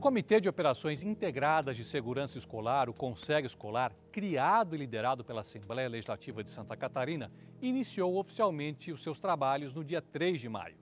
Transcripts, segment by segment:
O Comitê de Operações Integradas de Segurança Escolar, o Conseg Escolar, criado e liderado pela Assembleia Legislativa de Santa Catarina, iniciou oficialmente os seus trabalhos no dia 3 de maio.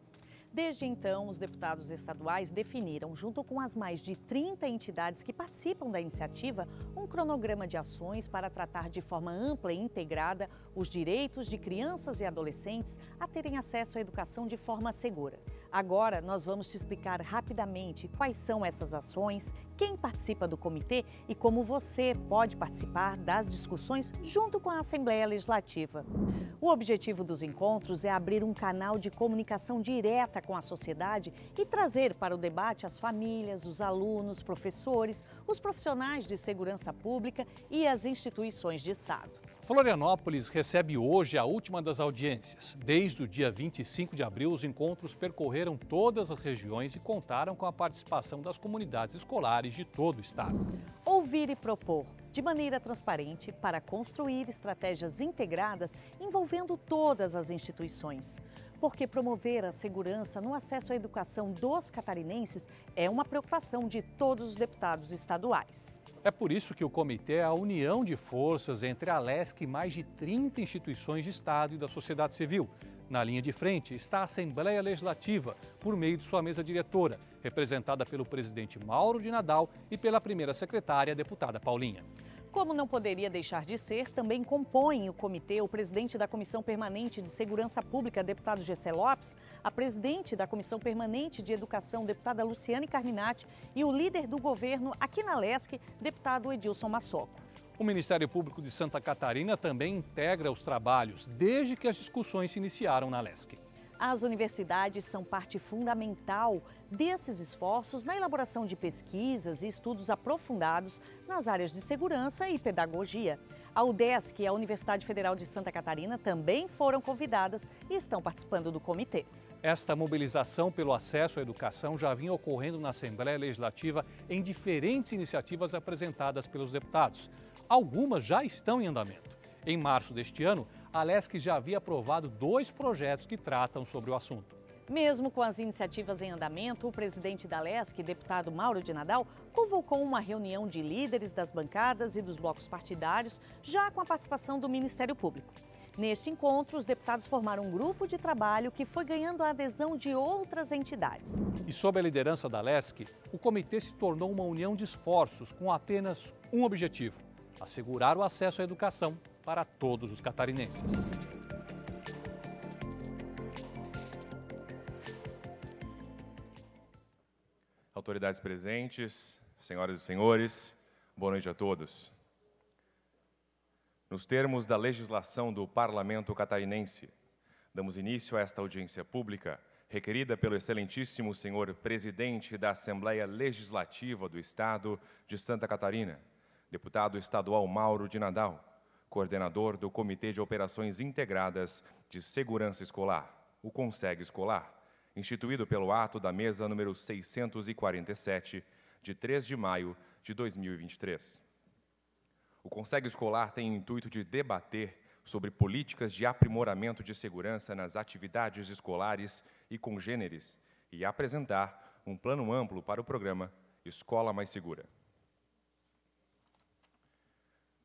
Desde então, os deputados estaduais definiram, junto com as mais de 30 entidades que participam da iniciativa, um cronograma de ações para tratar de forma ampla e integrada os direitos de crianças e adolescentes a terem acesso à educação de forma segura. Agora nós vamos te explicar rapidamente quais são essas ações, quem participa do comitê e como você pode participar das discussões junto com a Assembleia Legislativa. O objetivo dos encontros é abrir um canal de comunicação direta com a sociedade e trazer para o debate as famílias, os alunos, professores, os profissionais de segurança pública e as instituições de Estado. Florianópolis recebe hoje a última das audiências. Desde o dia 25 de abril, os encontros percorreram todas as regiões e contaram com a participação das comunidades escolares de todo o estado. Ouvir e propor, de maneira transparente, para construir estratégias integradas envolvendo todas as instituições porque promover a segurança no acesso à educação dos catarinenses é uma preocupação de todos os deputados estaduais. É por isso que o comitê é a união de forças entre a LESC e mais de 30 instituições de Estado e da sociedade civil. Na linha de frente está a Assembleia Legislativa, por meio de sua mesa diretora, representada pelo presidente Mauro de Nadal e pela primeira secretária, deputada Paulinha. Como não poderia deixar de ser, também compõem o comitê o presidente da Comissão Permanente de Segurança Pública, deputado Gessé Lopes, a presidente da Comissão Permanente de Educação, deputada Luciane Carminati, e o líder do governo aqui na LESC, deputado Edilson Massoco. O Ministério Público de Santa Catarina também integra os trabalhos desde que as discussões se iniciaram na LESC. As universidades são parte fundamental desses esforços na elaboração de pesquisas e estudos aprofundados nas áreas de segurança e pedagogia. A UDESC e a Universidade Federal de Santa Catarina também foram convidadas e estão participando do comitê. Esta mobilização pelo acesso à educação já vinha ocorrendo na Assembleia Legislativa em diferentes iniciativas apresentadas pelos deputados. Algumas já estão em andamento. Em março deste ano, a LESC já havia aprovado dois projetos que tratam sobre o assunto. Mesmo com as iniciativas em andamento, o presidente da LESC, é deputado Mauro de Nadal, convocou uma reunião de líderes das bancadas e dos blocos partidários, já com a participação do Ministério Público. Neste encontro, os deputados formaram um grupo de trabalho que foi ganhando a adesão de outras entidades. E sob a liderança da LESC, o comitê se tornou uma união de esforços com apenas um objetivo: assegurar o acesso à educação para todos os catarinenses. Autoridades presentes, senhoras e senhores, boa noite a todos. Nos termos da legislação do Parlamento catarinense, damos início a esta audiência pública requerida pelo excelentíssimo senhor presidente da Assembleia Legislativa do Estado de Santa Catarina, deputado estadual Mauro de Nadal, coordenador do Comitê de Operações Integradas de Segurança Escolar, o Consegue Escolar, instituído pelo ato da mesa número 647, de 3 de maio de 2023. O Consegue Escolar tem o intuito de debater sobre políticas de aprimoramento de segurança nas atividades escolares e congêneres e apresentar um plano amplo para o programa Escola Mais Segura.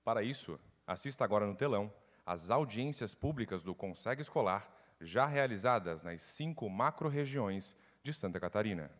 Para isso, Assista agora no telão as audiências públicas do Consegue Escolar, já realizadas nas cinco macro-regiões de Santa Catarina.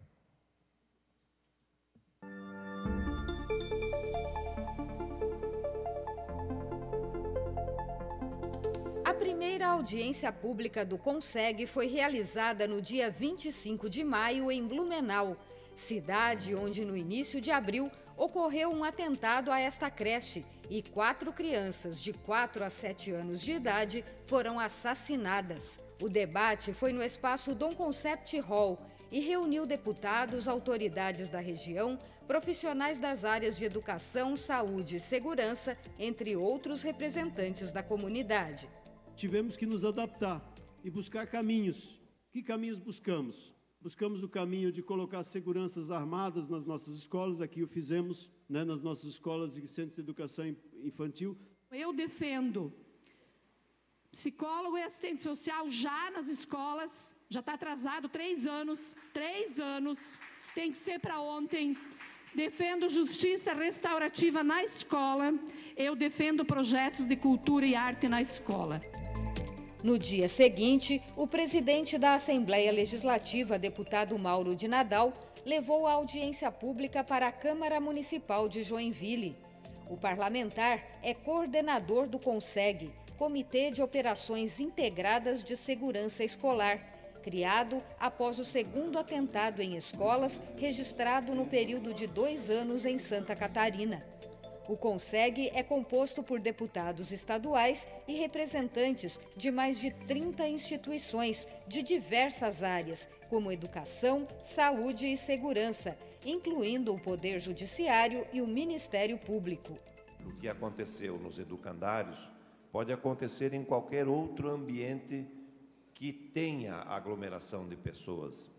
A primeira audiência pública do Consegue foi realizada no dia 25 de maio em Blumenau, cidade onde no início de abril ocorreu um atentado a esta creche e quatro crianças de 4 a 7 anos de idade foram assassinadas. O debate foi no espaço Dom Concept Hall e reuniu deputados, autoridades da região, profissionais das áreas de educação, saúde e segurança, entre outros representantes da comunidade. Tivemos que nos adaptar e buscar caminhos. Que caminhos buscamos? Buscamos o caminho de colocar seguranças armadas nas nossas escolas, aqui o fizemos né, nas nossas escolas e centros de educação infantil. Eu defendo psicólogo e assistente social já nas escolas, já está atrasado três anos, três anos, tem que ser para ontem. Defendo justiça restaurativa na escola, eu defendo projetos de cultura e arte na escola. No dia seguinte, o presidente da Assembleia Legislativa, deputado Mauro de Nadal, levou a audiência pública para a Câmara Municipal de Joinville. O parlamentar é coordenador do CONSEG, Comitê de Operações Integradas de Segurança Escolar, criado após o segundo atentado em escolas registrado no período de dois anos em Santa Catarina. O CONSEG é composto por deputados estaduais e representantes de mais de 30 instituições de diversas áreas, como educação, saúde e segurança, incluindo o Poder Judiciário e o Ministério Público. O que aconteceu nos educandários pode acontecer em qualquer outro ambiente que tenha aglomeração de pessoas.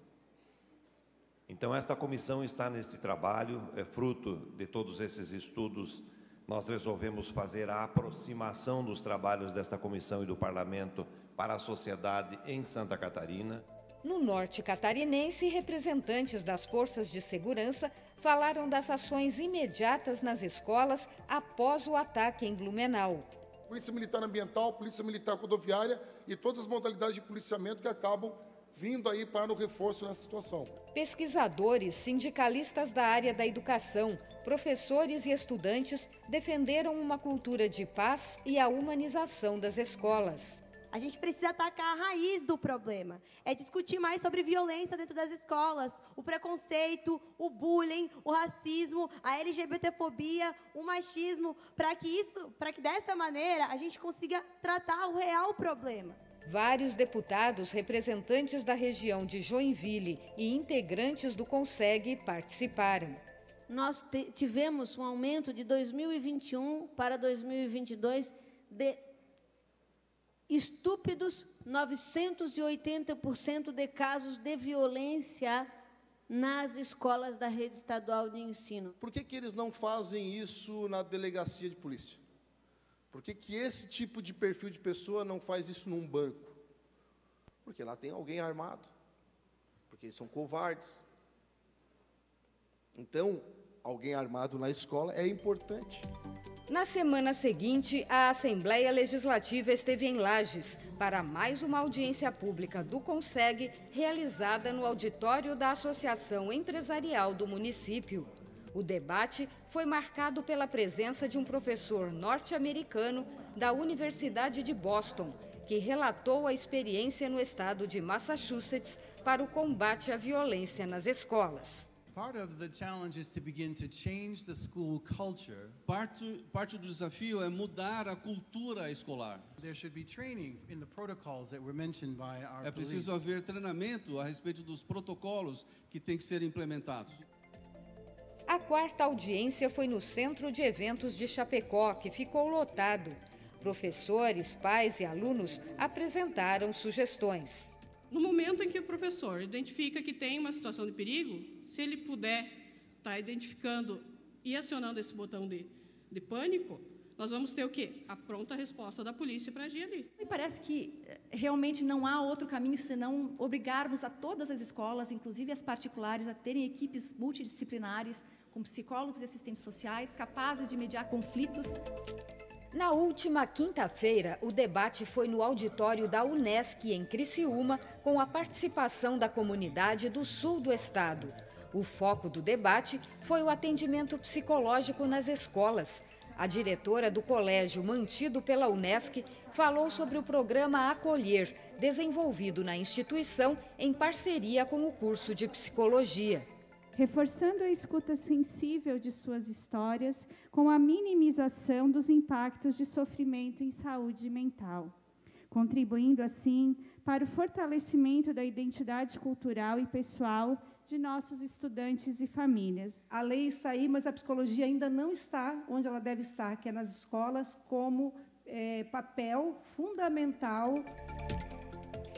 Então, esta comissão está neste trabalho, é fruto de todos esses estudos. Nós resolvemos fazer a aproximação dos trabalhos desta comissão e do parlamento para a sociedade em Santa Catarina. No norte catarinense, representantes das forças de segurança falaram das ações imediatas nas escolas após o ataque em Blumenau. Polícia Militar Ambiental, Polícia Militar Rodoviária e todas as modalidades de policiamento que acabam vindo aí para o reforço nessa situação. Pesquisadores, sindicalistas da área da educação, professores e estudantes defenderam uma cultura de paz e a humanização das escolas. A gente precisa atacar a raiz do problema. É discutir mais sobre violência dentro das escolas, o preconceito, o bullying, o racismo, a LGBTfobia, o machismo, para que isso, para que dessa maneira a gente consiga tratar o real problema. Vários deputados representantes da região de Joinville e integrantes do CONSEG participaram. Nós tivemos um aumento de 2021 para 2022 de estúpidos 980% de casos de violência nas escolas da rede estadual de ensino. Por que, que eles não fazem isso na delegacia de polícia? Por que, que esse tipo de perfil de pessoa não faz isso num banco? Porque lá tem alguém armado. Porque eles são covardes. Então, alguém armado na escola é importante. Na semana seguinte, a Assembleia Legislativa esteve em Lages para mais uma audiência pública do Conseg, realizada no auditório da Associação Empresarial do município. O debate foi marcado pela presença de um professor norte-americano da Universidade de Boston, que relatou a experiência no estado de Massachusetts para o combate à violência nas escolas. Parte, parte do desafio é mudar a cultura escolar. É preciso haver treinamento a respeito dos protocolos que têm que ser implementados. A quarta audiência foi no Centro de Eventos de Chapecó, que ficou lotado. Professores, pais e alunos apresentaram sugestões. No momento em que o professor identifica que tem uma situação de perigo, se ele puder estar tá identificando e acionando esse botão de, de pânico, nós vamos ter o quê? A pronta resposta da polícia para agir ali. Me parece que eh, realmente não há outro caminho senão obrigarmos a todas as escolas, inclusive as particulares, a terem equipes multidisciplinares com psicólogos e assistentes sociais capazes de mediar conflitos. Na última quinta-feira, o debate foi no auditório da Unesc em Criciúma, com a participação da comunidade do sul do estado. O foco do debate foi o atendimento psicológico nas escolas, a diretora do colégio mantido pela UNESCO falou sobre o programa Acolher, desenvolvido na instituição em parceria com o curso de psicologia. Reforçando a escuta sensível de suas histórias com a minimização dos impactos de sofrimento em saúde mental, contribuindo assim para o fortalecimento da identidade cultural e pessoal de nossos estudantes e famílias. A lei está aí, mas a psicologia ainda não está onde ela deve estar, que é nas escolas, como é, papel fundamental.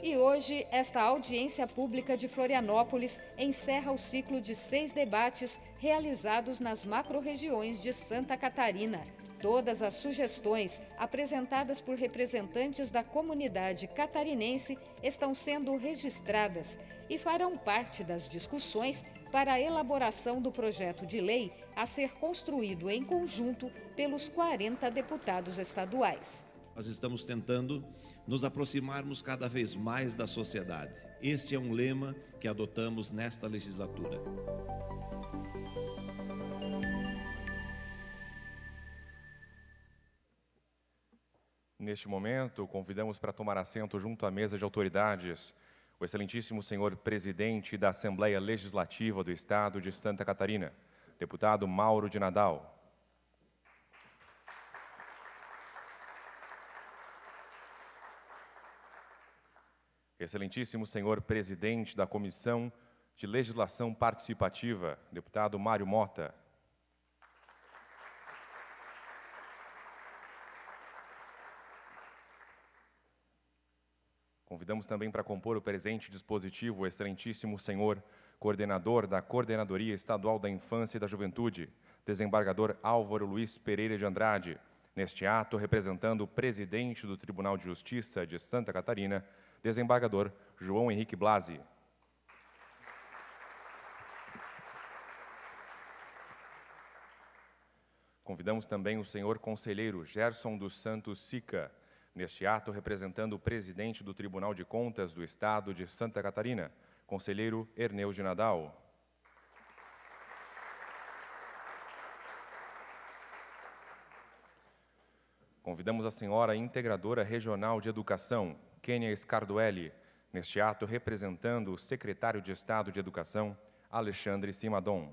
E hoje, esta audiência pública de Florianópolis encerra o ciclo de seis debates realizados nas macro-regiões de Santa Catarina. Todas as sugestões apresentadas por representantes da comunidade catarinense estão sendo registradas e farão parte das discussões para a elaboração do projeto de lei a ser construído em conjunto pelos 40 deputados estaduais. Nós estamos tentando nos aproximarmos cada vez mais da sociedade. Este é um lema que adotamos nesta legislatura. Neste momento, convidamos para tomar assento junto à mesa de autoridades o excelentíssimo senhor presidente da Assembleia Legislativa do Estado de Santa Catarina, deputado Mauro de Nadal. Excelentíssimo senhor presidente da Comissão de Legislação Participativa, deputado Mário Mota. Convidamos também para compor o presente dispositivo o excelentíssimo senhor coordenador da Coordenadoria Estadual da Infância e da Juventude, desembargador Álvaro Luiz Pereira de Andrade, neste ato representando o presidente do Tribunal de Justiça de Santa Catarina, desembargador João Henrique Blasi. Convidamos também o senhor conselheiro Gerson dos Santos Sica, Neste ato, representando o presidente do Tribunal de Contas do Estado de Santa Catarina, conselheiro Erneu de Nadal. Convidamos a senhora integradora regional de educação, Kênia Scarduelli, neste ato representando o secretário de Estado de Educação, Alexandre Simadon.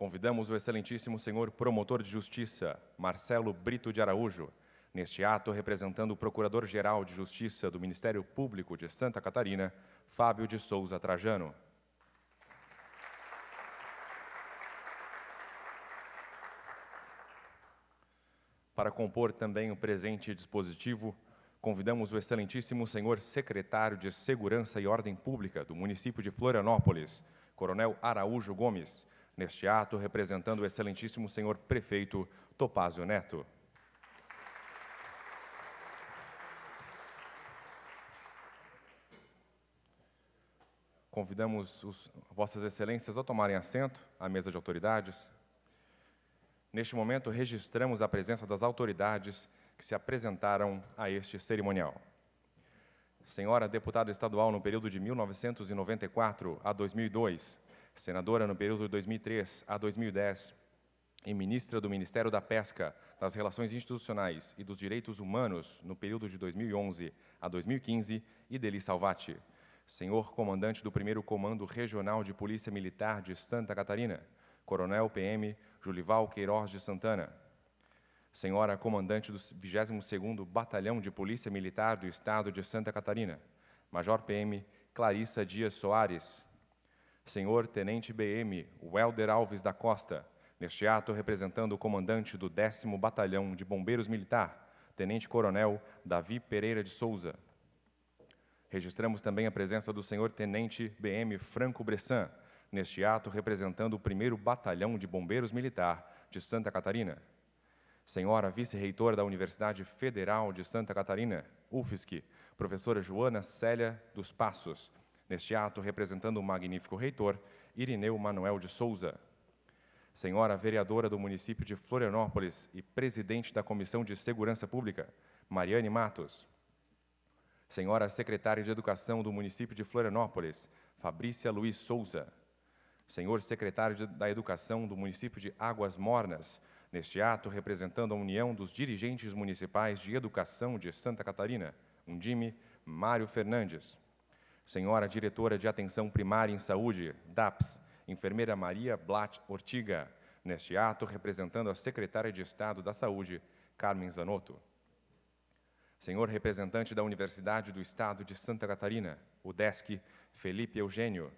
Convidamos o excelentíssimo senhor promotor de justiça, Marcelo Brito de Araújo, neste ato representando o Procurador-Geral de Justiça do Ministério Público de Santa Catarina, Fábio de Souza Trajano. Para compor também o presente dispositivo, convidamos o excelentíssimo senhor secretário de Segurança e Ordem Pública do município de Florianópolis, Coronel Araújo Gomes, neste ato, representando o excelentíssimo senhor prefeito Topázio Neto. Convidamos os, Vossas Excelências a tomarem assento à mesa de autoridades. Neste momento, registramos a presença das autoridades que se apresentaram a este cerimonial. Senhora deputada estadual no período de 1994 a 2002, senadora no período de 2003 a 2010 e ministra do Ministério da Pesca, das Relações Institucionais e dos Direitos Humanos no período de 2011 a 2015 e Deli Salvati, senhor comandante do 1 Comando Regional de Polícia Militar de Santa Catarina, Coronel PM Julival Queiroz de Santana, senhora comandante do 22º Batalhão de Polícia Militar do Estado de Santa Catarina, Major PM Clarissa Dias Soares, senhor Tenente BM Welder Alves da Costa, neste ato representando o comandante do 10 Batalhão de Bombeiros Militar, Tenente Coronel Davi Pereira de Souza. Registramos também a presença do senhor Tenente BM Franco Bressan, neste ato representando o 1 Batalhão de Bombeiros Militar de Santa Catarina. Senhora Vice-Reitora da Universidade Federal de Santa Catarina, UFSC, professora Joana Célia dos Passos, Neste ato, representando o magnífico reitor, Irineu Manuel de Souza. Senhora vereadora do município de Florianópolis e presidente da Comissão de Segurança Pública, Mariane Matos. Senhora secretária de Educação do município de Florianópolis, Fabrícia Luiz Souza. Senhor secretário da Educação do município de Águas Mornas, neste ato representando a União dos Dirigentes Municipais de Educação de Santa Catarina, Undime, Mário Fernandes senhora diretora de Atenção Primária em Saúde, DAPS, enfermeira Maria Blatt Ortiga, neste ato representando a secretária de Estado da Saúde, Carmen Zanotto. Senhor representante da Universidade do Estado de Santa Catarina, UDESC, Felipe Eugênio.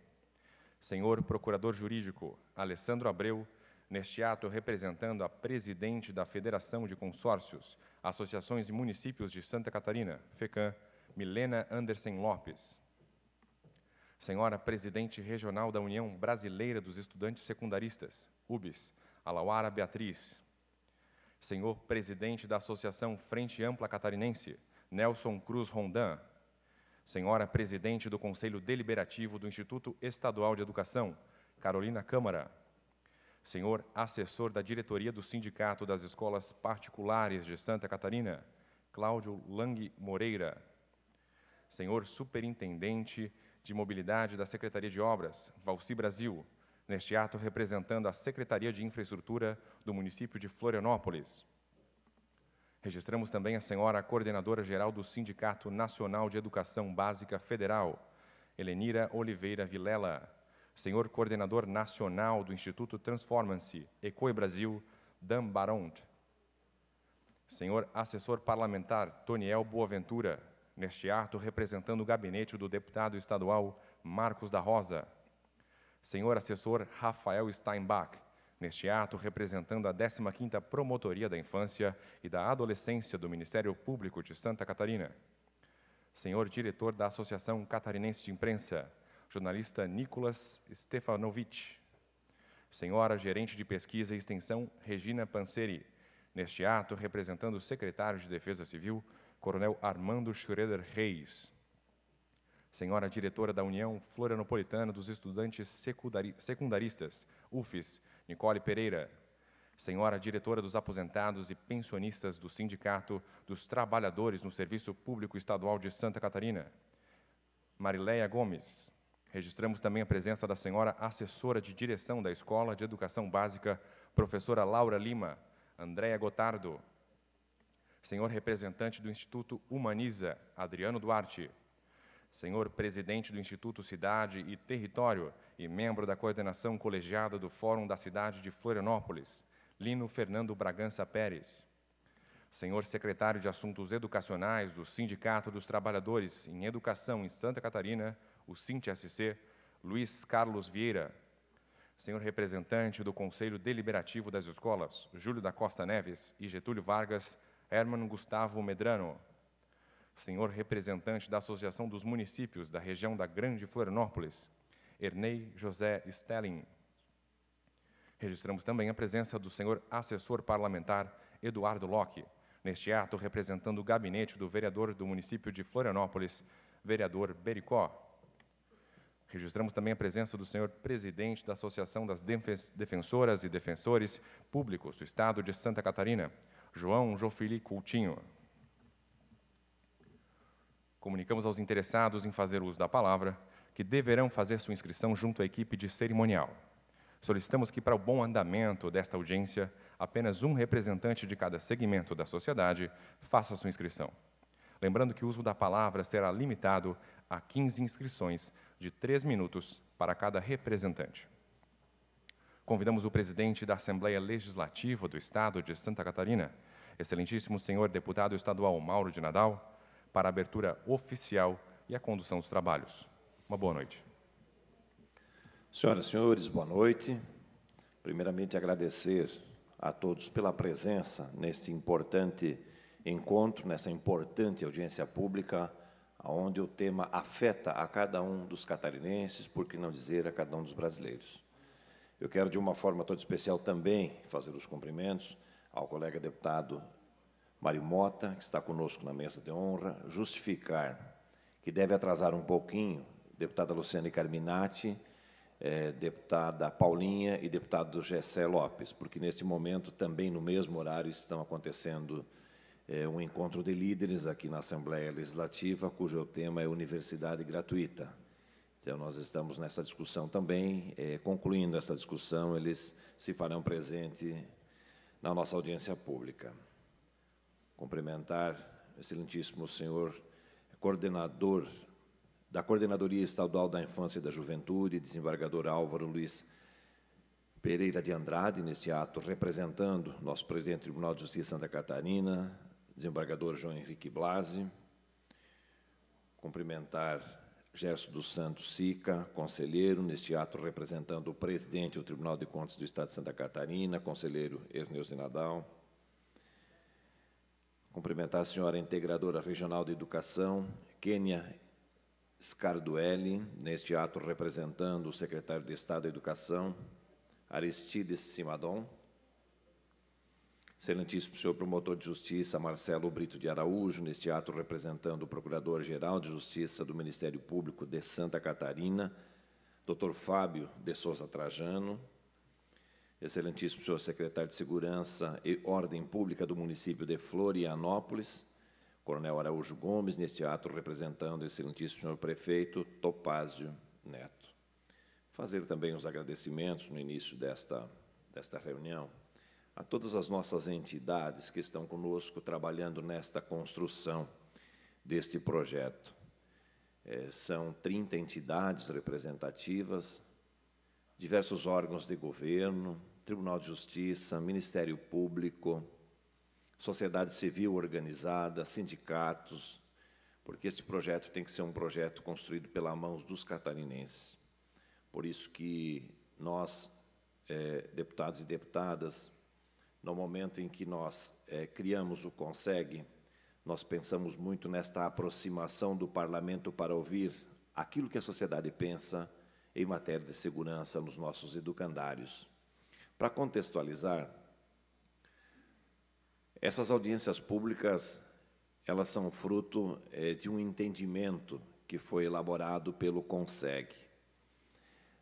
Senhor procurador jurídico, Alessandro Abreu, neste ato representando a presidente da Federação de Consórcios, Associações e Municípios de Santa Catarina, FECAM, Milena Andersen Lopes. Senhora Presidente Regional da União Brasileira dos Estudantes Secundaristas, UBS, Alauara Beatriz. Senhor Presidente da Associação Frente Ampla Catarinense, Nelson Cruz Rondan. Senhora Presidente do Conselho Deliberativo do Instituto Estadual de Educação, Carolina Câmara. Senhor Assessor da Diretoria do Sindicato das Escolas Particulares de Santa Catarina, Cláudio Lang Moreira. Senhor Superintendente de Mobilidade da Secretaria de Obras, Valci Brasil, neste ato representando a Secretaria de Infraestrutura do município de Florianópolis. Registramos também a senhora coordenadora-geral do Sindicato Nacional de Educação Básica Federal, Helenira Oliveira Vilela, senhor coordenador nacional do Instituto Transformance, Ecoe Brasil, Dan Baront, senhor assessor parlamentar Toniel Boaventura, neste ato representando o gabinete do deputado estadual Marcos da Rosa. Senhor assessor Rafael Steinbach, neste ato representando a 15ª Promotoria da Infância e da Adolescência do Ministério Público de Santa Catarina. Senhor diretor da Associação Catarinense de Imprensa, jornalista Nicolas Stefanovic. Senhora gerente de pesquisa e extensão Regina Panseri, neste ato representando o secretário de Defesa Civil, Coronel Armando Schroeder Reis. Senhora diretora da União Florianopolitana dos Estudantes Secundaristas, UFES, Nicole Pereira. Senhora diretora dos aposentados e pensionistas do Sindicato dos Trabalhadores no Serviço Público Estadual de Santa Catarina, Marileia Gomes. Registramos também a presença da senhora assessora de direção da Escola de Educação Básica, professora Laura Lima, Andréa Gotardo, senhor representante do Instituto Humaniza, Adriano Duarte, senhor presidente do Instituto Cidade e Território e membro da coordenação colegiada do Fórum da Cidade de Florianópolis, Lino Fernando Bragança Pérez, senhor secretário de Assuntos Educacionais do Sindicato dos Trabalhadores em Educação em Santa Catarina, o SINTSC, Luiz Carlos Vieira, senhor representante do Conselho Deliberativo das Escolas, Júlio da Costa Neves e Getúlio Vargas, Herman Gustavo Medrano, senhor representante da Associação dos Municípios da região da Grande Florianópolis, Ernei José Stelling. Registramos também a presença do senhor assessor parlamentar Eduardo Locke, neste ato representando o gabinete do vereador do município de Florianópolis, vereador Bericó. Registramos também a presença do senhor presidente da Associação das Defensoras e Defensores Públicos do Estado de Santa Catarina, João Jofili Coutinho. Comunicamos aos interessados em fazer uso da palavra que deverão fazer sua inscrição junto à equipe de cerimonial. Solicitamos que, para o bom andamento desta audiência, apenas um representante de cada segmento da sociedade faça sua inscrição. Lembrando que o uso da palavra será limitado a 15 inscrições de 3 minutos para cada representante. Convidamos o presidente da Assembleia Legislativa do Estado de Santa Catarina, excelentíssimo senhor deputado estadual Mauro de Nadal, para a abertura oficial e a condução dos trabalhos. Uma boa noite. Senhoras e senhores, boa noite. Primeiramente, agradecer a todos pela presença neste importante encontro, nessa importante audiência pública, onde o tema afeta a cada um dos catarinenses, por que não dizer a cada um dos brasileiros. Eu quero, de uma forma toda especial, também fazer os cumprimentos ao colega deputado Mário Mota, que está conosco na mesa de honra, justificar que deve atrasar um pouquinho deputada Luciane Carminati, eh, deputada Paulinha e deputado Gessé Lopes, porque neste momento, também no mesmo horário, estão acontecendo eh, um encontro de líderes aqui na Assembleia Legislativa, cujo tema é Universidade Gratuita. Então, nós estamos nessa discussão também. É, concluindo essa discussão, eles se farão presente na nossa audiência pública. Cumprimentar, excelentíssimo senhor coordenador da Coordenadoria Estadual da Infância e da Juventude, desembargador Álvaro Luiz Pereira de Andrade, neste ato, representando nosso presidente do Tribunal de Justiça Santa Catarina, desembargador João Henrique Blasi. Cumprimentar Gerson dos Santos Sica, conselheiro, neste ato representando o presidente do Tribunal de Contas do Estado de Santa Catarina, conselheiro de Nadal. Cumprimentar a senhora integradora regional de educação, Kênia Scarduelli, neste ato representando o secretário de Estado da Educação, Aristides Simadon. Excelentíssimo senhor promotor de justiça Marcelo Brito de Araújo, neste ato representando o Procurador-Geral de Justiça do Ministério Público de Santa Catarina, Dr. Fábio de Souza Trajano, Excelentíssimo senhor secretário de Segurança e Ordem Pública do município de Florianópolis, Coronel Araújo Gomes, neste ato representando o excelentíssimo senhor prefeito Topázio Neto. Fazer também os agradecimentos no início desta, desta reunião a todas as nossas entidades que estão conosco trabalhando nesta construção deste projeto. É, são 30 entidades representativas, diversos órgãos de governo, Tribunal de Justiça, Ministério Público, sociedade civil organizada, sindicatos, porque esse projeto tem que ser um projeto construído pelas mãos dos catarinenses. Por isso que nós, é, deputados e deputadas, no momento em que nós é, criamos o Consegue, nós pensamos muito nesta aproximação do parlamento para ouvir aquilo que a sociedade pensa em matéria de segurança nos nossos educandários. Para contextualizar, essas audiências públicas elas são fruto é, de um entendimento que foi elaborado pelo CONSEG.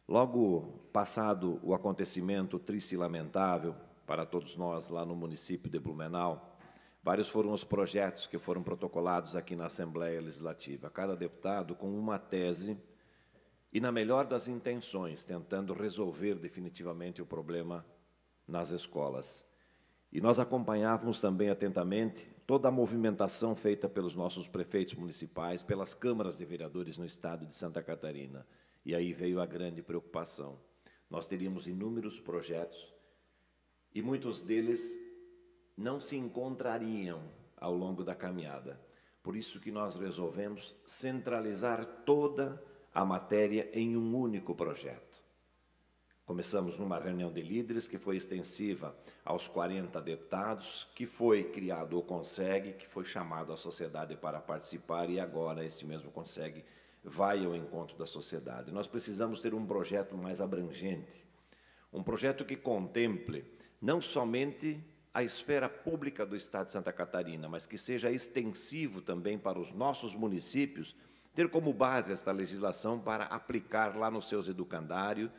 Logo passado o acontecimento triste e lamentável para todos nós lá no município de Blumenau. Vários foram os projetos que foram protocolados aqui na Assembleia Legislativa, cada deputado com uma tese e, na melhor das intenções, tentando resolver definitivamente o problema nas escolas. E nós acompanhávamos também atentamente toda a movimentação feita pelos nossos prefeitos municipais, pelas câmaras de vereadores no estado de Santa Catarina. E aí veio a grande preocupação. Nós teríamos inúmeros projetos e muitos deles não se encontrariam ao longo da caminhada. Por isso que nós resolvemos centralizar toda a matéria em um único projeto. Começamos numa reunião de líderes que foi extensiva aos 40 deputados, que foi criado o Consegue, que foi chamado a sociedade para participar e agora este mesmo Consegue vai ao encontro da sociedade. Nós precisamos ter um projeto mais abrangente, um projeto que contemple não somente a esfera pública do Estado de Santa Catarina, mas que seja extensivo também para os nossos municípios, ter como base esta legislação para aplicar lá nos seus educandários,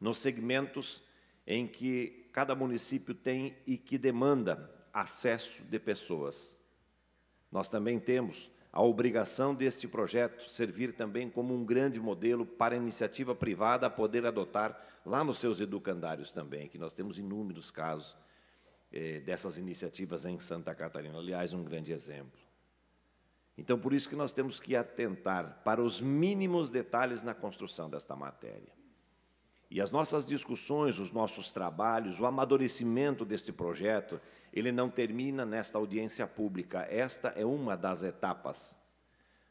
nos segmentos em que cada município tem e que demanda acesso de pessoas. Nós também temos a obrigação deste projeto servir também como um grande modelo para a iniciativa privada poder adotar lá nos seus educandários também, que nós temos inúmeros casos eh, dessas iniciativas em Santa Catarina. Aliás, um grande exemplo. Então, por isso que nós temos que atentar para os mínimos detalhes na construção desta matéria. E as nossas discussões, os nossos trabalhos, o amadurecimento deste projeto, ele não termina nesta audiência pública. Esta é uma das etapas.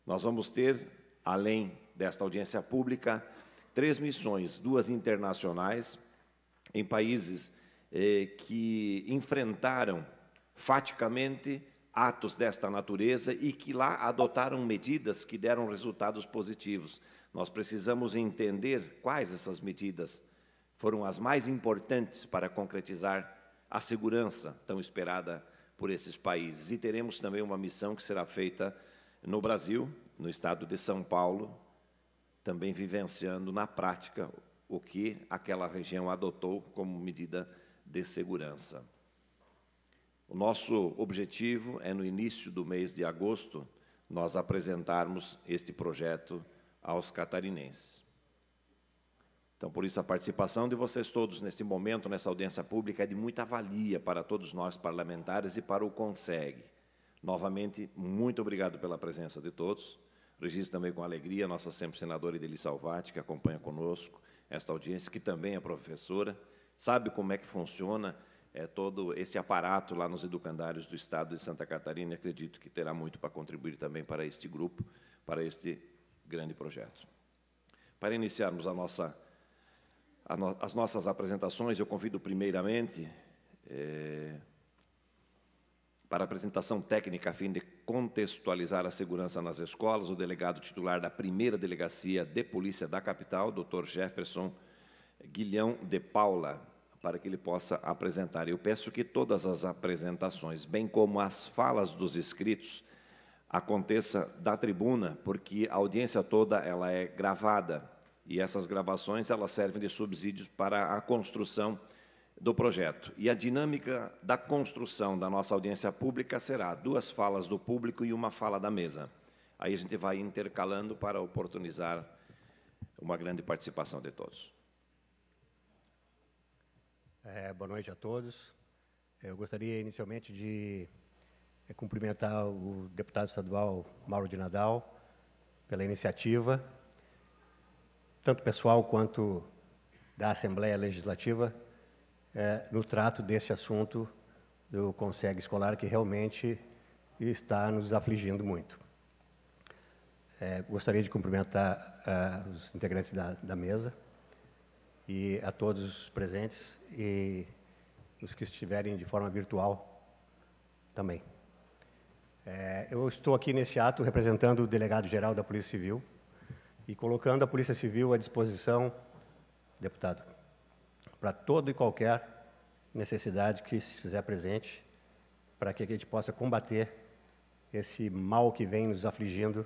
Nós vamos ter, além desta audiência pública, três missões, duas internacionais, em países eh, que enfrentaram faticamente atos desta natureza e que lá adotaram medidas que deram resultados positivos. Nós precisamos entender quais essas medidas foram as mais importantes para concretizar a segurança tão esperada por esses países. E teremos também uma missão que será feita no Brasil, no estado de São Paulo, também vivenciando na prática o que aquela região adotou como medida de segurança. O nosso objetivo é, no início do mês de agosto, nós apresentarmos este projeto aos catarinenses. Então, por isso, a participação de vocês todos neste momento, nessa audiência pública, é de muita valia para todos nós parlamentares e para o CONSEG. Novamente, muito obrigado pela presença de todos. Registro também com alegria a nossa sempre senadora Ideli Salvati, que acompanha conosco esta audiência, que também é professora, sabe como é que funciona é, todo esse aparato lá nos educandários do Estado de Santa Catarina. Acredito que terá muito para contribuir também para este grupo, para este grande projeto. Para iniciarmos a nossa, a no, as nossas apresentações, eu convido primeiramente é, para a apresentação técnica a fim de contextualizar a segurança nas escolas, o delegado titular da primeira delegacia de polícia da capital, doutor Jefferson Guilhão de Paula, para que ele possa apresentar. Eu peço que todas as apresentações, bem como as falas dos inscritos, aconteça da tribuna, porque a audiência toda ela é gravada e essas gravações elas servem de subsídios para a construção do projeto. E a dinâmica da construção da nossa audiência pública será duas falas do público e uma fala da mesa. Aí a gente vai intercalando para oportunizar uma grande participação de todos. É, boa noite a todos. Eu gostaria inicialmente de eh, cumprimentar o deputado estadual Mauro de Nadal pela iniciativa, tanto pessoal quanto da Assembleia Legislativa, é, no trato deste assunto do Consegue Escolar, que realmente está nos afligindo muito. É, gostaria de cumprimentar é, os integrantes da, da, mesa e a todos os presentes e os que estiverem de forma virtual também. É, eu estou aqui neste ato representando o delegado-geral da Polícia Civil e colocando a Polícia Civil à disposição, deputado, para toda e qualquer necessidade que se fizer presente, para que a gente possa combater esse mal que vem nos afligindo,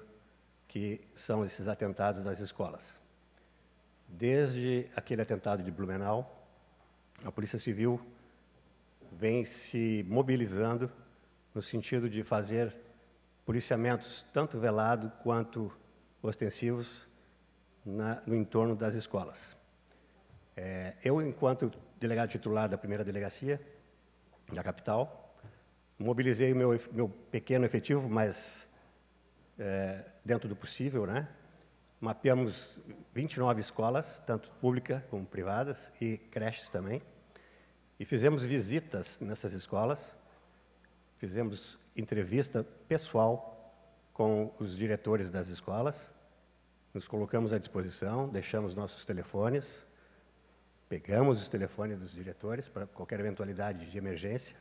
que são esses atentados nas escolas. Desde aquele atentado de Blumenau, a Polícia Civil vem se mobilizando no sentido de fazer policiamentos tanto velado quanto ostensivos na, no entorno das escolas. É, eu, enquanto delegado titular da primeira delegacia da capital, mobilizei meu, meu pequeno efetivo, mas é, dentro do possível, né? Mapeamos 29 escolas, tanto públicas como privadas, e creches também. E fizemos visitas nessas escolas, fizemos entrevista pessoal com os diretores das escolas, nos colocamos à disposição, deixamos nossos telefones, Pegamos os telefones dos diretores para qualquer eventualidade de emergência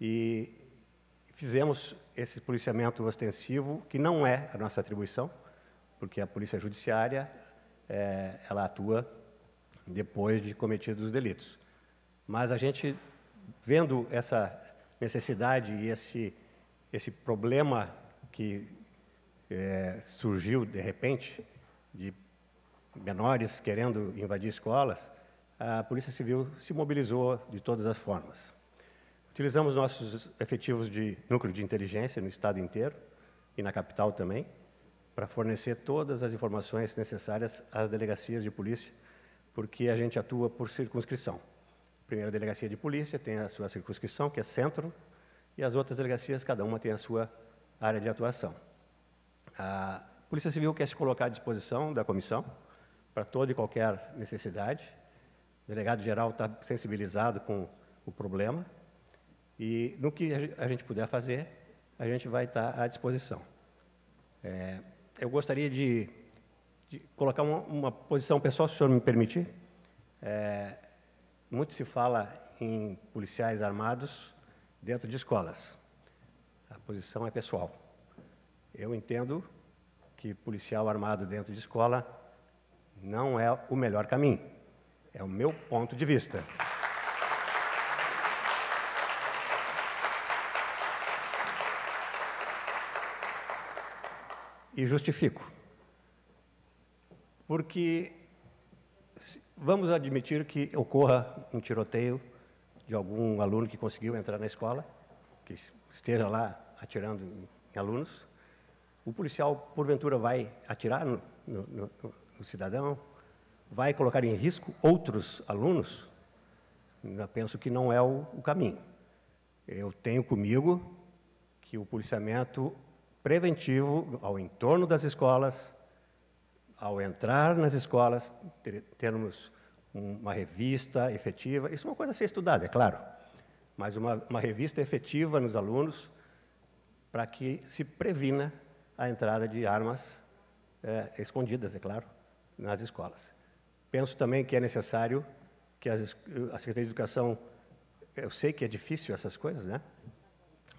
e fizemos esse policiamento ostensivo, que não é a nossa atribuição, porque a Polícia Judiciária é, ela atua depois de cometidos os delitos. Mas a gente, vendo essa necessidade e esse, esse problema que é, surgiu de repente, de menores querendo invadir escolas, a Polícia Civil se mobilizou de todas as formas. Utilizamos nossos efetivos de núcleo de inteligência no estado inteiro e na capital também, para fornecer todas as informações necessárias às delegacias de polícia, porque a gente atua por circunscrição. A primeira delegacia de polícia tem a sua circunscrição, que é centro, e as outras delegacias, cada uma tem a sua área de atuação. A Polícia Civil quer se colocar à disposição da comissão, para toda e qualquer necessidade. O delegado-geral está sensibilizado com o problema. E no que a gente puder fazer, a gente vai estar à disposição. É, eu gostaria de, de colocar uma, uma, posição pessoal, se o senhor me permitir. É, muito se fala em policiais armados dentro de escolas. A posição é pessoal. Eu entendo que policial armado dentro de escola não é o melhor caminho. É o meu ponto de vista. E justifico. Porque vamos admitir que ocorra um tiroteio de algum aluno que conseguiu entrar na escola, que esteja lá atirando em alunos. O policial, porventura, vai atirar no, no, o cidadão vai colocar em risco outros alunos, eu penso que não é o, o caminho. Eu tenho comigo que o policiamento preventivo ao entorno das escolas, ao entrar nas escolas, ter, termos uma revista efetiva, isso é uma coisa a ser estudada, é claro, mas uma, uma revista efetiva nos alunos para que se previna a entrada de armas é, escondidas, é claro, nas escolas. Penso também que é necessário que as, a Secretaria de Educação, eu sei que é difícil essas coisas, né?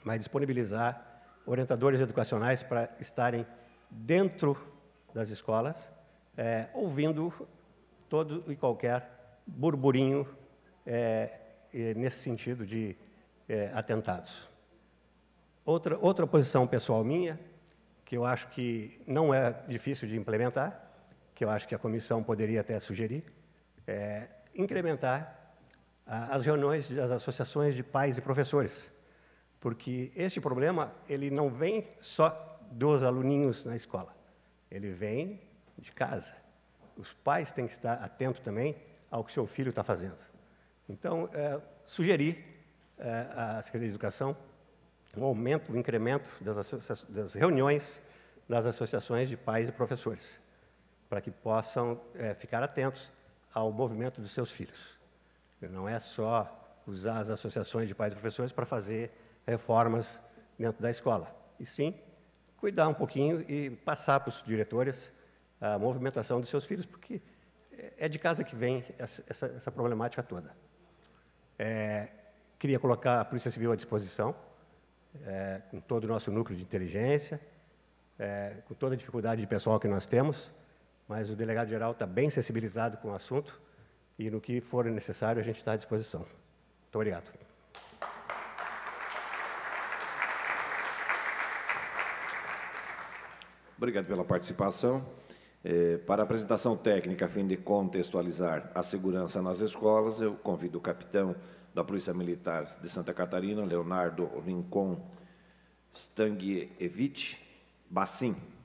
mas disponibilizar orientadores educacionais para estarem dentro das escolas, é, ouvindo todo e qualquer burburinho é, nesse sentido de é, atentados. Outra, outra posição pessoal minha, que eu acho que não é difícil de implementar, que eu acho que a comissão poderia até sugerir, é incrementar as reuniões das associações de pais e professores, porque este problema ele não vem só dos aluninhos na escola, ele vem de casa. Os pais têm que estar atentos também ao que seu filho está fazendo. Então, é, sugerir é, à Secretaria de Educação um aumento, um incremento das, das reuniões das associações de pais e professores para que possam é, ficar atentos ao movimento dos seus filhos. Não é só usar as associações de pais e professores para fazer reformas dentro da escola, e sim cuidar um pouquinho e passar para os diretores a movimentação dos seus filhos, porque é de casa que vem essa, essa, problemática toda. É, queria colocar a Polícia Civil à disposição, é, com todo o nosso núcleo de inteligência, é, com toda a dificuldade de pessoal que nós temos, mas o delegado-geral está bem sensibilizado com o assunto e no que for necessário a gente está à disposição. Muito obrigado. Obrigado pela participação. É, para a apresentação técnica, a fim de contextualizar a segurança nas escolas, eu convido o capitão da Polícia Militar de Santa Catarina, Leonardo Rincon Stangievich Bassin.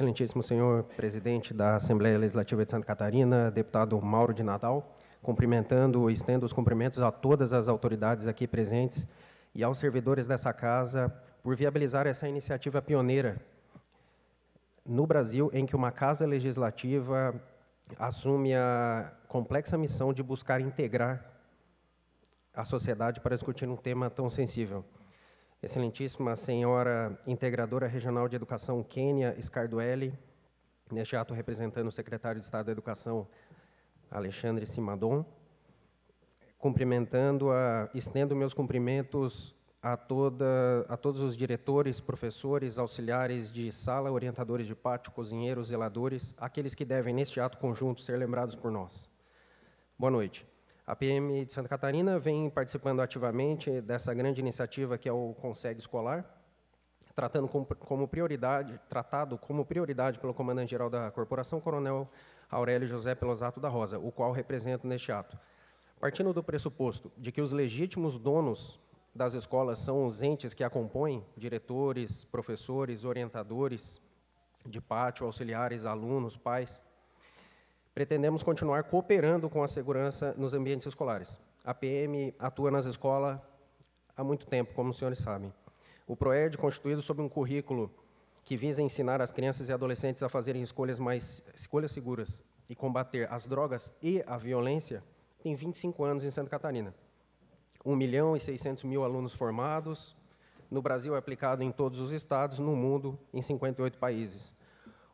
Excelentíssimo senhor presidente da Assembleia Legislativa de Santa Catarina, deputado Mauro de Natal, cumprimentando, estendo os cumprimentos a todas as autoridades aqui presentes e aos servidores dessa casa por viabilizar essa iniciativa pioneira no Brasil em que uma casa legislativa assume a complexa missão de buscar integrar a sociedade para discutir um tema tão sensível. Excelentíssima Senhora Integradora Regional de Educação Quênia Scarduelli, neste ato representando o Secretário de Estado da Educação Alexandre Simadon, cumprimentando-a, estendo meus cumprimentos a, toda, a todos os diretores, professores, auxiliares de sala, orientadores de pátio, cozinheiros, zeladores, aqueles que devem, neste ato conjunto, ser lembrados por nós. Boa noite. A PM de Santa Catarina vem participando ativamente dessa grande iniciativa que é o Consegue Escolar, tratando como, prioridade, tratado como prioridade pelo comandante-geral da corporação, Coronel Aurélio José Pelosato da Rosa, o qual represento neste ato. Partindo do pressuposto de que os legítimos donos das escolas são os entes que a compõem, diretores, professores, orientadores de pátio, auxiliares, alunos, pais, pretendemos continuar cooperando com a segurança nos ambientes escolares. A PM atua nas escolas há muito tempo, como os senhores sabem. O PROERD, constituído sob um currículo que visa ensinar as crianças e adolescentes a fazerem escolhas mais escolhas seguras e combater as drogas e a violência, tem 25 anos em Santa Catarina. 1 milhão e 600 mil alunos formados, no Brasil é aplicado em todos os estados, no mundo, em 58 países.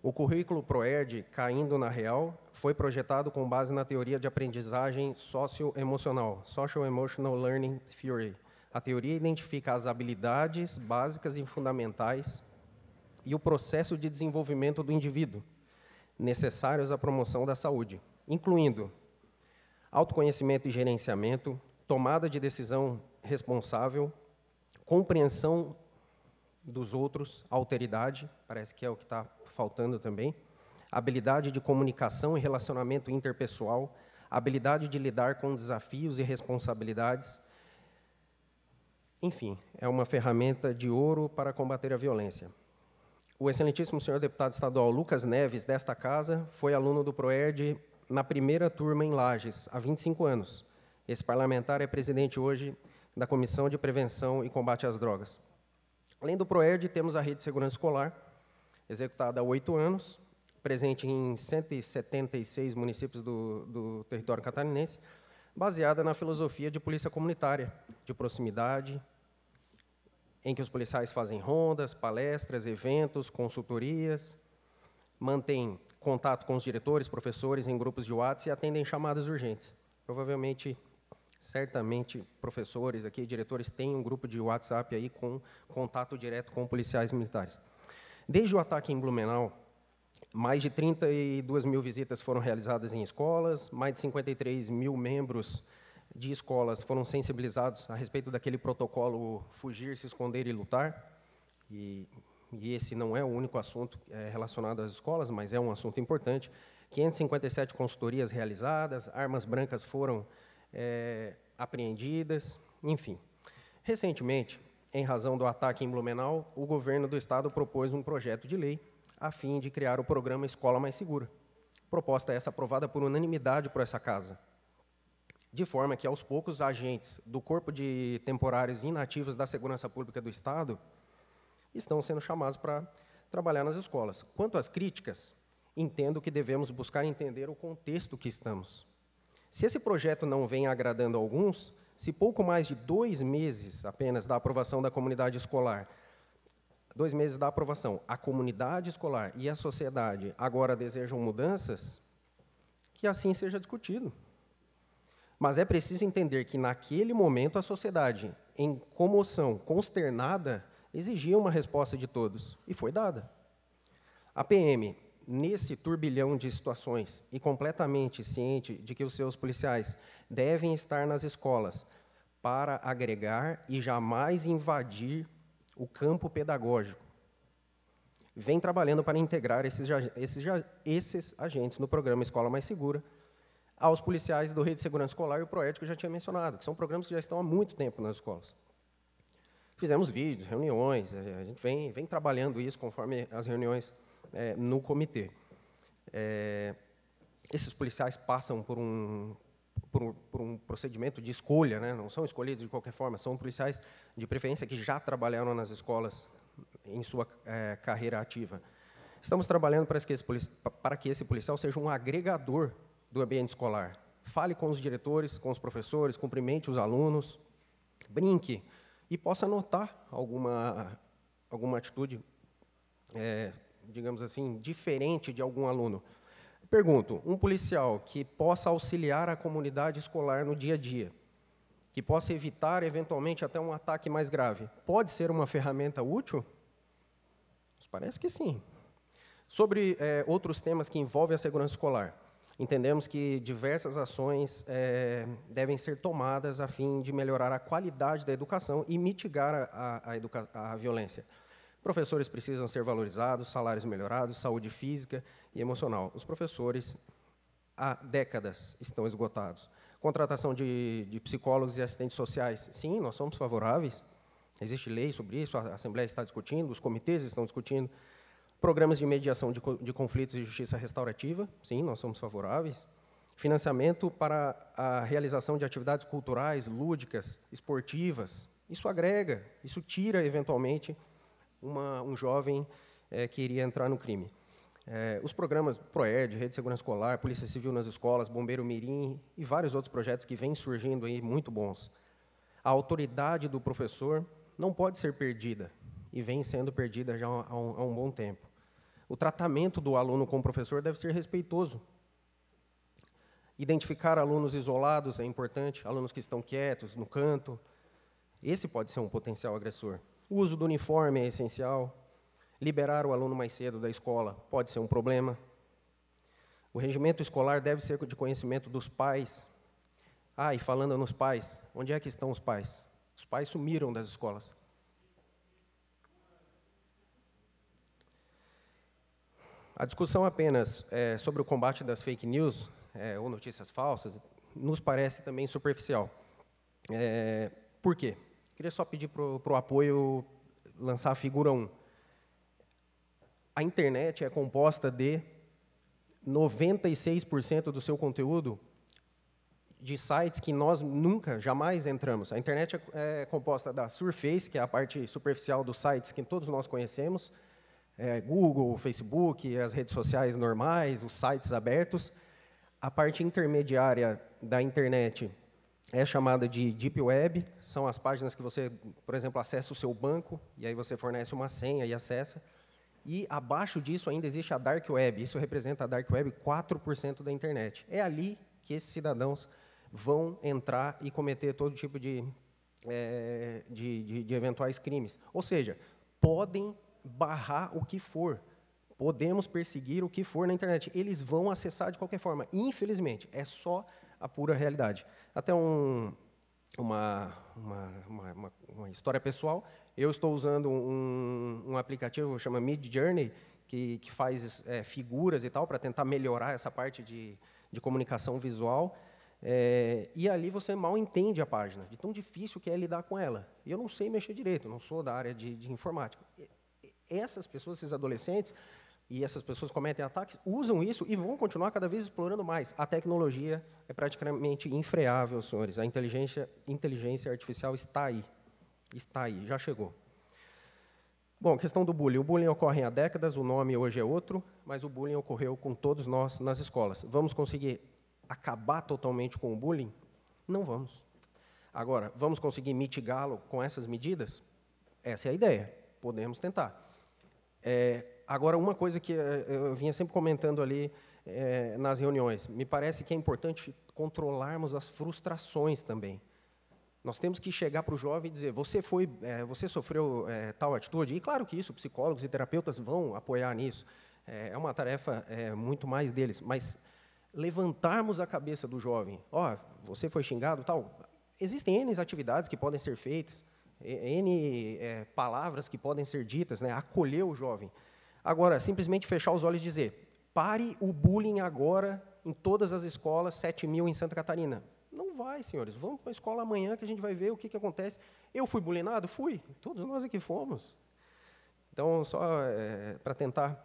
O currículo PROERD, caindo na real, foi projetado com base na teoria de aprendizagem socioemocional, Social Emotional Learning Theory. A teoria identifica as habilidades básicas e fundamentais e o processo de desenvolvimento do indivíduo necessários à promoção da saúde, incluindo autoconhecimento e gerenciamento, tomada de decisão responsável, compreensão dos outros, alteridade, parece que é o que está faltando também, habilidade de comunicação e relacionamento interpessoal, habilidade de lidar com desafios e responsabilidades. Enfim, é uma ferramenta de ouro para combater a violência. O excelentíssimo senhor deputado estadual Lucas Neves, desta casa, foi aluno do PROERD na primeira turma em Lages, há 25 anos. Esse parlamentar é presidente hoje da Comissão de Prevenção e Combate às Drogas. Além do PROERD, temos a Rede de Segurança Escolar, executada há oito anos, presente em 176 municípios do, do território catarinense, baseada na filosofia de polícia comunitária, de proximidade, em que os policiais fazem rondas, palestras, eventos, consultorias, mantêm contato com os diretores, professores em grupos de WhatsApp e atendem chamadas urgentes. Provavelmente, certamente, professores aqui, diretores, têm um grupo de WhatsApp aí com contato direto com policiais militares. Desde o ataque em Blumenau, mais de 32 mil visitas foram realizadas em escolas, mais de 53 mil membros de escolas foram sensibilizados a respeito daquele protocolo fugir, se esconder e lutar. E, e esse não é o único assunto é, relacionado às escolas, mas é um assunto importante. 557 consultorias realizadas, armas brancas foram é, apreendidas, enfim. Recentemente, em razão do ataque em Blumenau, o governo do estado propôs um projeto de lei a fim de criar o programa Escola Mais Segura. Proposta essa aprovada por unanimidade por essa casa. De forma que, aos poucos, agentes do Corpo de Temporários Inativos da Segurança Pública do Estado estão sendo chamados para trabalhar nas escolas. Quanto às críticas, entendo que devemos buscar entender o contexto que estamos. Se esse projeto não vem agradando alguns, se pouco mais de dois meses apenas da aprovação da comunidade escolar dois meses da aprovação, a comunidade escolar e a sociedade agora desejam mudanças, que assim seja discutido. Mas é preciso entender que, naquele momento, a sociedade, em comoção, consternada, exigia uma resposta de todos, e foi dada. A PM, nesse turbilhão de situações e completamente ciente de que os seus policiais devem estar nas escolas para agregar e jamais invadir o campo pedagógico, vem trabalhando para integrar esses, esses, esses agentes no programa Escola Mais Segura aos policiais do Rede de Segurança Escolar e o PROED, que eu já tinha mencionado, que são programas que já estão há muito tempo nas escolas. Fizemos vídeos, reuniões, é, a gente vem, vem trabalhando isso conforme as reuniões é, no comitê. É, esses policiais passam por um, por um, por um procedimento de escolha, né? não são escolhidos de qualquer forma, são policiais de preferência que já trabalharam nas escolas em sua é, carreira ativa. Estamos trabalhando para que, esse policial, para que esse policial seja um agregador do ambiente escolar. Fale com os diretores, com os professores, cumprimente os alunos, brinque e possa notar alguma, alguma atitude, é, digamos assim, diferente de algum aluno. Pergunto, um policial que possa auxiliar a comunidade escolar no dia a dia, que possa evitar eventualmente até um ataque mais grave, pode ser uma ferramenta útil? Parece que sim. Sobre é, outros temas que envolvem a segurança escolar, entendemos que diversas ações é, devem ser tomadas a fim de melhorar a qualidade da educação e mitigar a, a, a, a violência. Professores precisam ser valorizados, salários melhorados, saúde física e emocional. Os professores, há décadas, estão esgotados. Contratação de, de psicólogos e assistentes sociais. Sim, nós somos favoráveis. Existe lei sobre isso, a Assembleia está discutindo, os comitês estão discutindo. Programas de mediação de, de conflitos e justiça restaurativa. Sim, nós somos favoráveis financiamento para a realização de atividades culturais, lúdicas, esportivas. Isso agrega, isso tira eventualmente uma, um jovem é, que iria entrar no crime. É, os programas PROED, Rede de Segurança Escolar, Polícia Civil nas escolas, Bombeiro Mirim e vários outros projetos que vêm surgindo aí muito bons. A autoridade do professor não pode ser perdida e vem sendo perdida já há um, há um bom tempo. O tratamento do aluno com o professor deve ser respeitoso. Identificar alunos isolados é importante, alunos que estão quietos, no canto. Esse pode ser um potencial agressor. O uso do uniforme é essencial. Liberar o aluno mais cedo da escola pode ser um problema. O regimento escolar deve ser de conhecimento dos pais. Ah, e falando nos pais, onde é que estão os pais? Os pais sumiram das escolas. A discussão apenas é, sobre o combate das fake news é, ou notícias falsas nos parece também superficial. É, por quê? Queria só pedir para o apoio lançar a figura 1. A internet é composta de 96% do seu conteúdo de sites que nós nunca, jamais entramos. A internet é, é, composta da surface, que é a parte superficial dos sites que todos nós conhecemos, é, Google, Facebook, as redes sociais normais, os sites abertos. A parte intermediária da internet é chamada de Deep Web, são as páginas que você, por exemplo, acessa o seu banco, e aí você fornece uma senha e acessa. E abaixo disso ainda existe a Dark Web, isso representa a Dark Web 4% da internet. É ali que esses cidadãos vão entrar e cometer todo tipo de, é, de, de, de eventuais crimes. Ou seja, podem barrar o que for, podemos perseguir o que for na internet. Eles vão acessar de qualquer forma. Infelizmente, é só a pura realidade. Até um, uma, uma, uma, uma, história pessoal, eu estou usando um, um aplicativo que chama Mid Journey, que, que faz é, figuras e tal, para tentar melhorar essa parte de, de comunicação visual. É, e ali você mal entende a página, de tão difícil que é lidar com ela. E eu não sei mexer direito, não sou da área de, de informática. E, essas pessoas, esses adolescentes, e essas pessoas cometem ataques, usam isso e vão continuar cada vez explorando mais. A tecnologia é praticamente infreável, senhores. A inteligência, inteligência artificial está aí. Está aí, já chegou. Bom, questão do bullying. O bullying ocorre há décadas, o nome hoje é outro, mas o bullying ocorreu com todos nós nas escolas. Vamos conseguir acabar totalmente com o bullying? Não vamos. Agora, vamos conseguir mitigá-lo com essas medidas? Essa é a ideia. Podemos tentar. É, agora, uma coisa que eh, eu vinha sempre comentando ali é, nas reuniões, me parece que é importante controlarmos as frustrações também. Nós temos que chegar para o jovem e dizer: você foi, é, você sofreu é, tal atitude. E claro que isso, psicólogos e terapeutas vão apoiar nisso. É, uma tarefa muito mais deles. Mas levantarmos a cabeça do jovem: ó, oh, você foi xingado, tal. Existem N atividades que podem ser feitas, N palavras que podem ser ditas, né? Acolher o jovem. Agora, simplesmente fechar os olhos e dizer: pare o bullying agora em todas as escolas, 7 mil em Santa Catarina. Não vai, senhores. Vamos para a escola amanhã que a gente vai ver o que, que acontece. Eu fui bulinado? Fui. Todos nós aqui fomos. Então, só é, para tentar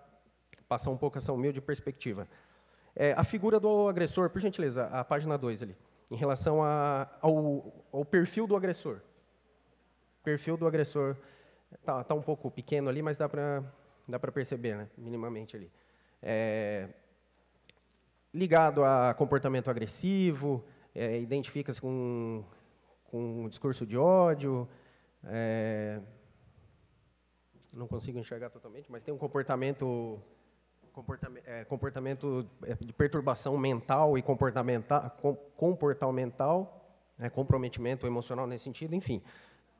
passar um pouco essa humilde perspectiva. É, a figura do agressor, por gentileza, a página 2 ali, em relação a, ao, ao, perfil do agressor. Perfil do agressor está tá um pouco pequeno ali, mas dá para Dá para perceber, né? Minimamente ali. É, ligado a comportamento agressivo, é, identifica-se com, com um discurso de ódio. É, não consigo enxergar totalmente, mas tem um comportamento é, comportamento é, de perturbação mental e comportamental, comportamental né, comprometimento emocional nesse sentido, enfim.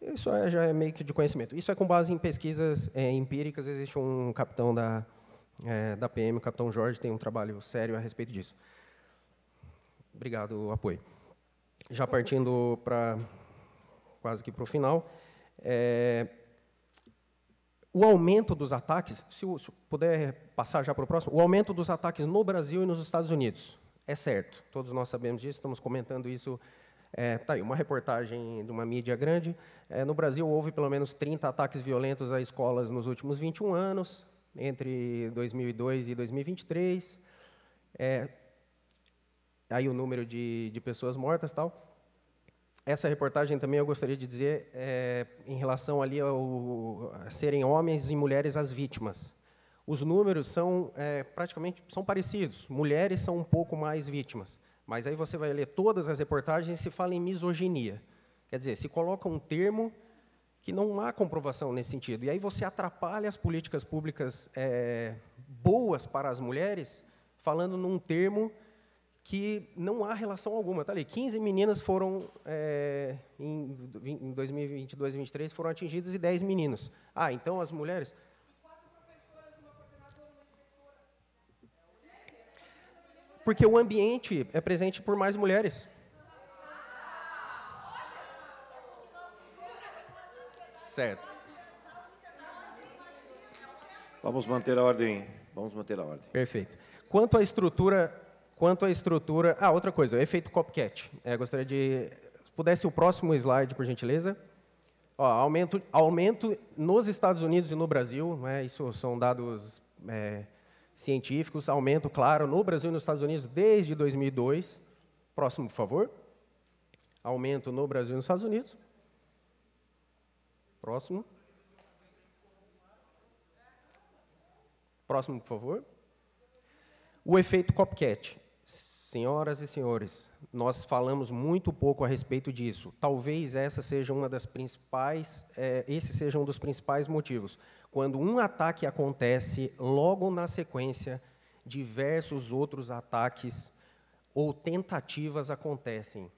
Isso é, já é meio que de conhecimento. Isso é com base em pesquisas é, empíricas. Existe um capitão da, é, da PM, o capitão Jorge, tem um trabalho sério a respeito disso. Obrigado, apoio. Já partindo para quase que para o final, é, o aumento dos ataques, se, se puder passar já para o próximo, o aumento dos ataques no Brasil e nos Estados Unidos. É certo, todos nós sabemos disso, estamos comentando isso é, tá aí, uma reportagem de uma mídia grande. É, no Brasil, houve pelo menos 30 ataques violentos a escolas nos últimos 21 anos, entre 2002 e 2023. É, aí o número de, de pessoas mortas tal. Essa reportagem também eu gostaria de dizer é, em relação ali ao, a serem homens e mulheres as vítimas. Os números são é, praticamente são parecidos. Mulheres são um pouco mais vítimas mas aí você vai ler todas as reportagens e se fala em misoginia. Quer dizer, se coloca um termo que não há comprovação nesse sentido. E aí você atrapalha as políticas públicas é, boas para as mulheres, falando num termo que não há relação alguma. Está ali, 15 meninas foram, é, em, 2022 2023, foram atingidas e 10 meninos. Ah, então as mulheres... Porque o ambiente é presente por mais mulheres. Certo. Vamos manter a ordem. Vamos manter a ordem. Perfeito. Quanto à estrutura, quanto à estrutura, ah, outra coisa, o efeito copcat. É, gostaria de pudesse o próximo slide, por gentileza. Ó, aumento, aumento nos Estados Unidos e no Brasil, né, isso são dados é, científicos, aumento, claro, no Brasil e nos Estados Unidos desde 2002. Próximo, por favor. Aumento no Brasil e nos Estados Unidos. Próximo. Próximo, por favor. O efeito Copcat. Senhoras e senhores, nós falamos muito pouco a respeito disso. Talvez essa seja uma das principais, é, esse seja um dos principais motivos quando um ataque acontece, logo na sequência, diversos outros ataques ou tentativas acontecem.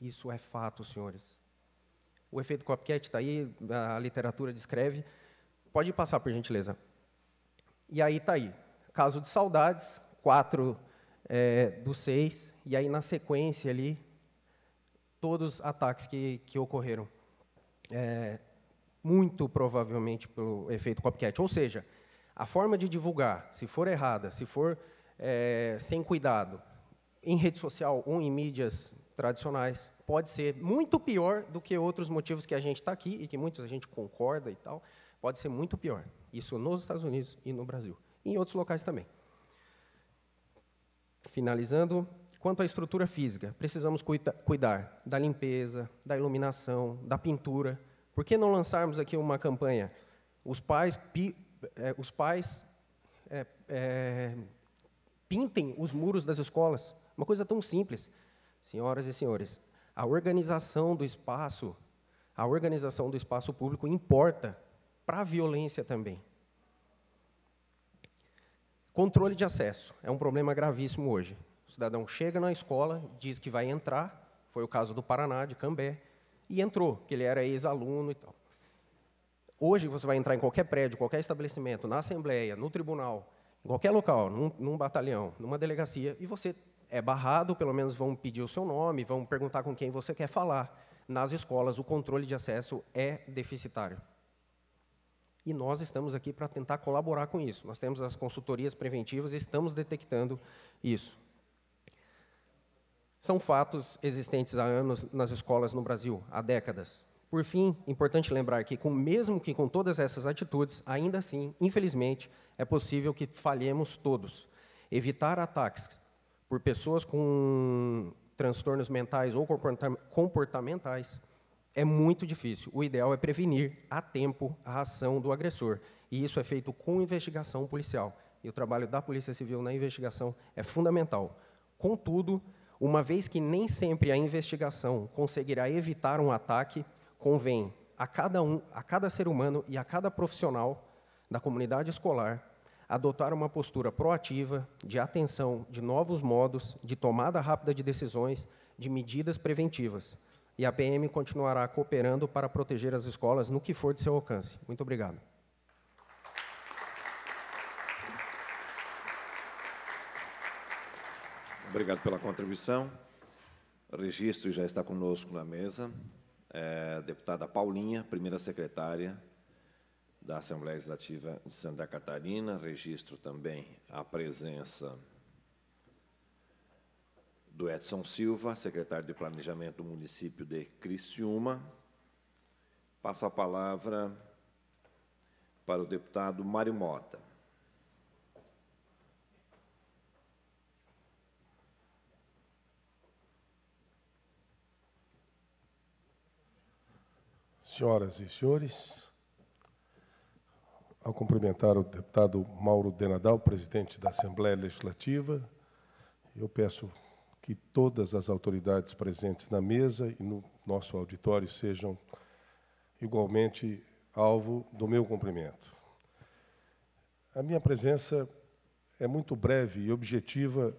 Isso é fato, senhores. O efeito Copcat está aí, a literatura descreve. Pode passar, por gentileza. E aí está aí. Caso de saudades, quatro é, dos seis, e aí na sequência ali, todos os ataques que, que ocorreram. É, muito provavelmente pelo efeito copycat. Ou seja, a forma de divulgar, se for errada, se for é, sem cuidado, em rede social ou em mídias tradicionais, pode ser muito pior do que outros motivos que a gente está aqui e que muitos a gente concorda e tal, pode ser muito pior. Isso nos Estados Unidos e no Brasil. E em outros locais também. Finalizando, quanto à estrutura física, precisamos cuida, cuidar da limpeza, da iluminação, da pintura, por que não lançarmos aqui uma campanha? Os pais, pi, é, os pais é, é, pintem os muros das escolas. Uma coisa tão simples. Senhoras e senhores, a organização do espaço, a organização do espaço público importa para a violência também. Controle de acesso é um problema gravíssimo hoje. O cidadão chega na escola, diz que vai entrar, foi o caso do Paraná, de Cambé, e entrou, que ele era ex-aluno e tal. Hoje você vai entrar em qualquer prédio, qualquer estabelecimento, na assembleia, no tribunal, em qualquer local, num, num batalhão, numa delegacia, e você é barrado, pelo menos vão pedir o seu nome, vão perguntar com quem você quer falar. Nas escolas, o controle de acesso é deficitário. E nós estamos aqui para tentar colaborar com isso. Nós temos as consultorias preventivas e estamos detectando isso. São fatos existentes há anos nas escolas no Brasil, há décadas. Por fim, importante lembrar que, com, mesmo que com todas essas atitudes, ainda assim, infelizmente, é possível que falhemos todos. Evitar ataques por pessoas com transtornos mentais ou comportamentais é muito difícil. O ideal é prevenir a tempo a ação do agressor. E isso é feito com investigação policial. E o trabalho da Polícia Civil na investigação é fundamental. Contudo, uma vez que nem sempre a investigação conseguirá evitar um ataque, convém a cada um, a cada ser humano e a cada profissional da comunidade escolar adotar uma postura proativa de atenção de novos modos de tomada rápida de decisões, de medidas preventivas. E a PM continuará cooperando para proteger as escolas no que for de seu alcance. Muito obrigado. obrigado pela contribuição. Registro já está conosco na mesa. É, deputada Paulinha, primeira secretária da Assembleia Legislativa de Santa Catarina. Registro também a presença do Edson Silva, secretário de Planejamento do município de Criciúma. Passo a palavra para o deputado Mário Mota. Senhoras e senhores, ao cumprimentar o deputado Mauro Denadal, presidente da Assembleia Legislativa, eu peço que todas as autoridades presentes na mesa e no nosso auditório sejam igualmente alvo do meu cumprimento. A minha presença é muito breve e objetiva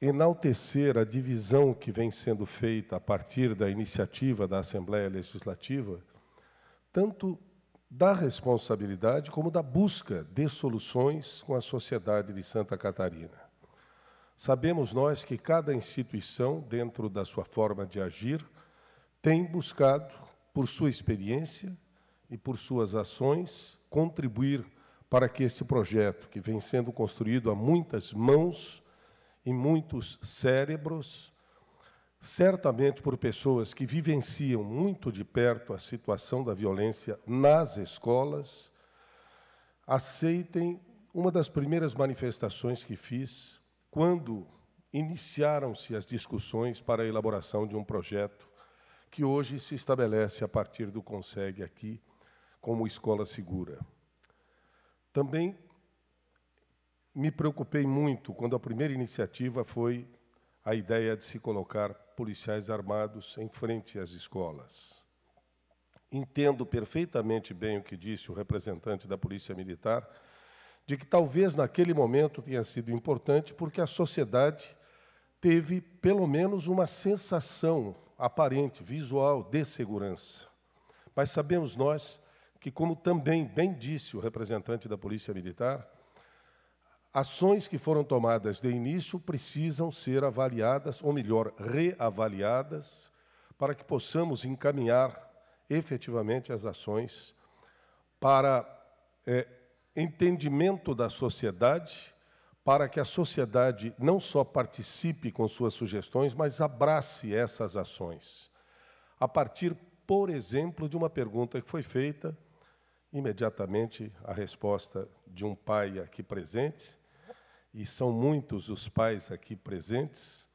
enaltecer a divisão que vem sendo feita a partir da iniciativa da Assembleia Legislativa, tanto da responsabilidade como da busca de soluções com a sociedade de Santa Catarina. Sabemos nós que cada instituição, dentro da sua forma de agir, tem buscado, por sua experiência e por suas ações, contribuir para que este projeto, que vem sendo construído a muitas mãos, em muitos cérebros, certamente por pessoas que vivenciam muito de perto a situação da violência nas escolas, aceitem uma das primeiras manifestações que fiz quando iniciaram-se as discussões para a elaboração de um projeto que hoje se estabelece a partir do Consegue aqui como escola segura. Também me preocupei muito quando a primeira iniciativa foi a ideia de se colocar policiais armados em frente às escolas. Entendo perfeitamente bem o que disse o representante da Polícia Militar, de que talvez naquele momento tenha sido importante porque a sociedade teve pelo menos uma sensação aparente, visual, de segurança. Mas sabemos nós que, como também bem disse o representante da Polícia Militar, ações que foram tomadas de início precisam ser avaliadas, ou melhor, reavaliadas, para que possamos encaminhar efetivamente as ações para é, entendimento da sociedade, para que a sociedade não só participe com suas sugestões, mas abrace essas ações. A partir, por exemplo, de uma pergunta que foi feita, imediatamente a resposta de um pai aqui presente, e são muitos os pais aqui presentes,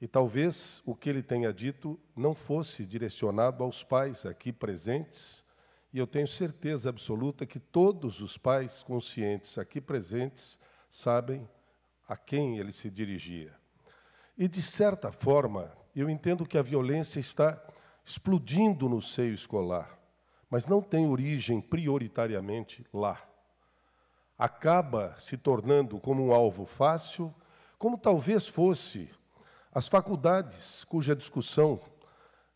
e talvez o que ele tenha dito não fosse direcionado aos pais aqui presentes, e eu tenho certeza absoluta que todos os pais conscientes aqui presentes sabem a quem ele se dirigia. E, de certa forma, eu entendo que a violência está explodindo no seio escolar, mas não tem origem prioritariamente lá acaba se tornando como um alvo fácil, como talvez fosse as faculdades, cuja discussão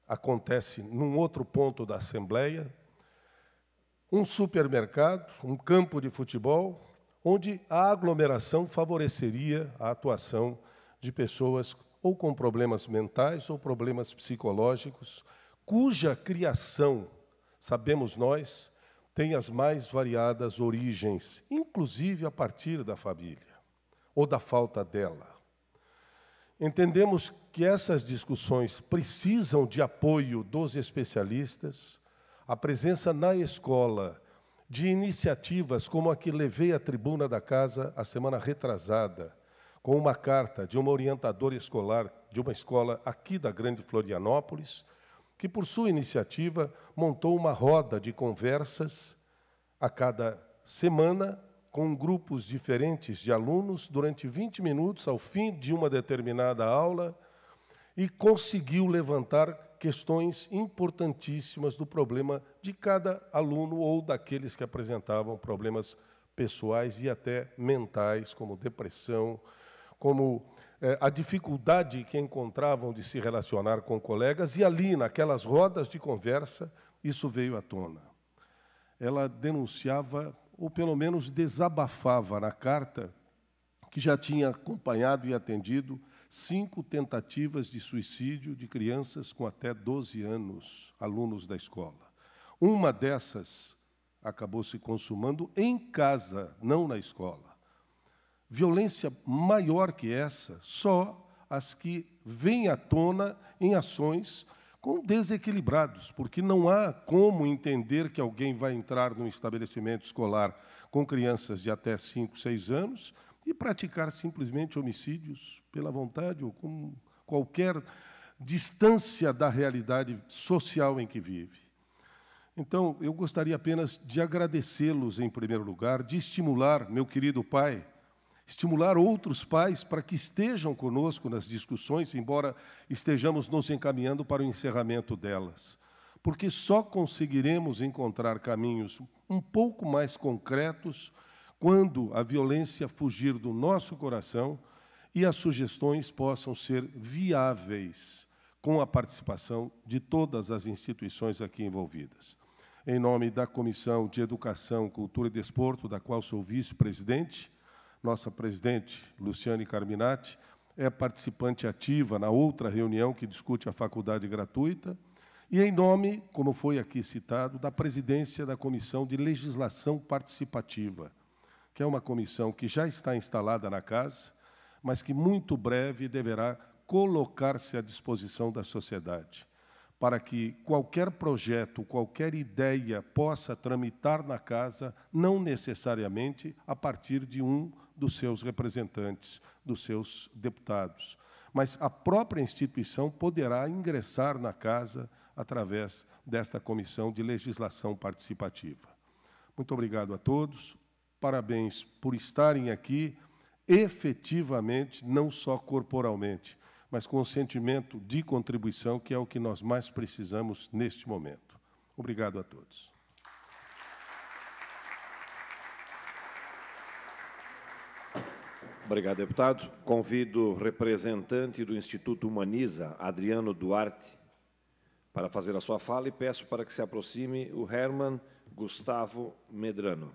acontece num outro ponto da Assembleia, um supermercado, um campo de futebol, onde a aglomeração favoreceria a atuação de pessoas ou com problemas mentais ou problemas psicológicos, cuja criação, sabemos nós, tem as mais variadas origens, inclusive a partir da família ou da falta dela. Entendemos que essas discussões precisam de apoio dos especialistas, a presença na escola de iniciativas como a que levei à tribuna da casa a semana retrasada, com uma carta de uma orientadora escolar de uma escola aqui da Grande Florianópolis, que, por sua iniciativa, montou uma roda de conversas a cada semana com grupos diferentes de alunos durante 20 minutos ao fim de uma determinada aula e conseguiu levantar questões importantíssimas do problema de cada aluno ou daqueles que apresentavam problemas pessoais e até mentais, como depressão, como é, a dificuldade que encontravam de se relacionar com colegas, e ali, naquelas rodas de conversa, isso veio à tona. Ela denunciava, ou pelo menos desabafava na carta, que já tinha acompanhado e atendido cinco tentativas de suicídio de crianças com até 12 anos, alunos da escola. Uma dessas acabou se consumando em casa, não na escola. Violência maior que essa, só as que vêm à tona em ações com desequilibrados, porque não há como entender que alguém vai entrar num estabelecimento escolar com crianças de até 5, 6 anos e praticar simplesmente homicídios pela vontade ou com qualquer distância da realidade social em que vive. Então, eu gostaria apenas de agradecê-los, em primeiro lugar, de estimular meu querido pai estimular outros pais para que estejam conosco nas discussões, embora estejamos nos encaminhando para o encerramento delas, porque só conseguiremos encontrar caminhos um pouco mais concretos quando a violência fugir do nosso coração e as sugestões possam ser viáveis com a participação de todas as instituições aqui envolvidas. Em nome da Comissão de Educação, Cultura e Desporto, da qual sou vice-presidente, nossa presidente, Luciane Carminati, é participante ativa na outra reunião que discute a faculdade gratuita, e em nome, como foi aqui citado, da presidência da Comissão de Legislação Participativa, que é uma comissão que já está instalada na casa, mas que muito breve deverá colocar-se à disposição da sociedade para que qualquer projeto, qualquer ideia possa tramitar na casa, não necessariamente a partir de um dos seus representantes, dos seus deputados, mas a própria instituição poderá ingressar na casa através desta comissão de legislação participativa. Muito obrigado a todos. Parabéns por estarem aqui efetivamente, não só corporalmente, mas com o sentimento de contribuição, que é o que nós mais precisamos neste momento. Obrigado a todos. Obrigado, deputado. Convido o representante do Instituto Humaniza, Adriano Duarte, para fazer a sua fala e peço para que se aproxime o Herman Gustavo Medrano.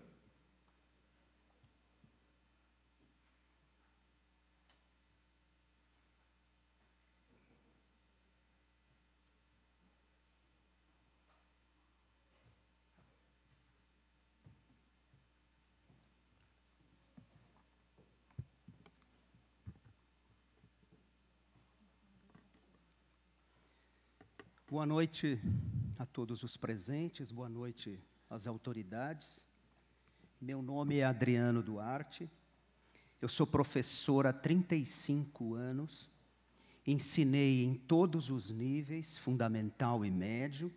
Boa noite a todos os presentes, boa noite às autoridades. Meu nome é Adriano Duarte, eu sou professor há 35 anos, ensinei em todos os níveis, fundamental e médio,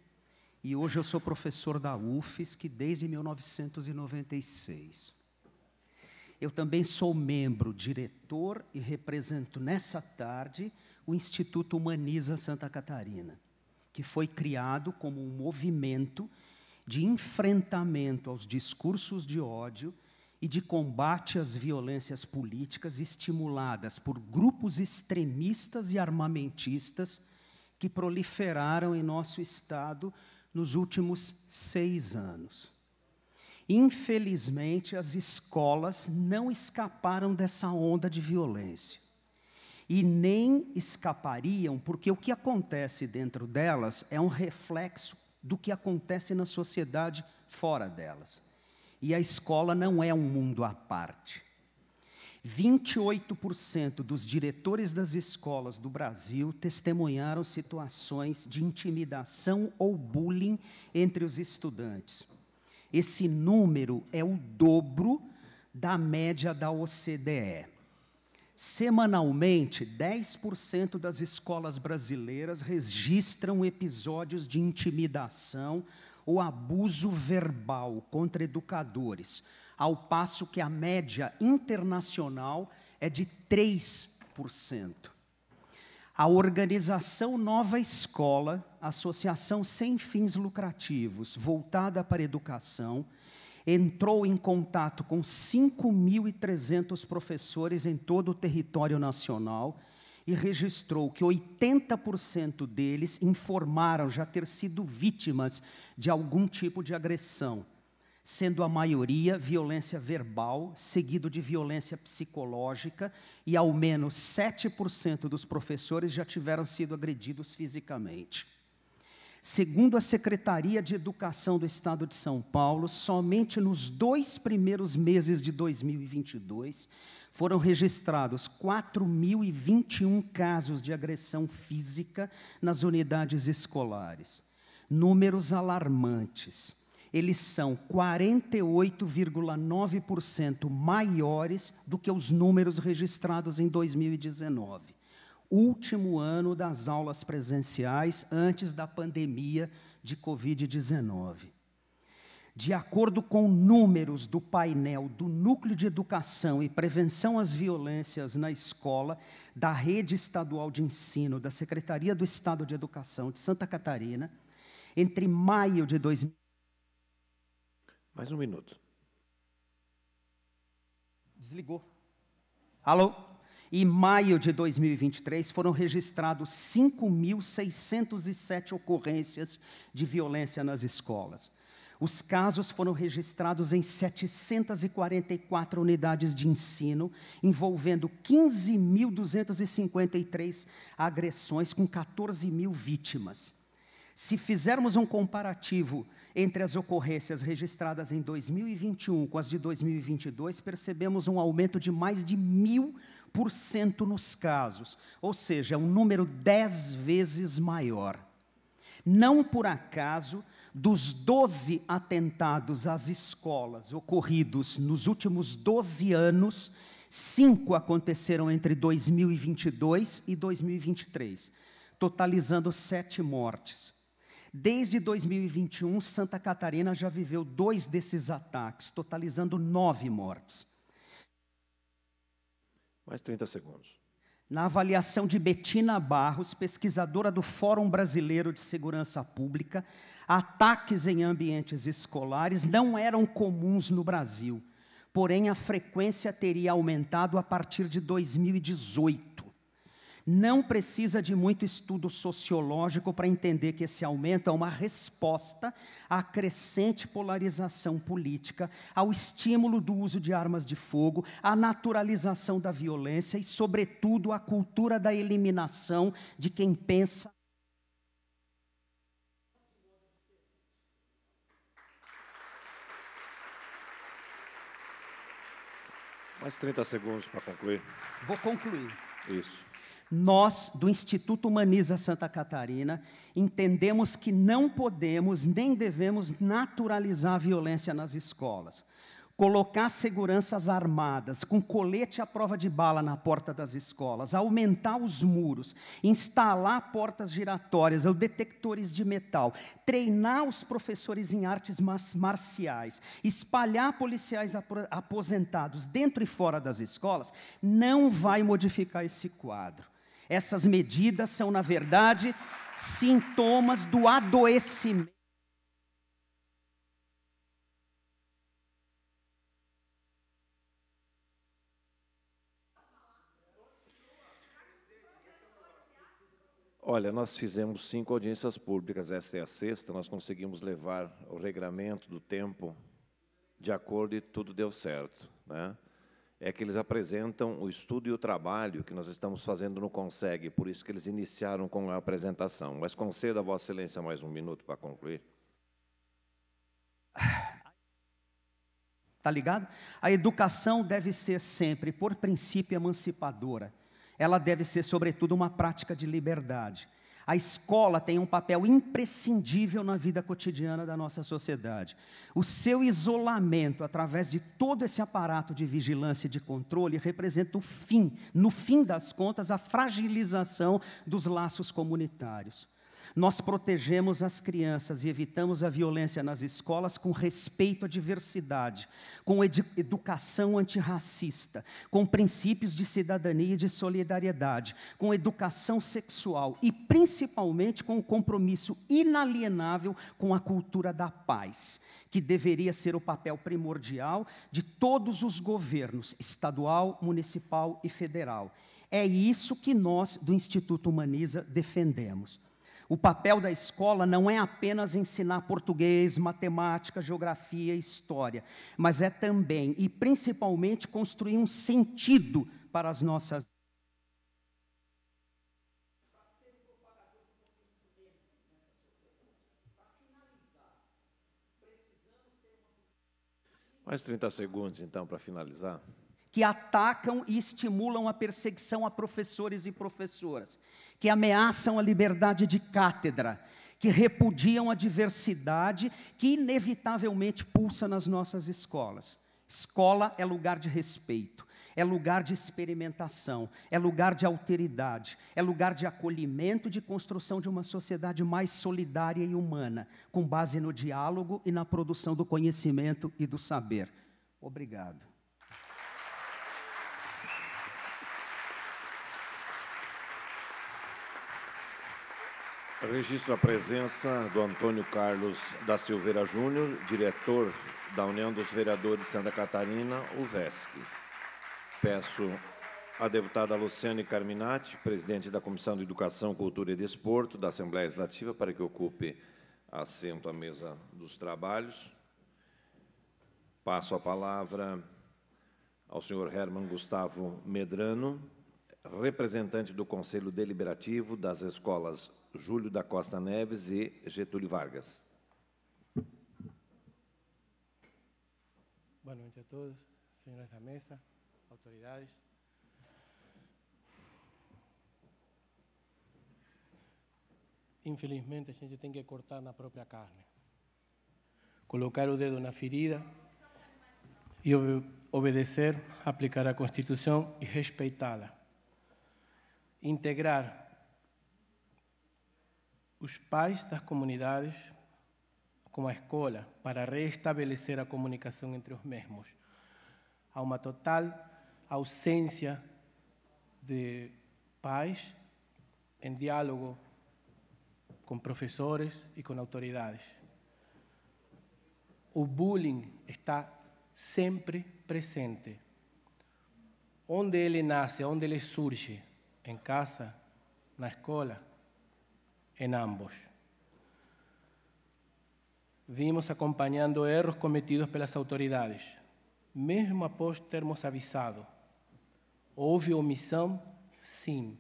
e hoje eu sou professor da UFSC desde 1996. Eu também sou membro, diretor e represento nessa tarde o Instituto Humaniza Santa Catarina que foi criado como um movimento de enfrentamento aos discursos de ódio e de combate às violências políticas estimuladas por grupos extremistas e armamentistas que proliferaram em nosso Estado nos últimos seis anos. Infelizmente, as escolas não escaparam dessa onda de violência e nem escapariam, porque o que acontece dentro delas é um reflexo do que acontece na sociedade fora delas. E a escola não é um mundo à parte. 28% dos diretores das escolas do Brasil testemunharam situações de intimidação ou bullying entre os estudantes. Esse número é o dobro da média da OCDE. Semanalmente, 10% das escolas brasileiras registram episódios de intimidação ou abuso verbal contra educadores, ao passo que a média internacional é de 3%. A organização Nova Escola, associação sem fins lucrativos voltada para a educação, entrou em contato com 5.300 professores em todo o território nacional e registrou que 80% deles informaram já ter sido vítimas de algum tipo de agressão, sendo a maioria violência verbal, seguido de violência psicológica, e ao menos 7% dos professores já tiveram sido agredidos fisicamente. Segundo a Secretaria de Educação do Estado de São Paulo, somente nos dois primeiros meses de 2022 foram registrados 4.021 casos de agressão física nas unidades escolares. Números alarmantes. Eles são 48,9% maiores do que os números registrados em 2019 último ano das aulas presenciais antes da pandemia de Covid-19. De acordo com números do painel do Núcleo de Educação e Prevenção às Violências na Escola, da Rede Estadual de Ensino da Secretaria do Estado de Educação de Santa Catarina, entre maio de 2000. Mais um minuto. Desligou. Alô? e maio de 2023 foram registrados 5.607 ocorrências de violência nas escolas. Os casos foram registrados em 744 unidades de ensino, envolvendo 15.253 agressões com 14 mil vítimas. Se fizermos um comparativo entre as ocorrências registradas em 2021 com as de 2022, percebemos um aumento de mais de mil nos casos, ou seja, é um número dez vezes maior. Não por acaso, dos 12 atentados às escolas ocorridos nos últimos 12 anos, cinco aconteceram entre 2022 e 2023, totalizando sete mortes. Desde 2021, Santa Catarina já viveu dois desses ataques, totalizando nove mortes. Mais 30 segundos. Na avaliação de Betina Barros, pesquisadora do Fórum Brasileiro de Segurança Pública, ataques em ambientes escolares não eram comuns no Brasil, porém a frequência teria aumentado a partir de 2018. Não precisa de muito estudo sociológico para entender que esse aumento é uma resposta à crescente polarização política, ao estímulo do uso de armas de fogo, à naturalização da violência e, sobretudo, à cultura da eliminação de quem pensa Mais 30 segundos para concluir. Vou concluir. Isso. Nós, do Instituto Humaniza Santa Catarina, entendemos que não podemos nem devemos naturalizar a violência nas escolas. Colocar seguranças armadas, com colete à prova de bala na porta das escolas, aumentar os muros, instalar portas giratórias ou detectores de metal, treinar os professores em artes marciais, espalhar policiais aposentados dentro e fora das escolas, não vai modificar esse quadro. Essas medidas são, na verdade, sintomas do adoecimento. Olha, nós fizemos cinco audiências públicas, essa é a sexta, nós conseguimos levar o regramento do tempo de acordo e tudo deu certo. Né? é que eles apresentam o estudo e o trabalho que nós estamos fazendo no CONSEG, por isso que eles iniciaram com a apresentação. Mas conceda a Vossa Excelência mais um minuto para concluir. Tá ligado? A educação deve ser sempre, por princípio, emancipadora. Ela deve ser, sobretudo, uma prática de liberdade. A escola tem um papel imprescindível na vida cotidiana da nossa sociedade. O seu isolamento através de todo esse aparato de vigilância e de controle representa o fim, no fim das contas, a fragilização dos laços comunitários. Nós protegemos as crianças e evitamos a violência nas escolas com respeito à diversidade, com educação antirracista, com princípios de cidadania e de solidariedade, com educação sexual e principalmente com o compromisso inalienável com a cultura da paz, que deveria ser o papel primordial de todos os governos, estadual, municipal e federal. É isso que nós do Instituto Humaniza defendemos. O papel da escola não é apenas ensinar português, matemática, geografia e história, mas é também e principalmente construir um sentido para as nossas Mais 30 segundos, então, para finalizar. Que atacam e estimulam a perseguição a professores e professoras que ameaçam a liberdade de cátedra, que repudiam a diversidade que inevitavelmente pulsa nas nossas escolas. Escola é lugar de respeito, é lugar de experimentação, é lugar de alteridade, é lugar de acolhimento, de construção de uma sociedade mais solidária e humana, com base no diálogo e na produção do conhecimento e do saber. Obrigado. Registro a presença do Antônio Carlos da Silveira Júnior, diretor da União dos Vereadores de Santa Catarina, VESC. Peço à deputada Luciane Carminati, presidente da Comissão de Educação, Cultura e Desporto da Assembleia Legislativa, para que ocupe assento à mesa dos trabalhos. Passo a palavra ao senhor Herman Gustavo Medrano, representante do Conselho Deliberativo das Escolas Júlio da Costa Neves e Getúlio Vargas. Boa noite a todos, senhores da mesa, autoridades. Infelizmente, a gente tem que cortar na própria carne. Colocar o dedo na ferida e obedecer, aplicar a Constituição e respeitá-la. Integrar os pais das comunidades com a escola para restabelecer a comunicação entre os mesmos. Há uma total ausência de pais em diálogo com professores e com autoridades. O bullying está sempre presente. Onde ele nasce, onde ele surge, em casa, na escola, en ambos. Vimos acompanhando erros cometidos pelas autoridades. Mesmo após termos avisado, houve omissão? Sim.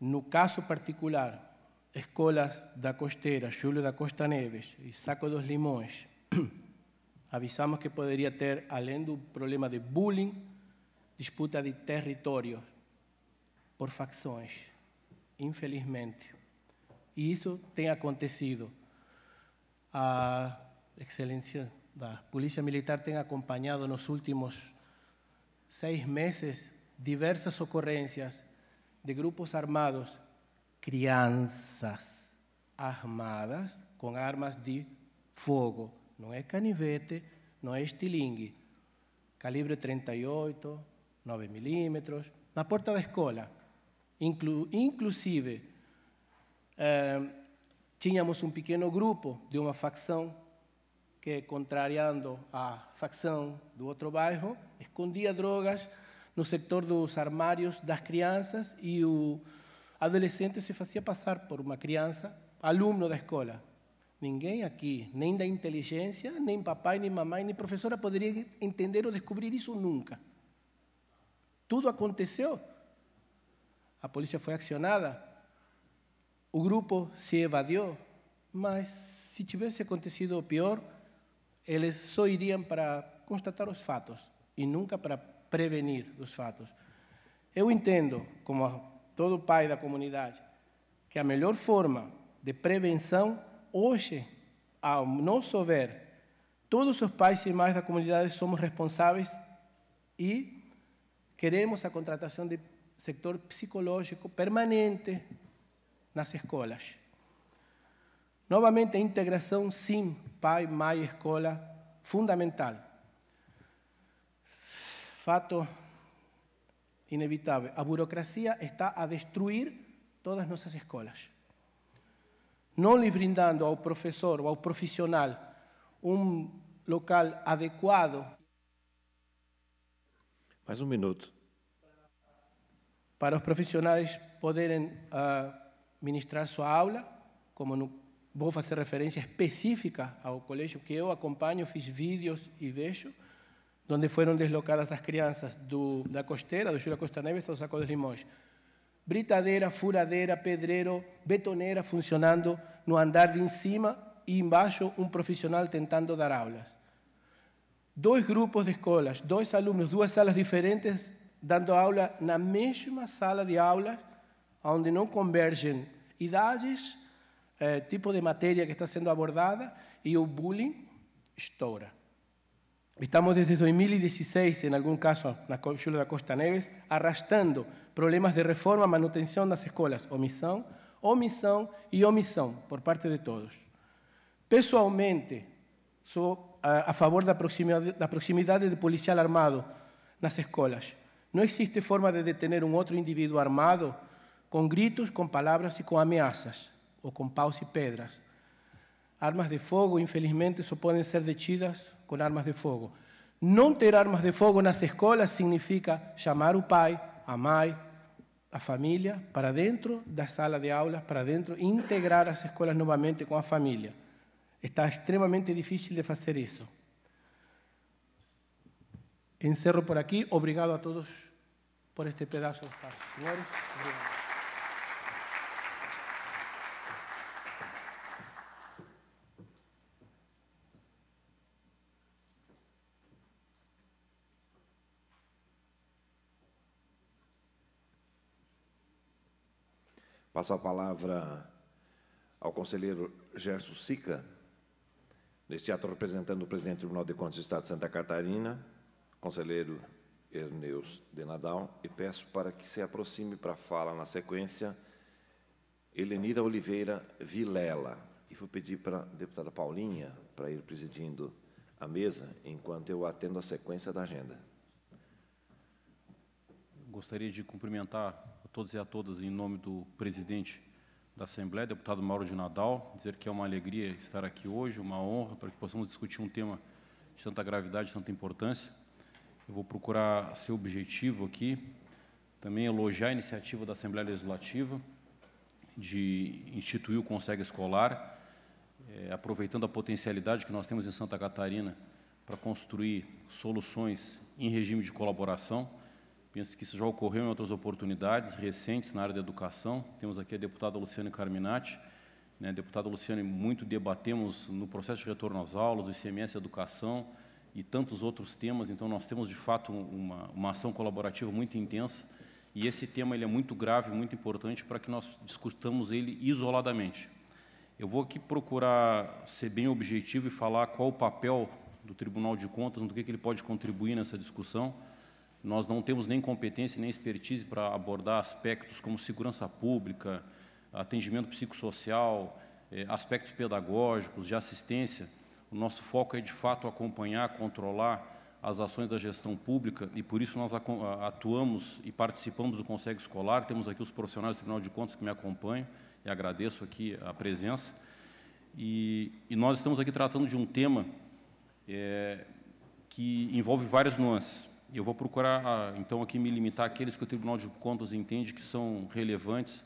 No caso particular, escolas da costeira, Júlio da Costa Neves e Saco dos Limões, avisamos que poderia ter, além do problema de bullying, disputa de território por facções infelizmente. E isso tem acontecido. A excelência da Polícia Militar tem acompanhado nos últimos seis meses diversas ocorrências de grupos armados, crianças armadas com armas de fogo. Não é canivete, não é estilingue. Calibre 38, 9 milímetros, na porta da escola. Inclu inclusive, eh, tínhamos um pequeno grupo de uma facção que, contrariando a facção do outro bairro, escondia drogas no sector dos armários das crianças e o adolescente se fazia passar por uma criança, aluno da escola. Ninguém aqui, nem da inteligência, nem papai, nem mamãe, nem professora poderia entender ou descobrir isso nunca. Tudo aconteceu a polícia foi acionada, o grupo se evadiu, mas se tivesse acontecido o pior, eles só iriam para constatar os fatos e nunca para prevenir os fatos. Eu entendo, como todo pai da comunidade, que a melhor forma de prevenção hoje, ao não ver, todos os pais e mães da comunidade somos responsáveis e queremos a contratação de sector psicológico permanente nas escolas. Novamente, a integração, sim, pai, mãe, escola, fundamental. Fato inevitável, a burocracia está a destruir todas nossas escolas. Não lhe brindando ao professor ou ao profissional um local adequado. Mais um minuto para os profissionais poderem uh, ministrar sua aula, como no, vou fazer referência específica ao colégio que eu acompanho, fiz vídeos e vejo, onde foram deslocadas as crianças do, da costeira, do Júlio Costa Neves ao Saco dos Limões. Britadeira, furadeira, pedreiro, betoneira funcionando no andar de cima e embaixo um profissional tentando dar aulas. Dois grupos de escolas, dois alunos, duas salas diferentes dando aula na mesma sala de aula, onde não convergem idades, eh, tipo de matéria que está sendo abordada, e o bullying estoura. Estamos desde 2016, em algum caso, na Chula da Costa Neves, arrastando problemas de reforma, manutenção nas escolas, omissão, omissão e omissão por parte de todos. Pessoalmente, sou eh, a, favor da proximidade, da proximidade policial armado nas escolas, no existe forma de detener um outro indivíduo armado com gritos, com palavras e com ameaças, ou com paus e pedras. Armas de fogo, infelizmente, só podem ser detidas com armas de fogo. Não ter armas de fogo nas escolas significa chamar o pai, a mãe, a família para dentro da sala de aulas, para dentro, integrar as escolas novamente com a família. Está extremamente difícil de fazer isso encerro por aquí. Obrigado a todos por este pedazo de espacio. obrigado. Passo a palavra ao conselheiro Gerson Sica, neste ato representando o presidente do Tribunal de Contas do Estado de Santa Catarina conselheiro Erneus de Nadal, e peço para que se aproxime para a fala na sequência Helenira Oliveira Vilela. E vou pedir para a deputada Paulinha para ir presidindo a mesa enquanto eu atendo a sequência da agenda. Gostaria de cumprimentar a todos e a todas em nome do presidente da Assembleia, deputado Mauro de Nadal, dizer que é uma alegria estar aqui hoje, uma honra para que possamos discutir um tema de tanta gravidade, de tanta importância. Eu vou procurar ser objetivo aqui, também elogiar a iniciativa da Assembleia Legislativa de instituir o Consegue Escolar, é, aproveitando a potencialidade que nós temos em Santa Catarina para construir soluções em regime de colaboração. Penso que isso já ocorreu em outras oportunidades recentes na área da educação. Temos aqui a deputada Luciane Carminati. Né, deputada Luciane, muito debatemos no processo de retorno às aulas, o ICMS Educação, e tantos outros temas, então nós temos de fato uma, uma ação colaborativa muito intensa e esse tema ele é muito grave, muito importante para que nós discutamos ele isoladamente. Eu vou aqui procurar ser bem objetivo e falar qual o papel do Tribunal de Contas, do que, que ele pode contribuir nessa discussão. Nós não temos nem competência nem expertise para abordar aspectos como segurança pública, atendimento psicossocial, eh, aspectos pedagógicos, de assistência. O nosso foco é, de fato, acompanhar, controlar as ações da gestão pública e, por isso, nós atuamos e participamos do Conselho Escolar. Temos aqui os profissionais do Tribunal de Contas que me acompanham e agradeço aqui a presença. E, e nós estamos aqui tratando de um tema é, que envolve várias nuances. Eu vou procurar, ah, então, aqui me limitar àqueles que o Tribunal de Contas entende que são relevantes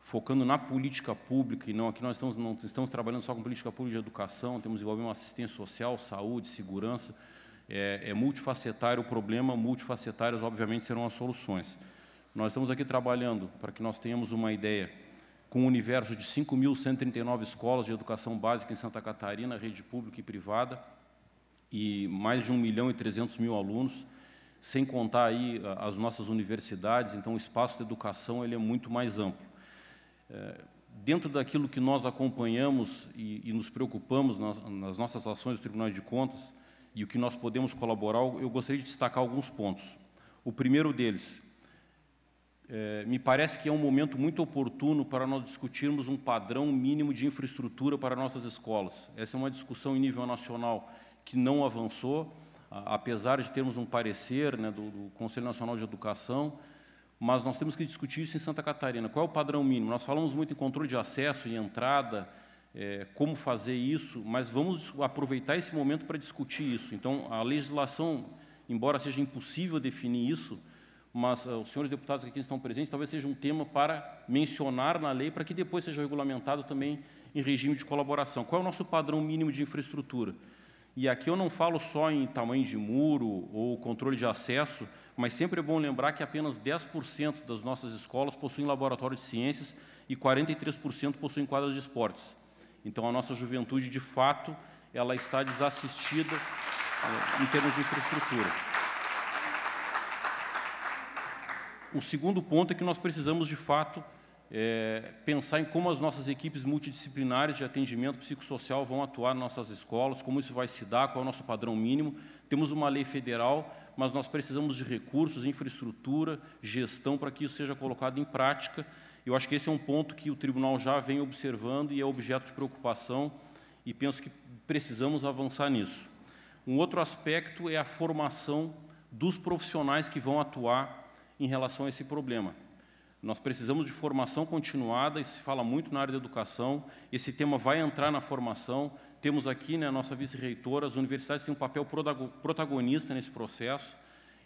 focando na política pública, e não aqui nós estamos, não estamos trabalhando só com política pública de educação, temos envolvido uma assistência social, saúde, segurança. É, é multifacetário o problema, multifacetárias, obviamente, serão as soluções. Nós estamos aqui trabalhando para que nós tenhamos uma ideia com um universo de 5.139 escolas de educação básica em Santa Catarina, rede pública e privada, e mais de 1 milhão e 300 mil alunos, sem contar aí as nossas universidades, então o espaço de educação ele é muito mais amplo. Eh, dentro daquilo que nós acompanhamos e, e nos preocupamos nas, nas, nossas ações do Tribunal de Contas e o que nós podemos colaborar, eu gostaria de destacar alguns pontos. O primeiro deles, é, me parece que é um momento muito oportuno para nós discutirmos um padrão mínimo de infraestrutura para nossas escolas. Essa é uma discussão em nível nacional que não avançou, a, apesar de termos um parecer né, do, do Conselho Nacional de Educação, mas nós temos que discutir isso em Santa Catarina. Qual é o padrão mínimo? Nós falamos muito em controle de acesso e entrada, é, como fazer isso, mas vamos aproveitar esse momento para discutir isso. Então, a legislação, embora seja impossível definir isso, mas uh, os senhores deputados que aqui estão presentes, talvez seja um tema para mencionar na lei, para que depois seja regulamentado também em regime de colaboração. Qual é o nosso padrão mínimo de infraestrutura? E aqui eu não falo só em tamanho de muro ou controle de acesso, mas sempre é bom lembrar que apenas 10% das nossas escolas possuem laboratório de ciências e 43% possuem quadras de esportes. Então, a nossa juventude, de fato, ela está desassistida eh, em termos de infraestrutura. O segundo ponto é que nós precisamos, de fato, é, pensar em como as nossas equipes multidisciplinares de atendimento psicossocial vão atuar nas nossas escolas, como isso vai se dar, qual é o nosso padrão mínimo. Temos uma lei federal, mas nós precisamos de recursos, infraestrutura, gestão para que isso seja colocado em prática. Eu acho que esse é um ponto que o tribunal já vem observando e é objeto de preocupação, e penso que precisamos avançar nisso. Um outro aspecto é a formação dos profissionais que vão atuar em relação a esse problema. Nós precisamos de formação continuada, isso se fala muito na área da educação, esse tema vai entrar na formação. Temos aqui né, a nossa vice-reitora, as universidades têm um papel protagonista nesse processo,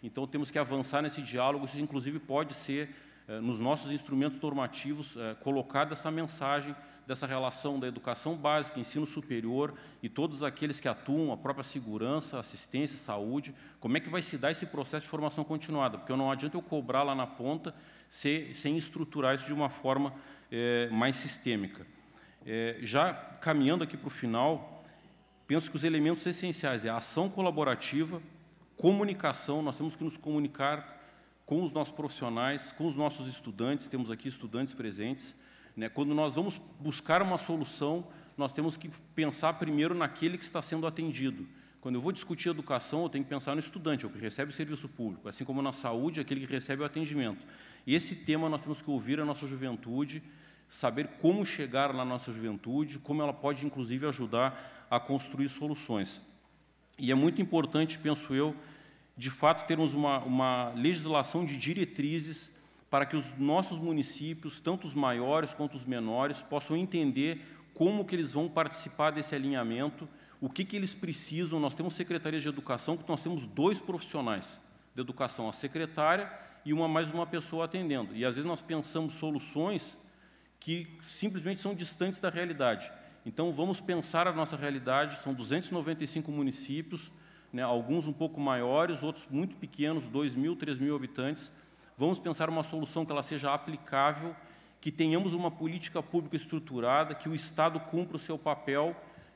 então temos que avançar nesse diálogo, isso inclusive pode ser, eh, nos nossos instrumentos normativos, eh, colocada essa mensagem dessa relação da educação básica, ensino superior e todos aqueles que atuam, a própria segurança, assistência, saúde, como é que vai se dar esse processo de formação continuada, porque não adianta eu cobrar lá na ponta se, sem estruturar isso de uma forma é, mais sistêmica. É, já caminhando aqui para o final, penso que os elementos essenciais é a ação colaborativa, comunicação, nós temos que nos comunicar com os nossos profissionais, com os nossos estudantes, temos aqui estudantes presentes. Né? Quando nós vamos buscar uma solução, nós temos que pensar primeiro naquele que está sendo atendido. Quando eu vou discutir educação, eu tenho que pensar no estudante, é o que recebe o serviço público, assim como na saúde, é aquele que recebe o atendimento. Esse tema nós temos que ouvir a nossa juventude, saber como chegar na nossa juventude, como ela pode, inclusive, ajudar a construir soluções. E é muito importante, penso eu, de fato, termos uma, uma legislação de diretrizes para que os nossos municípios, tanto os maiores quanto os menores, possam entender como que eles vão participar desse alinhamento, o que, que eles precisam. Nós temos secretarias de educação, que nós temos dois profissionais de educação, a secretária e uma mais uma pessoa atendendo. E às vezes nós pensamos soluções que simplesmente são distantes da realidade. Então vamos pensar a nossa realidade, são 295 municípios, né, alguns um pouco maiores, outros muito pequenos, 2 mil, 3 mil habitantes. Vamos pensar uma solução que ela seja aplicável, que tenhamos uma política pública estruturada, que o Estado cumpra o seu papel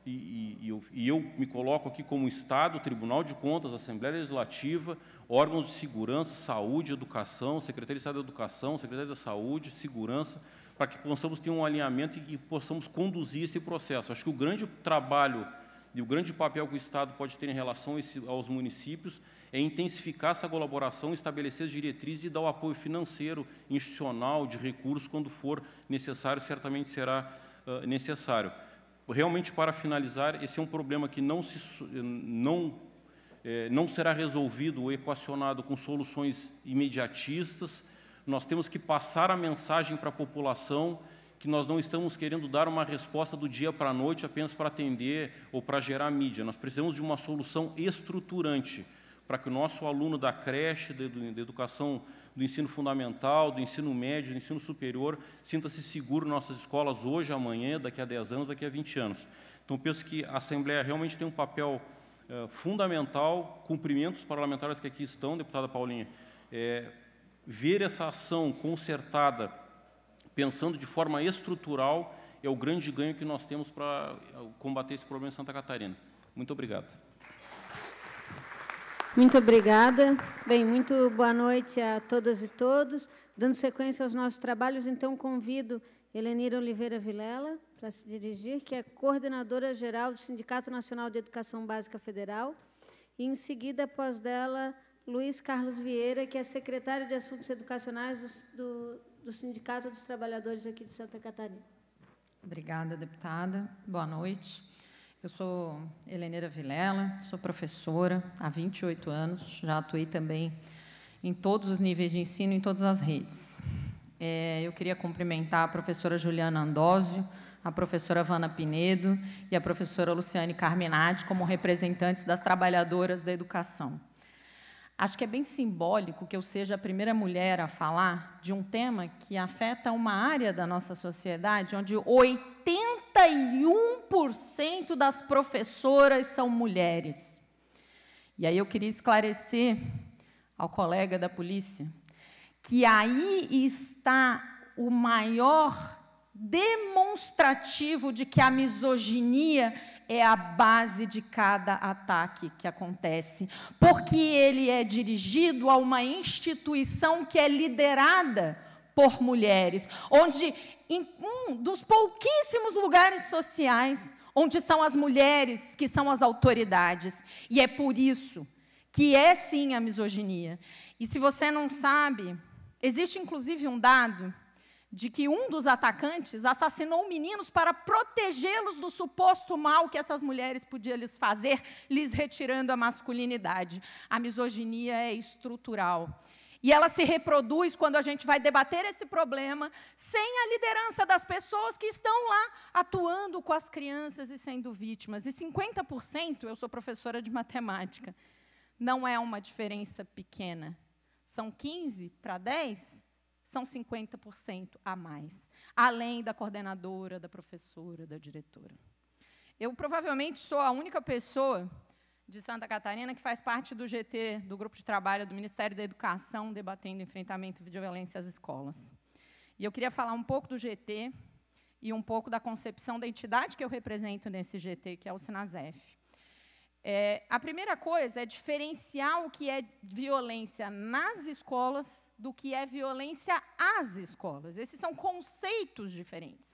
e, e, eu, e, eu, me coloco aqui como Estado, Tribunal de Contas, Assembleia Legislativa, órgãos de segurança, saúde, educação, Secretaria de Estado da Educação, Secretaria da Saúde, segurança, para que possamos ter um alinhamento e, e possamos conduzir esse processo. Acho que o grande trabalho e o grande papel que o Estado pode ter em relação esse, aos municípios é intensificar essa colaboração, estabelecer as diretrizes e dar o apoio financeiro, institucional, de recursos, quando for necessário, certamente será uh, necessário realmente para finalizar, esse é um problema que não, se, eh, não, é, não será resolvido ou equacionado com soluções imediatistas. Nós temos que passar a mensagem para a população que nós não estamos querendo dar uma resposta do dia para a noite apenas para atender ou para gerar mídia. Nós precisamos de uma solução estruturante para que o nosso aluno da creche, da educação do ensino fundamental, do ensino médio, do ensino superior, sinta-se seguro em nossas escolas hoje, amanhã, daqui a 10 anos, daqui a 20 anos. Então, penso que a Assembleia realmente tem um papel eh, fundamental fundamental, os parlamentares que aqui estão, deputada Paulinha, eh, ver essa ação concertada, pensando de forma estrutural, é o grande ganho que nós temos para eh, combater esse problema em Santa Catarina. Muito obrigado. Muito obrigada. Bem, muito boa noite a todas e todos. Dando sequência aos nossos trabalhos, então convido Helenira Oliveira Vilela para se dirigir, que é coordenadora geral do Sindicato Nacional de Educação Básica Federal, e em seguida, após dela, Luiz Carlos Vieira, que é secretário de Assuntos Educacionais do, do, do Sindicato dos Trabalhadores aqui de Santa Catarina. Obrigada, deputada. Boa noite. Eu sou Heleneira Vilela, sou professora há 28 anos, já atuei também em todos os níveis de ensino, em todas as redes. É, eu queria cumprimentar a professora Juliana Andósio, a professora Vana Pinedo e a professora Luciane Carminati como representantes das trabalhadoras da educação. Acho que é bem simbólico que eu seja a primeira mulher a falar de um tema que afeta uma área da nossa sociedade onde 81% das professoras são mulheres. E aí eu queria esclarecer ao colega da polícia que aí está o maior demonstrativo de que a misoginia é a base de cada ataque que acontece, porque ele é dirigido a uma instituição que é liderada por mulheres, onde em um dos pouquíssimos lugares sociais onde são as mulheres que são as autoridades. E é por isso que é sim a misoginia. E se você não sabe, existe inclusive um dado de que um dos atacantes assassinou meninos para protegê-los do suposto mal que essas mulheres podiam lhes fazer, lhes retirando a masculinidade. A misoginia é estrutural. E ela se reproduz quando a gente vai debater esse problema sem a liderança das pessoas que estão lá atuando com as crianças e sendo vítimas. E 50%, eu sou professora de matemática, não é uma diferença pequena. São 15 para 10, são 50% a mais, além da coordenadora, da professora, da diretora. Eu provavelmente sou a única pessoa de Santa Catarina que faz parte do GT, do grupo de trabalho do Ministério da Educação, debatendo enfrentamento de violência às escolas. E eu queria falar um pouco do GT e um pouco da concepção da entidade que eu represento nesse GT, que é o Sinasef. É, a primeira coisa é diferenciar o que é violência nas escolas do que é violência às escolas. Esses são conceitos diferentes.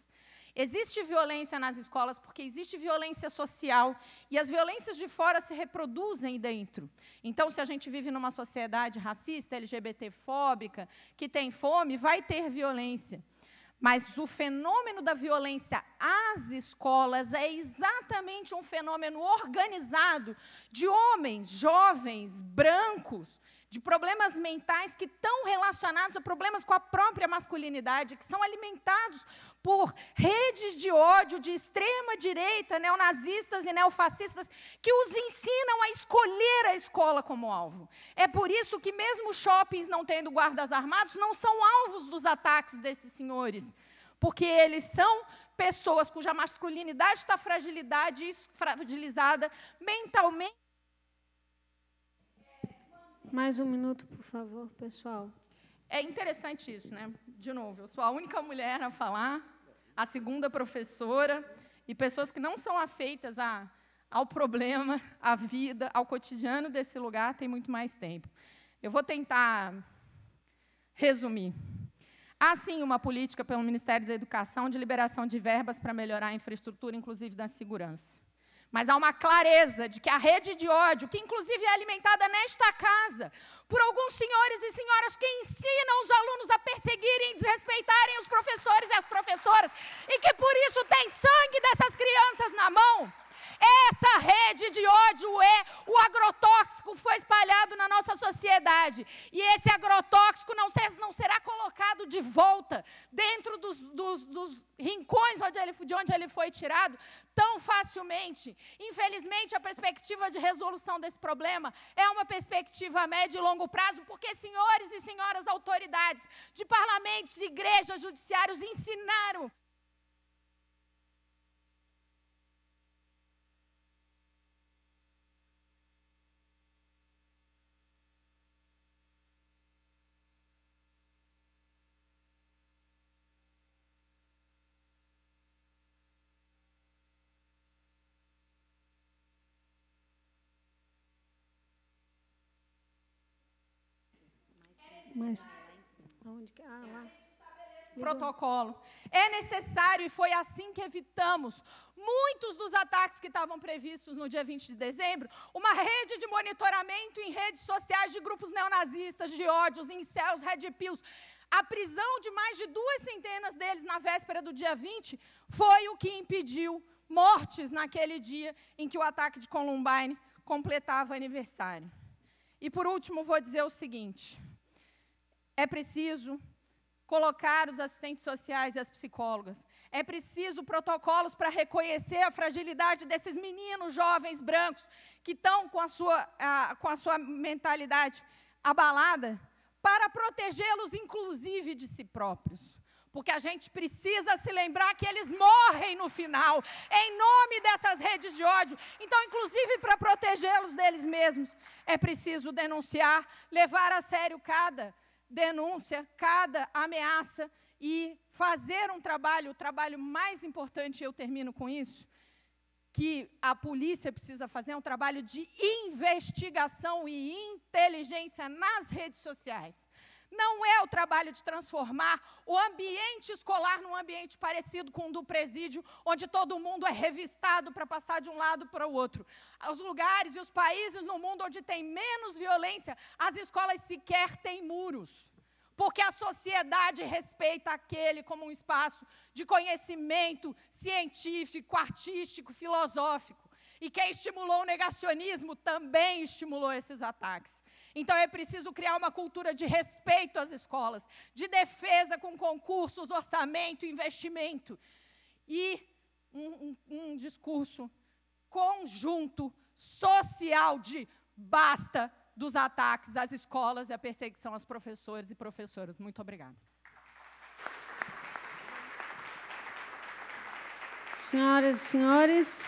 Existe violência nas escolas porque existe violência social e as violências de fora se reproduzem dentro. Então, se a gente vive numa sociedade racista, LGBTfóbica, que tem fome, vai ter violência. Mas o fenômeno da violência às escolas é exatamente um fenômeno organizado de homens, jovens, brancos, de problemas mentais que estão relacionados a problemas com a própria masculinidade, que são alimentados por redes de ódio de extrema direita, neonazistas e neofascistas, que os ensinam a escolher a escola como alvo. É por isso que, mesmo shoppings não tendo guardas armados, não são alvos dos ataques desses senhores, porque eles são pessoas cuja masculinidade está fragilizada mentalmente. Mais um minuto, por favor, pessoal. É interessante isso, né? De novo, eu sou a única mulher a falar a segunda professora, e pessoas que não são afeitas a, ao problema, à vida, ao cotidiano desse lugar, tem muito mais tempo. Eu vou tentar resumir. Há, sim, uma política pelo Ministério da Educação de liberação de verbas para melhorar a infraestrutura, inclusive da segurança mas há uma clareza de que a rede de ódio, que inclusive é alimentada nesta casa, por alguns senhores e senhoras que ensinam os alunos a perseguirem e desrespeitarem os professores e as professoras, e que por isso tem sangue dessas crianças na mão, essa rede de ódio é o agrotóxico foi espalhado na nossa sociedade. E esse agrotóxico não, ser, não será colocado de volta dentro dos, dos, dos rincões onde ele, de onde ele foi tirado tão facilmente. Infelizmente, a perspectiva de resolução desse problema é uma perspectiva a médio e longo prazo, porque senhores e senhoras autoridades de parlamentos, igrejas, judiciários ensinaram Mas onde que é? ah, lá. Protocolo. É necessário e foi assim que evitamos muitos dos ataques que estavam previstos no dia 20 de dezembro, uma rede de monitoramento em redes sociais de grupos neonazistas, de ódios, incels, red pills. A prisão de mais de duas centenas deles na véspera do dia 20 foi o que impediu mortes naquele dia em que o ataque de Columbine completava aniversário. E por último, vou dizer o seguinte: é preciso colocar os assistentes sociais e as psicólogas. É preciso protocolos para reconhecer a fragilidade desses meninos jovens brancos que estão com a sua, com a sua mentalidade abalada, para protegê-los, inclusive, de si próprios. Porque a gente precisa se lembrar que eles morrem no final, em nome dessas redes de ódio. Então, inclusive, para protegê-los deles mesmos, é preciso denunciar, levar a sério cada denúncia, cada ameaça e fazer um trabalho, o trabalho mais importante, eu termino com isso, que a polícia precisa fazer é um trabalho de investigação e inteligência nas redes sociais. Não é o trabalho de transformar o ambiente escolar num ambiente parecido com o do presídio, onde todo mundo é revistado para passar de um lado para o outro. Os lugares e os países no mundo onde tem menos violência, as escolas sequer têm muros porque a sociedade respeita aquele como um espaço de conhecimento científico, artístico, filosófico. E quem estimulou o negacionismo também estimulou esses ataques. Então é preciso criar uma cultura de respeito às escolas, de defesa com concursos, orçamento, investimento. E um, um, um discurso conjunto, social, de basta dos ataques às escolas e à perseguição aos professores e professoras. Muito obrigada. Senhoras e senhores,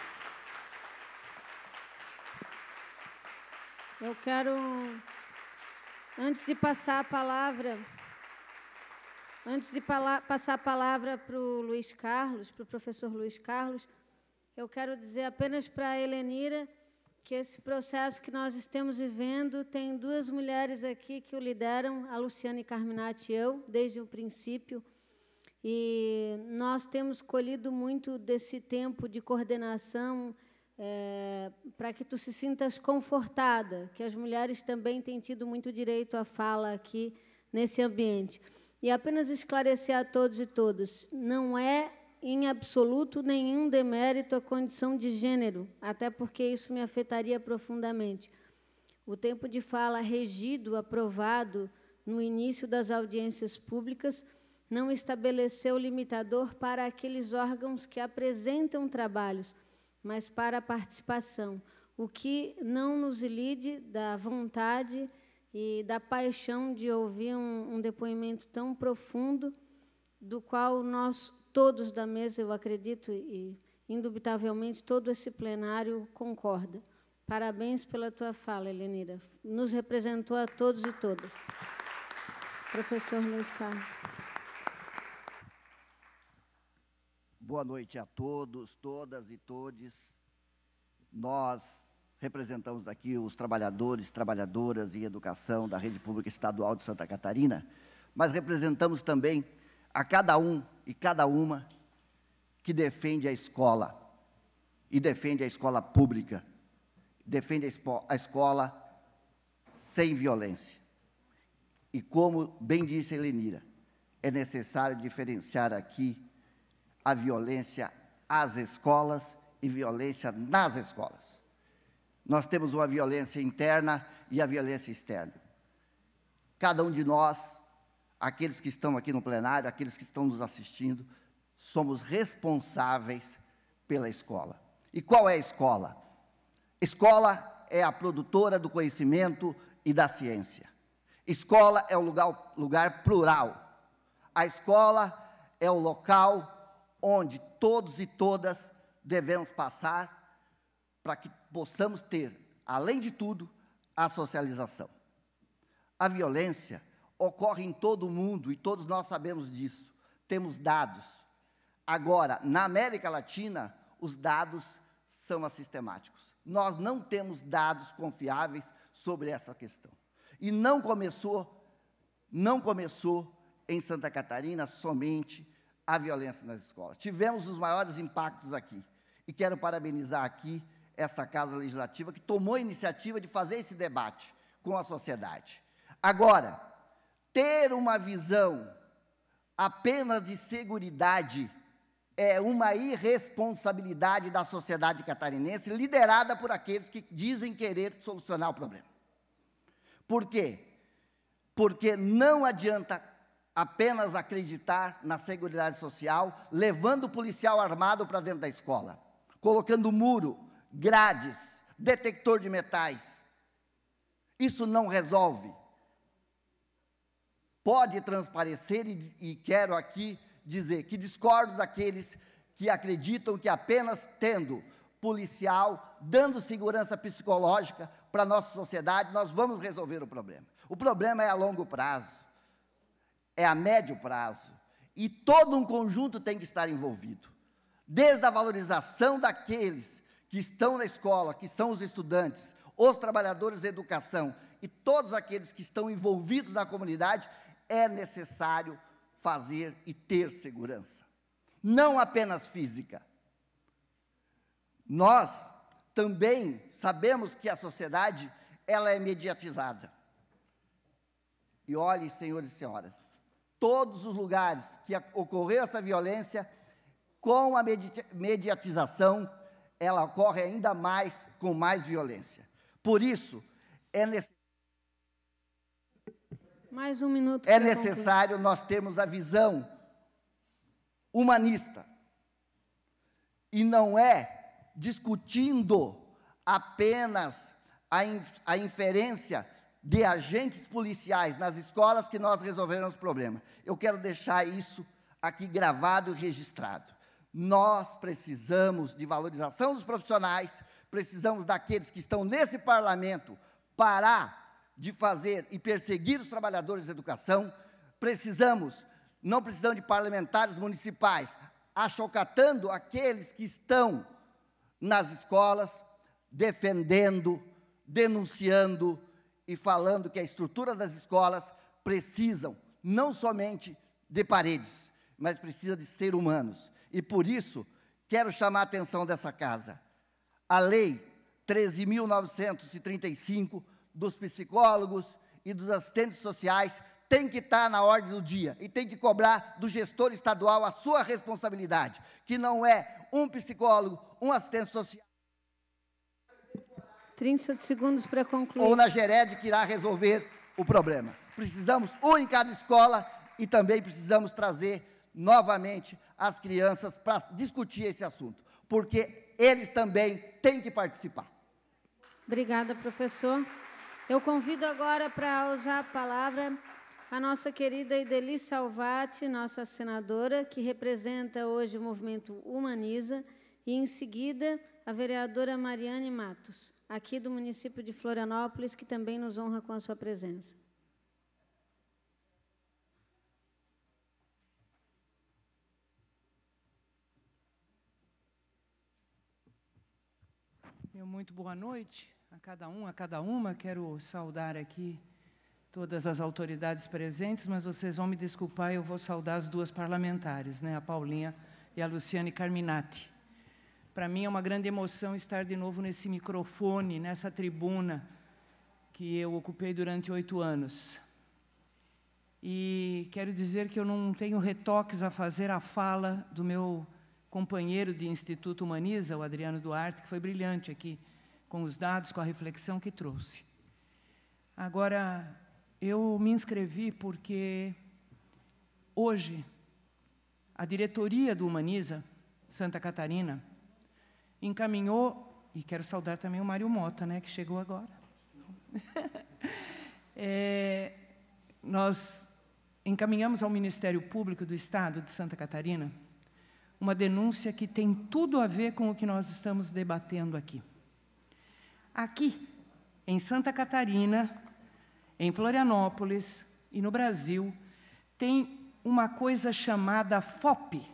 eu quero Antes de passar a palavra, antes de passar a palavra para o Luiz Carlos, para o professor Luiz Carlos, eu quero dizer apenas para a Helenira que esse processo que nós estamos vivendo tem duas mulheres aqui que o lideram, a Luciane Carminati e eu, desde o princípio. E nós temos colhido muito desse tempo de coordenação é, para que tu se sintas confortada, que as mulheres também têm tido muito direito à fala aqui nesse ambiente. E apenas esclarecer a todos e todas, não é em absoluto nenhum demérito a condição de gênero, até porque isso me afetaria profundamente. O tempo de fala regido, aprovado no início das audiências públicas, não estabeleceu limitador para aqueles órgãos que apresentam trabalhos mas para a participação, o que não nos ilide da vontade e da paixão de ouvir um, um depoimento tão profundo, do qual nós, todos da mesa, eu acredito, e indubitavelmente todo esse plenário concorda. Parabéns pela tua fala, Helenira. Nos representou a todos e todas. Professor Luiz Carlos. Boa noite a todos, todas e todes. Nós representamos aqui os trabalhadores, trabalhadoras em educação da Rede Pública Estadual de Santa Catarina, mas representamos também a cada um e cada uma que defende a escola e defende a escola pública, defende a escola sem violência. E como bem disse a Elenira, é necessário diferenciar aqui a violência às escolas e violência nas escolas. Nós temos uma violência interna e a violência externa. Cada um de nós, aqueles que estão aqui no plenário, aqueles que estão nos assistindo, somos responsáveis pela escola. E qual é a escola? Escola é a produtora do conhecimento e da ciência. Escola é um lugar, lugar plural. A escola é o local onde todos e todas devemos passar para que possamos ter, além de tudo, a socialização. A violência ocorre em todo o mundo e todos nós sabemos disso, temos dados. Agora, na América Latina, os dados são assistemáticos. Nós não temos dados confiáveis sobre essa questão. E não começou, não começou em Santa Catarina somente a violência nas escolas. Tivemos os maiores impactos aqui. E quero parabenizar aqui essa Casa Legislativa que tomou a iniciativa de fazer esse debate com a sociedade. Agora, ter uma visão apenas de segurança é uma irresponsabilidade da sociedade catarinense, liderada por aqueles que dizem querer solucionar o problema. Por quê? Porque não adianta apenas acreditar na Seguridade Social, levando o policial armado para dentro da escola, colocando muro, grades, detector de metais. Isso não resolve. Pode transparecer, e, e quero aqui dizer que discordo daqueles que acreditam que apenas tendo policial, dando segurança psicológica para a nossa sociedade, nós vamos resolver o problema. O problema é a longo prazo é a médio prazo. E todo um conjunto tem que estar envolvido. Desde a valorização daqueles que estão na escola, que são os estudantes, os trabalhadores da educação e todos aqueles que estão envolvidos na comunidade, é necessário fazer e ter segurança. Não apenas física. Nós também sabemos que a sociedade ela é mediatizada. E olhem, senhores e senhoras, todos os lugares que ocorreu essa violência, com a mediatização, ela ocorre ainda mais, com mais violência. Por isso, é necessário. Mais um minuto. É necessário nós termos a visão humanista. E não é discutindo apenas a, a inferência de agentes policiais nas escolas que nós resolveremos o problema. Eu quero deixar isso aqui gravado e registrado. Nós precisamos de valorização dos profissionais, precisamos daqueles que estão nesse parlamento parar de fazer e perseguir os trabalhadores da educação, precisamos, não precisamos de parlamentares municipais achocatando aqueles que estão nas escolas, defendendo, denunciando, e falando que a estrutura das escolas precisam não somente de paredes, mas precisa de ser humanos. E por isso, quero chamar a atenção dessa casa. A lei 13.935 dos psicólogos e dos assistentes sociais tem que estar tá na ordem do dia e tem que cobrar do gestor estadual a sua responsabilidade, que não é um psicólogo, um assistente social 30 segundos para concluir. Ou na GERED que irá resolver o problema. Precisamos um em cada escola e também precisamos trazer novamente as crianças para discutir esse assunto, porque eles também têm que participar. Obrigada, professor. Eu convido agora para usar a palavra a nossa querida Ideli Salvati, nossa senadora, que representa hoje o movimento Humaniza, e em seguida a vereadora Mariane Matos, aqui do município de Florianópolis, que também nos honra com a sua presença. muito boa noite a cada um, a cada uma. Quero saudar aqui todas as autoridades presentes, mas vocês vão me desculpar, eu vou saudar as duas parlamentares, né, a Paulinha e a Luciane Carminati. Para mim é uma grande emoção estar de novo nesse microfone, nessa tribuna que eu ocupei durante oito anos. E quero dizer que eu não tenho retoques a fazer à fala do meu companheiro de Instituto Humaniza, o Adriano Duarte, que foi brilhante aqui com os dados, com a reflexão que trouxe. Agora, eu me inscrevi porque hoje a diretoria do Humaniza Santa Catarina encaminhou, e quero saudar também o Mário Mota, né, que chegou agora. é, nós encaminhamos ao Ministério Público do Estado de Santa Catarina uma denúncia que tem tudo a ver com o que nós estamos debatendo aqui. Aqui, em Santa Catarina, em Florianópolis e no Brasil, tem uma coisa chamada FOP,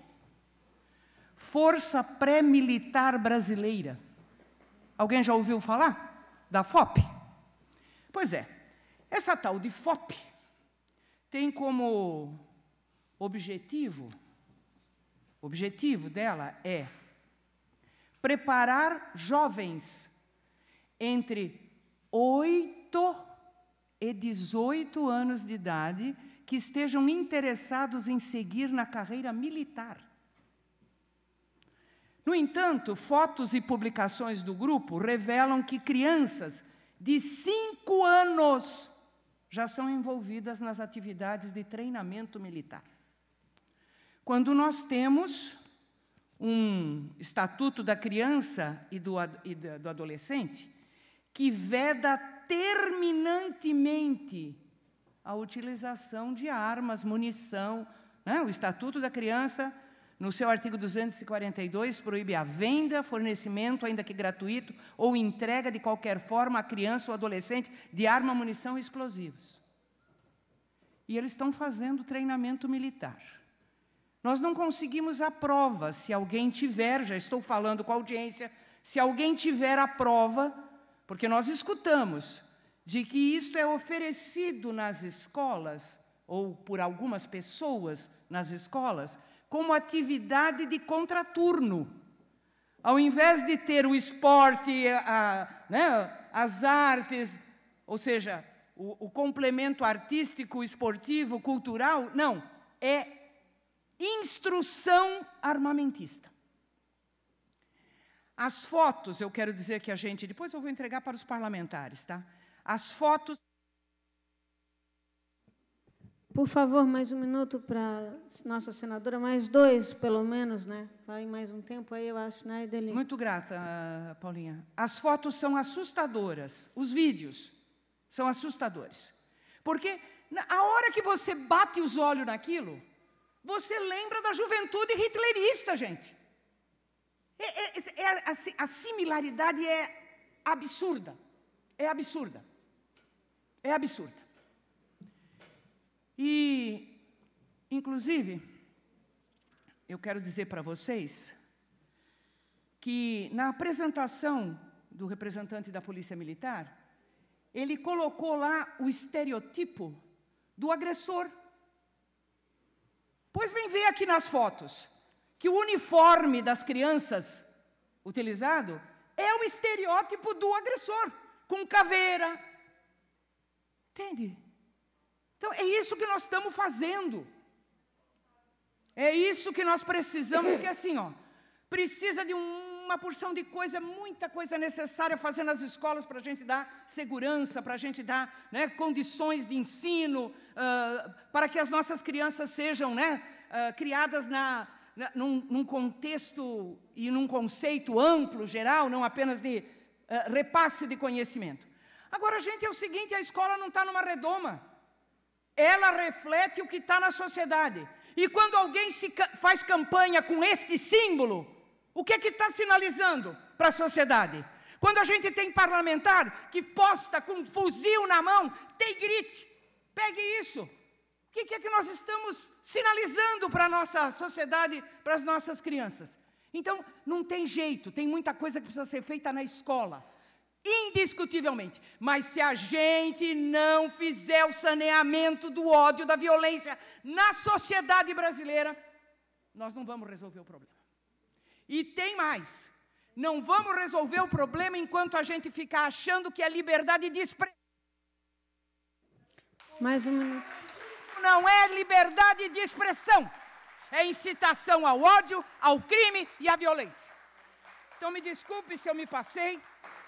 Força Pré-Militar Brasileira. Alguém já ouviu falar da FOP? Pois é, essa tal de FOP tem como objetivo, objetivo dela é preparar jovens entre 8 e 18 anos de idade que estejam interessados em seguir na carreira militar. No entanto, fotos e publicações do grupo revelam que crianças de cinco anos já são envolvidas nas atividades de treinamento militar. Quando nós temos um estatuto da criança e do, e do adolescente que veda terminantemente a utilização de armas, munição, né? o estatuto da criança no seu artigo 242, proíbe a venda, fornecimento, ainda que gratuito, ou entrega de qualquer forma a criança ou adolescente de arma, munição e explosivos. E eles estão fazendo treinamento militar. Nós não conseguimos a prova, se alguém tiver, já estou falando com a audiência, se alguém tiver a prova, porque nós escutamos de que isto é oferecido nas escolas, ou por algumas pessoas nas escolas, como atividade de contraturno. Ao invés de ter o esporte, a, né, as artes, ou seja, o, o complemento artístico, esportivo, cultural, não, é instrução armamentista. As fotos, eu quero dizer que a gente, depois eu vou entregar para os parlamentares, tá? As fotos por favor, mais um minuto para nossa senadora, mais dois, pelo menos, né? Vai mais um tempo aí, eu acho, né, Ideli? Muito grata, Paulinha. As fotos são assustadoras, os vídeos são assustadores. Porque a hora que você bate os olhos naquilo, você lembra da juventude hitlerista, gente. É, é, é, é a, assim, a similaridade é absurda. É absurda. É absurda. E, inclusive, eu quero dizer para vocês que na apresentação do representante da Polícia Militar, ele colocou lá o estereotipo do agressor. Pois vem ver aqui nas fotos que o uniforme das crianças utilizado é o estereótipo do agressor, com caveira. Entende? Então, é isso que nós estamos fazendo. É isso que nós precisamos, porque assim, ó, precisa de uma porção de coisa, muita coisa necessária fazer nas escolas para a gente dar segurança, para a gente dar né, condições de ensino, uh, para que as nossas crianças sejam né, uh, criadas na, na, num, num, contexto e num conceito amplo, geral, não apenas de uh, repasse de conhecimento. Agora, gente, é o seguinte: a escola não está numa redoma ela reflete o que está na sociedade. E quando alguém se faz campanha com este símbolo, o que é que está sinalizando para a sociedade? Quando a gente tem parlamentar que posta com um fuzil na mão, tem grite, pegue isso. O que, que é que nós estamos sinalizando para a nossa sociedade, para as nossas crianças? Então, não tem jeito, tem muita coisa que precisa ser feita na escola indiscutivelmente. Mas se a gente não fizer o saneamento do ódio, da violência na sociedade brasileira, nós não vamos resolver o problema. E tem mais. Não vamos resolver o problema enquanto a gente ficar achando que a liberdade de expressão. Mais um minuto. Não é liberdade de expressão. É incitação ao ódio, ao crime e à violência. Então, me desculpe se eu me passei.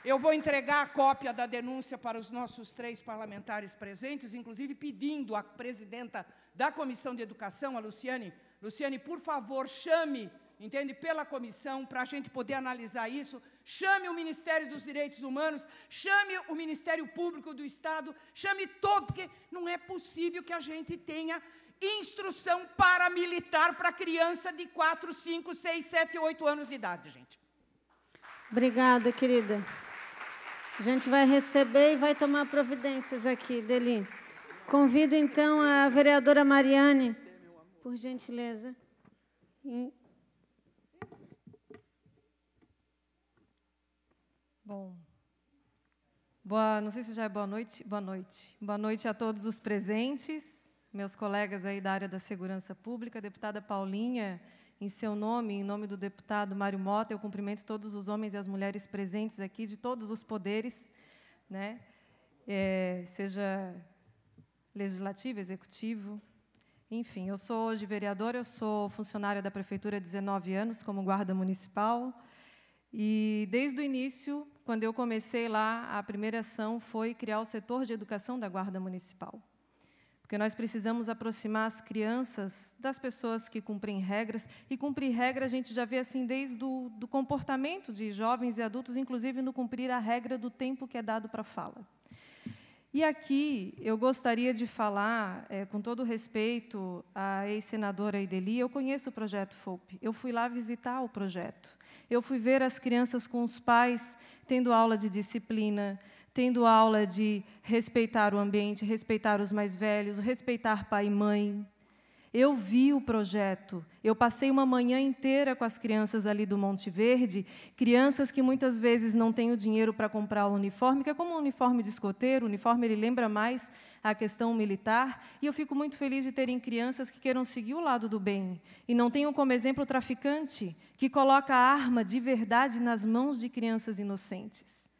Eu vou entregar a cópia da denúncia para os nossos três parlamentares presentes, inclusive pedindo à presidenta da Comissão de Educação, a Luciane, Luciane, por favor, chame, entende, pela comissão, para a gente poder analisar isso, chame o Ministério dos Direitos Humanos, chame o Ministério Público do Estado, chame todo, porque não é possível que a gente tenha instrução paramilitar para criança de 4, 5, 6, 7, 8 anos de idade, gente. Obrigada, querida. A gente vai receber e vai tomar providências aqui, Deli. Convido então a vereadora Mariane, por gentileza. Bom, boa, não sei se já é boa noite, boa noite. Boa noite a todos os presentes, meus colegas aí da área da segurança pública, deputada Paulinha, em seu nome, em nome do deputado Mário Mota, eu cumprimento todos os homens e as mulheres presentes aqui, de todos os poderes, né? É, seja legislativo, executivo, enfim, eu sou hoje vereadora, eu sou funcionária da prefeitura há 19 anos como guarda municipal. E desde o início, quando eu comecei lá, a primeira ação foi criar o setor de educação da guarda municipal. Porque nós precisamos aproximar as crianças das pessoas que cumprem regras, e cumprir regra a gente já vê assim desde o do comportamento de jovens e adultos, inclusive no cumprir a regra do tempo que é dado para a fala. E aqui eu gostaria de falar, é, com todo respeito à ex-senadora Ideli, eu conheço o projeto FOP, eu fui lá visitar o projeto, eu fui ver as crianças com os pais tendo aula de disciplina, tendo aula de respeitar o ambiente, respeitar os mais velhos, respeitar pai e mãe. Eu vi o projeto. Eu passei uma manhã inteira com as crianças ali do Monte Verde, crianças que muitas vezes não têm o dinheiro para comprar o uniforme, que é como um uniforme de escoteiro, o uniforme ele lembra mais a questão militar, e eu fico muito feliz de terem crianças que queiram seguir o lado do bem e não tenham como exemplo o traficante que coloca a arma de verdade nas mãos de crianças inocentes.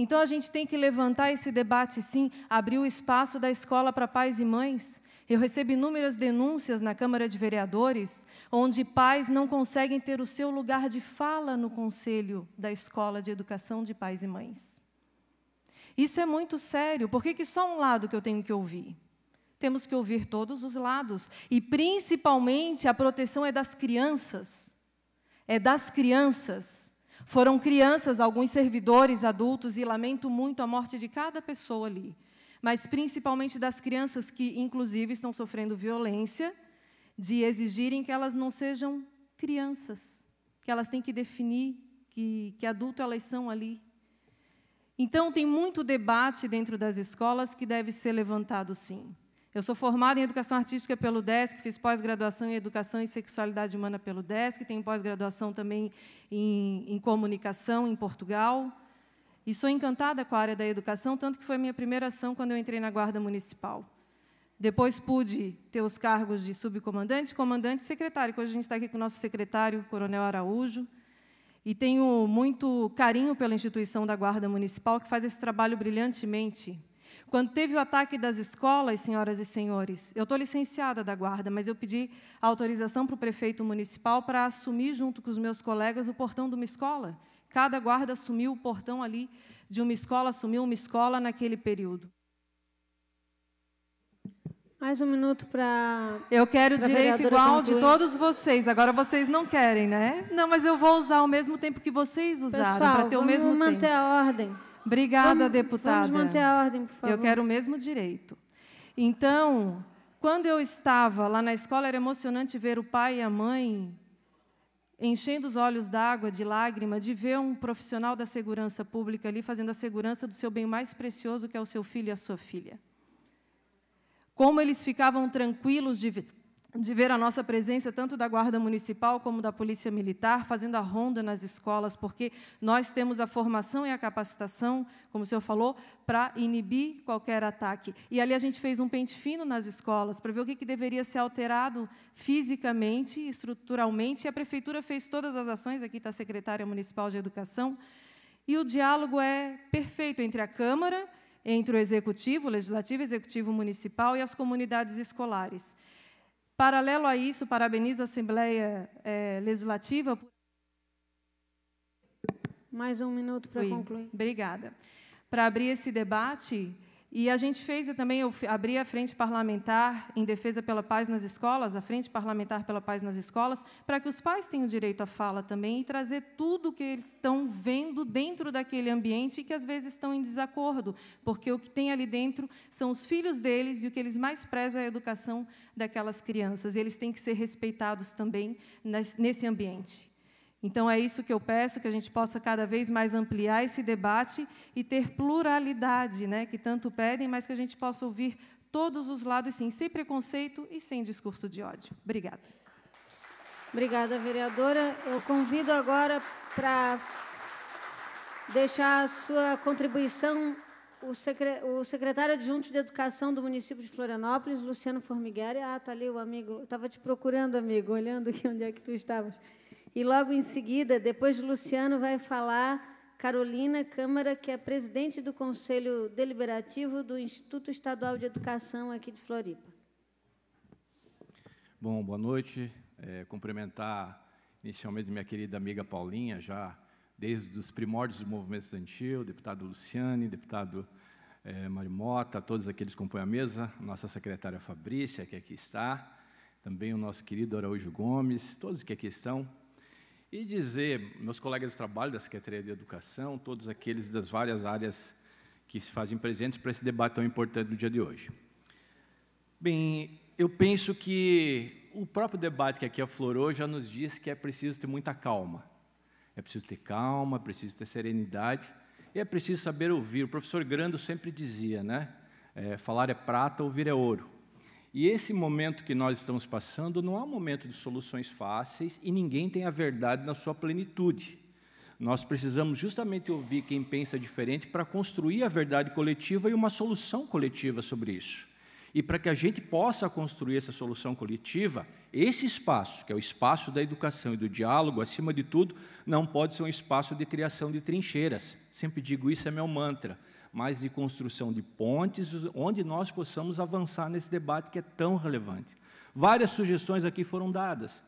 Então a gente tem que levantar esse debate, sim, abrir o espaço da escola para pais e mães. Eu recebo inúmeras denúncias na Câmara de Vereadores, onde pais não conseguem ter o seu lugar de fala no conselho da escola de educação de pais e mães. Isso é muito sério, porque que só um lado que eu tenho que ouvir? Temos que ouvir todos os lados, e principalmente a proteção é das crianças. É das crianças. Foram crianças, alguns servidores, adultos, e lamento muito a morte de cada pessoa ali, mas principalmente das crianças que, inclusive, estão sofrendo violência, de exigirem que elas não sejam crianças, que elas têm que definir que, que adulto elas são ali. Então, tem muito debate dentro das escolas que deve ser levantado, sim. Eu sou formada em Educação Artística pelo DESC, fiz pós-graduação em Educação e Sexualidade Humana pelo DESC, tenho pós-graduação também em, em, Comunicação em Portugal, e sou encantada com a área da educação, tanto que foi a minha primeira ação quando eu entrei na Guarda Municipal. Depois pude ter os cargos de subcomandante, comandante e secretário, que hoje a gente está aqui com o nosso secretário, Coronel Araújo, e tenho muito carinho pela instituição da Guarda Municipal, que faz esse trabalho brilhantemente quando teve o ataque das escolas, senhoras e senhores, eu estou licenciada da guarda, mas eu pedi autorização para o prefeito municipal para assumir, junto com os meus colegas, o portão de uma escola. Cada guarda assumiu o portão ali de uma escola, assumiu uma escola naquele período. Mais um minuto para. Eu quero direito igual de todos vocês. Agora vocês não querem, né? Não, mas eu vou usar o mesmo tempo que vocês usaram para ter o mesmo tempo. manter a ordem. Obrigada, vamos, deputada. Vamos manter a ordem, por favor. Eu quero o mesmo direito. Então, quando eu estava lá na escola, era emocionante ver o pai e a mãe enchendo os olhos d'água, de lágrima, de ver um profissional da segurança pública ali fazendo a segurança do seu bem mais precioso, que é o seu filho e a sua filha. Como eles ficavam tranquilos de de ver a nossa presença tanto da Guarda Municipal como da Polícia Militar fazendo a ronda nas escolas, porque nós temos a formação e a capacitação, como o senhor falou, para inibir qualquer ataque. E ali a gente fez um pente fino nas escolas para ver o que, que deveria ser alterado fisicamente, estruturalmente, e a Prefeitura fez todas as ações, aqui está a Secretária Municipal de Educação, e o diálogo é perfeito entre a Câmara, entre o Executivo, o Legislativo, Executivo Municipal e as comunidades escolares. Paralelo a isso, parabenizo a Assembleia é, Legislativa. Por... Mais um minuto para concluir. Obrigada. Para abrir esse debate, e a gente fez também eu abri a Frente Parlamentar em Defesa pela Paz nas Escolas, a Frente Parlamentar pela Paz nas Escolas, para que os pais tenham direito à fala também e trazer tudo o que eles estão vendo dentro daquele ambiente e que às vezes estão em desacordo, porque o que tem ali dentro são os filhos deles e o que eles mais prezam é a educação daquelas crianças. Eles têm que ser respeitados também nesse ambiente. Então, é isso que eu peço, que a gente possa cada vez mais ampliar esse debate e ter pluralidade, né, que tanto pedem, mas que a gente possa ouvir todos os lados, sim, sem preconceito e sem discurso de ódio. Obrigada. Obrigada, vereadora. Eu convido agora para deixar a sua contribuição o, secre... o secretário adjunto de Educação do município de Florianópolis, Luciano Formigueri. Ah, está ali o amigo. Estava te procurando, amigo, olhando aqui onde é que tu estavas. E logo em seguida, depois de Luciano, vai falar Carolina Câmara, que é presidente do Conselho Deliberativo do Instituto Estadual de Educação aqui de Floripa. Bom, boa noite. É, cumprimentar inicialmente minha querida amiga Paulinha, já desde os primórdios do movimento estudantil, deputado Luciane, deputado é, Marimota, todos aqueles que compõem a mesa, nossa secretária Fabrícia, que aqui está, também o nosso querido Araújo Gomes, todos que aqui estão, e dizer, meus colegas de trabalho da Secretaria de Educação, todos aqueles das várias áreas que se fazem presentes para esse debate tão importante do dia de hoje. Bem, eu penso que o próprio debate que aqui aflorou já nos diz que é preciso ter muita calma. É preciso ter calma, é preciso ter serenidade e é preciso saber ouvir. O professor Grando sempre dizia, né? É, falar é prata, ouvir é ouro. E esse momento que nós estamos passando não é um momento de soluções fáceis e ninguém tem a verdade na sua plenitude. Nós precisamos justamente ouvir quem pensa diferente para construir a verdade coletiva e uma solução coletiva sobre isso. E para que a gente possa construir essa solução coletiva, esse espaço, que é o espaço da educação e do diálogo, acima de tudo, não pode ser um espaço de criação de trincheiras. Sempre digo isso, é meu mantra mas de construção de pontes, onde nós possamos avançar nesse debate que é tão relevante. Várias sugestões aqui foram dadas.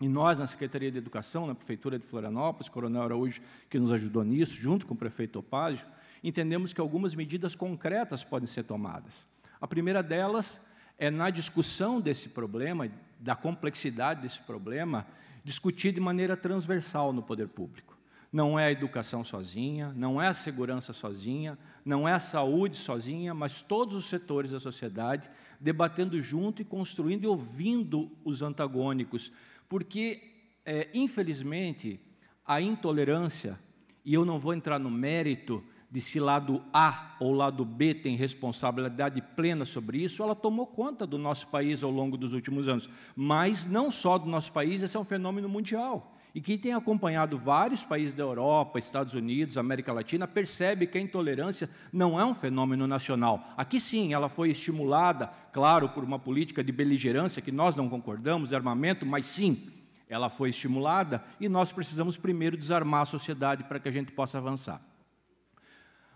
E nós, na Secretaria de Educação, na Prefeitura de Florianópolis, Coronel Araújo, que nos ajudou nisso, junto com o prefeito Topazio, entendemos que algumas medidas concretas podem ser tomadas. A primeira delas é, na discussão desse problema, da complexidade desse problema, discutir de maneira transversal no poder público. Não é a educação sozinha, não é a segurança sozinha, não é a saúde sozinha, mas todos os setores da sociedade debatendo junto e construindo e ouvindo os antagônicos, porque, é, infelizmente, a intolerância, e eu não vou entrar no mérito de se lado A ou lado B tem responsabilidade plena sobre isso, ela tomou conta do nosso país ao longo dos últimos anos. Mas não só do nosso país, esse é um fenômeno mundial. E quem tem acompanhado vários países da Europa, Estados Unidos, América Latina, percebe que a intolerância não é um fenômeno nacional. Aqui sim, ela foi estimulada, claro, por uma política de beligerância que nós não concordamos, armamento, mas sim, ela foi estimulada e nós precisamos primeiro desarmar a sociedade para que a gente possa avançar.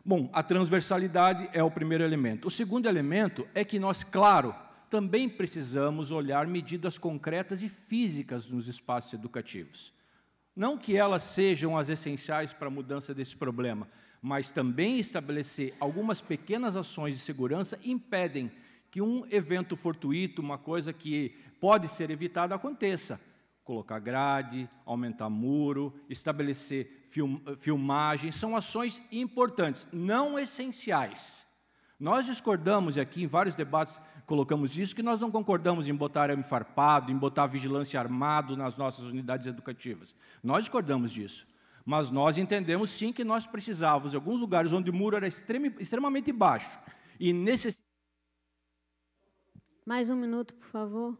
Bom, a transversalidade é o primeiro elemento. O segundo elemento é que nós, claro, também precisamos olhar medidas concretas e físicas nos espaços educativos. Não que elas sejam as essenciais para a mudança desse problema, mas também estabelecer algumas pequenas ações de segurança impedem que um evento fortuito, uma coisa que pode ser evitada, aconteça. Colocar grade, aumentar muro, estabelecer film, filmagem, são ações importantes, não essenciais. Nós discordamos, e aqui em vários debates colocamos disso, que nós não concordamos em botar arame farpado, em botar vigilância armado nas nossas unidades educativas. Nós discordamos disso. Mas nós entendemos sim que nós precisávamos, em alguns lugares onde o muro era extremamente baixo e necessitava. Mais um minuto, por favor.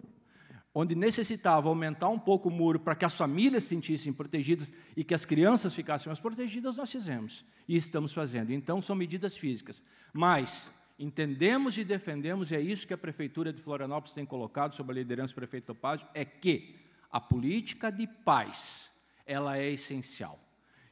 Onde necessitava aumentar um pouco o muro para que as famílias se sentissem protegidas e que as crianças ficassem mais protegidas, nós fizemos. E estamos fazendo. Então, são medidas físicas. Mas entendemos e defendemos, e é isso que a Prefeitura de Florianópolis tem colocado sob a liderança do prefeito Topazio, é que a política de paz, ela é essencial.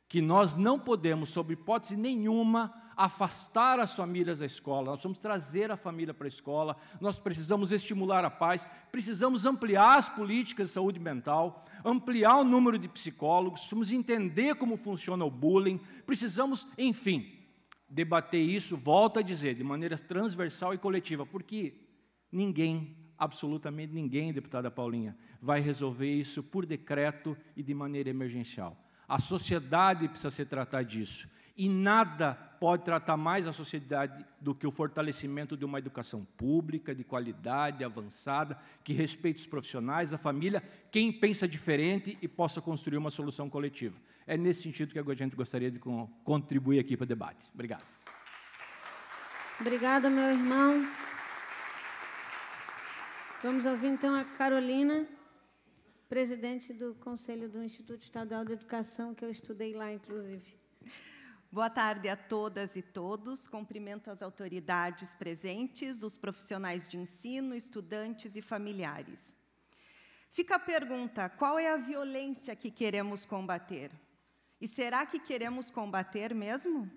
Que nós não podemos, sob hipótese nenhuma, afastar as famílias da escola, nós vamos trazer a família para a escola, nós precisamos estimular a paz, precisamos ampliar as políticas de saúde mental, ampliar o número de psicólogos, precisamos entender como funciona o bullying, precisamos, enfim, debater isso, volto a dizer, de maneira transversal e coletiva, porque ninguém, absolutamente ninguém, deputada Paulinha, vai resolver isso por decreto e de maneira emergencial. A sociedade precisa se tratar disso. E nada pode tratar mais a sociedade do que o fortalecimento de uma educação pública, de qualidade, avançada, que respeite os profissionais, a família, quem pensa diferente e possa construir uma solução coletiva. É nesse sentido que a gente gostaria de contribuir aqui para o debate. Obrigado. Obrigada, meu irmão. Vamos ouvir então a Carolina, presidente do Conselho do Instituto Estadual de Educação, que eu estudei lá, inclusive. Boa tarde a todas e todos. Cumprimento as autoridades presentes, os profissionais de ensino, estudantes e familiares. Fica a pergunta: qual é a violência que queremos combater? E será que queremos combater mesmo?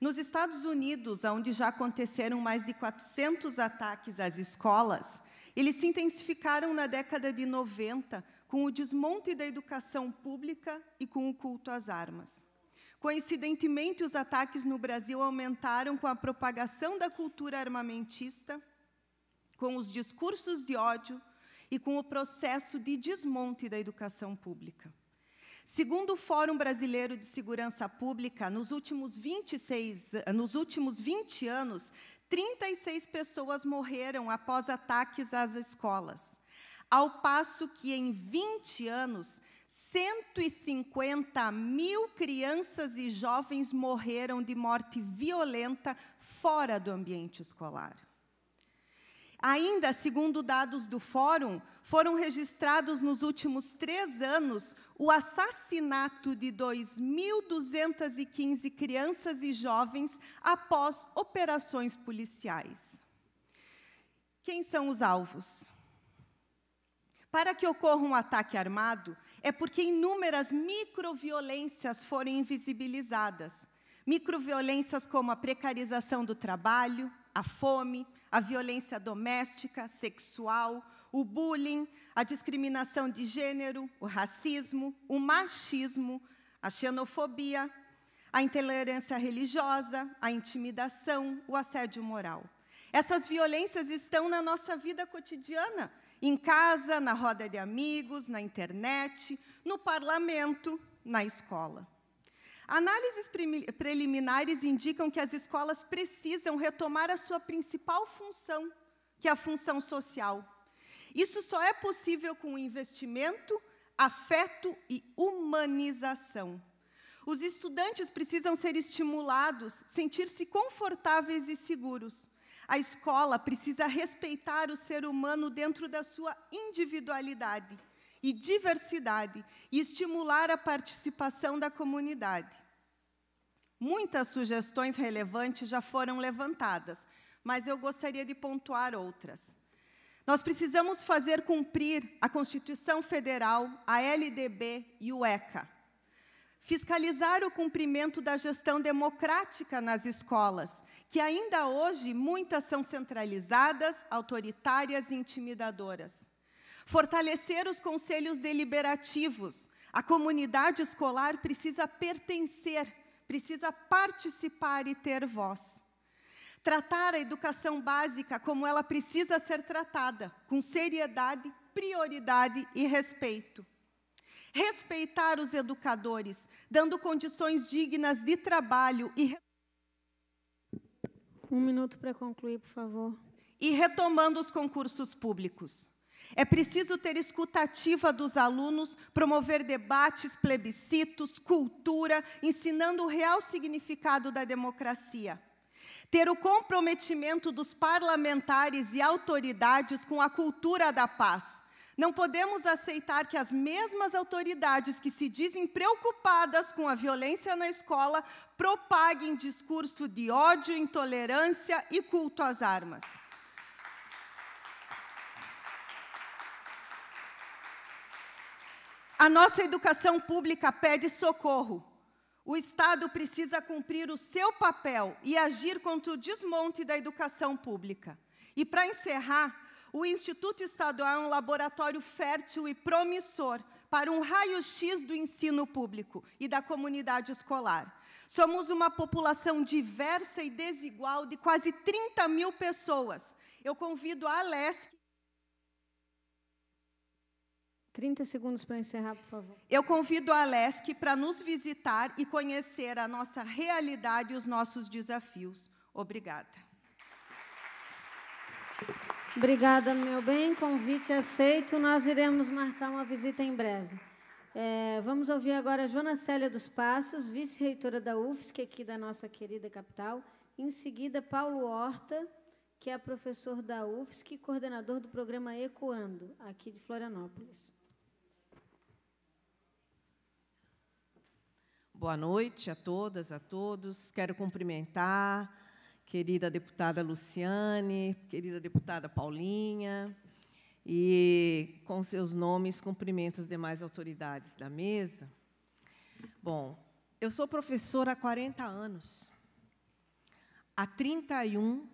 Nos Estados Unidos, onde já aconteceram mais de 400 ataques às escolas, eles se intensificaram na década de 90 com o desmonte da educação pública e com o culto às armas. Coincidentemente, os ataques no Brasil aumentaram com a propagação da cultura armamentista, com os discursos de ódio e com o processo de desmonte da educação pública. Segundo o Fórum Brasileiro de Segurança Pública, nos últimos 26, nos últimos 20 anos, 36 pessoas morreram após ataques às escolas, ao passo que em 20 anos 150 mil crianças e jovens morreram de morte violenta fora do ambiente escolar. Ainda, segundo dados do Fórum, foram registrados nos últimos três anos o assassinato de 2.215 crianças e jovens após operações policiais. Quem são os alvos? Para que ocorra um ataque armado, é porque inúmeras microviolências foram invisibilizadas. Microviolências como a precarização do trabalho, a fome, a violência doméstica, sexual, o bullying, a discriminação de gênero, o racismo, o machismo, a xenofobia, a intolerância religiosa, a intimidação, o assédio moral. Essas violências estão na nossa vida cotidiana, em casa, na roda de amigos, na internet, no parlamento, na escola. Análises preliminares indicam que as escolas precisam retomar a sua principal função, que é a função social. Isso só é possível com investimento, afeto e humanização. Os estudantes precisam ser estimulados, sentir-se confortáveis e seguros a escola precisa respeitar o ser humano dentro da sua individualidade e diversidade e estimular a participação da comunidade. Muitas sugestões relevantes já foram levantadas, mas eu gostaria de pontuar outras. Nós precisamos fazer cumprir a Constituição Federal, a LDB e o ECA. Fiscalizar o cumprimento da gestão democrática nas escolas que ainda hoje muitas são centralizadas, autoritárias e intimidadoras. Fortalecer os conselhos deliberativos. A comunidade escolar precisa pertencer, precisa participar e ter voz. Tratar a educação básica como ela precisa ser tratada, com seriedade, prioridade e respeito respeitar os educadores, dando condições dignas de trabalho e um minuto para concluir, por favor. E retomando os concursos públicos. É preciso ter escutativa dos alunos, promover debates, plebiscitos, cultura, ensinando o real significado da democracia. Ter o comprometimento dos parlamentares e autoridades com a cultura da paz, não podemos aceitar que as mesmas autoridades que se dizem preocupadas com a violência na escola propaguem discurso de ódio, intolerância e culto às armas. A nossa educação pública pede socorro. O Estado precisa cumprir o seu papel e agir contra o desmonte da educação pública. E para encerrar, o Instituto Estadual é um laboratório fértil e promissor para um raio-x do ensino público e da comunidade escolar. Somos uma população diversa e desigual de quase 30 mil pessoas. Eu convido a Alesc. 30 segundos para encerrar, por favor. Eu convido a Alesc para nos visitar e conhecer a nossa realidade e os nossos desafios. Obrigada. Obrigada, meu bem. Convite aceito. Nós iremos marcar uma visita em breve. É, vamos ouvir agora a Joana Célia dos Passos, vice-reitora da UFSC, aqui da nossa querida capital. Em seguida, Paulo Horta, que é professor da UFSC e coordenador do programa Ecoando, aqui de Florianópolis. Boa noite a todas, a todos. Quero cumprimentar querida deputada Luciane, querida deputada Paulinha, e com seus nomes cumprimento as demais autoridades da mesa. Bom, eu sou professora há 40 anos. Há 31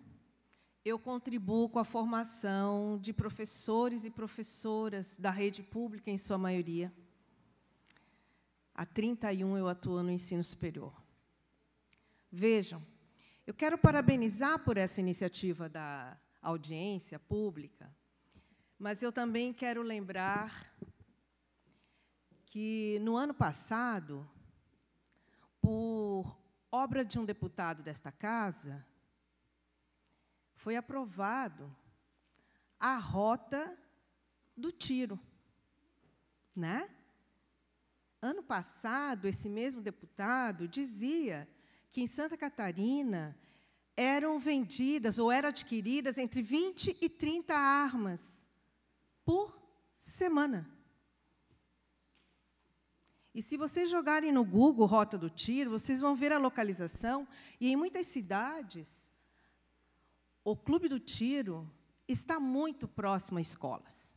eu contribuo com a formação de professores e professoras da rede pública em sua maioria. Há 31 eu atuo no ensino superior. Vejam, eu quero parabenizar por essa iniciativa da audiência pública, mas eu também quero lembrar que, no ano passado, por obra de um deputado desta casa, foi aprovado a rota do tiro, né? Ano passado, esse mesmo deputado dizia que em Santa Catarina eram vendidas ou eram adquiridas entre 20 e 30 armas por semana. E se vocês jogarem no Google Rota do Tiro, vocês vão ver a localização. E em muitas cidades, o Clube do Tiro está muito próximo a escolas.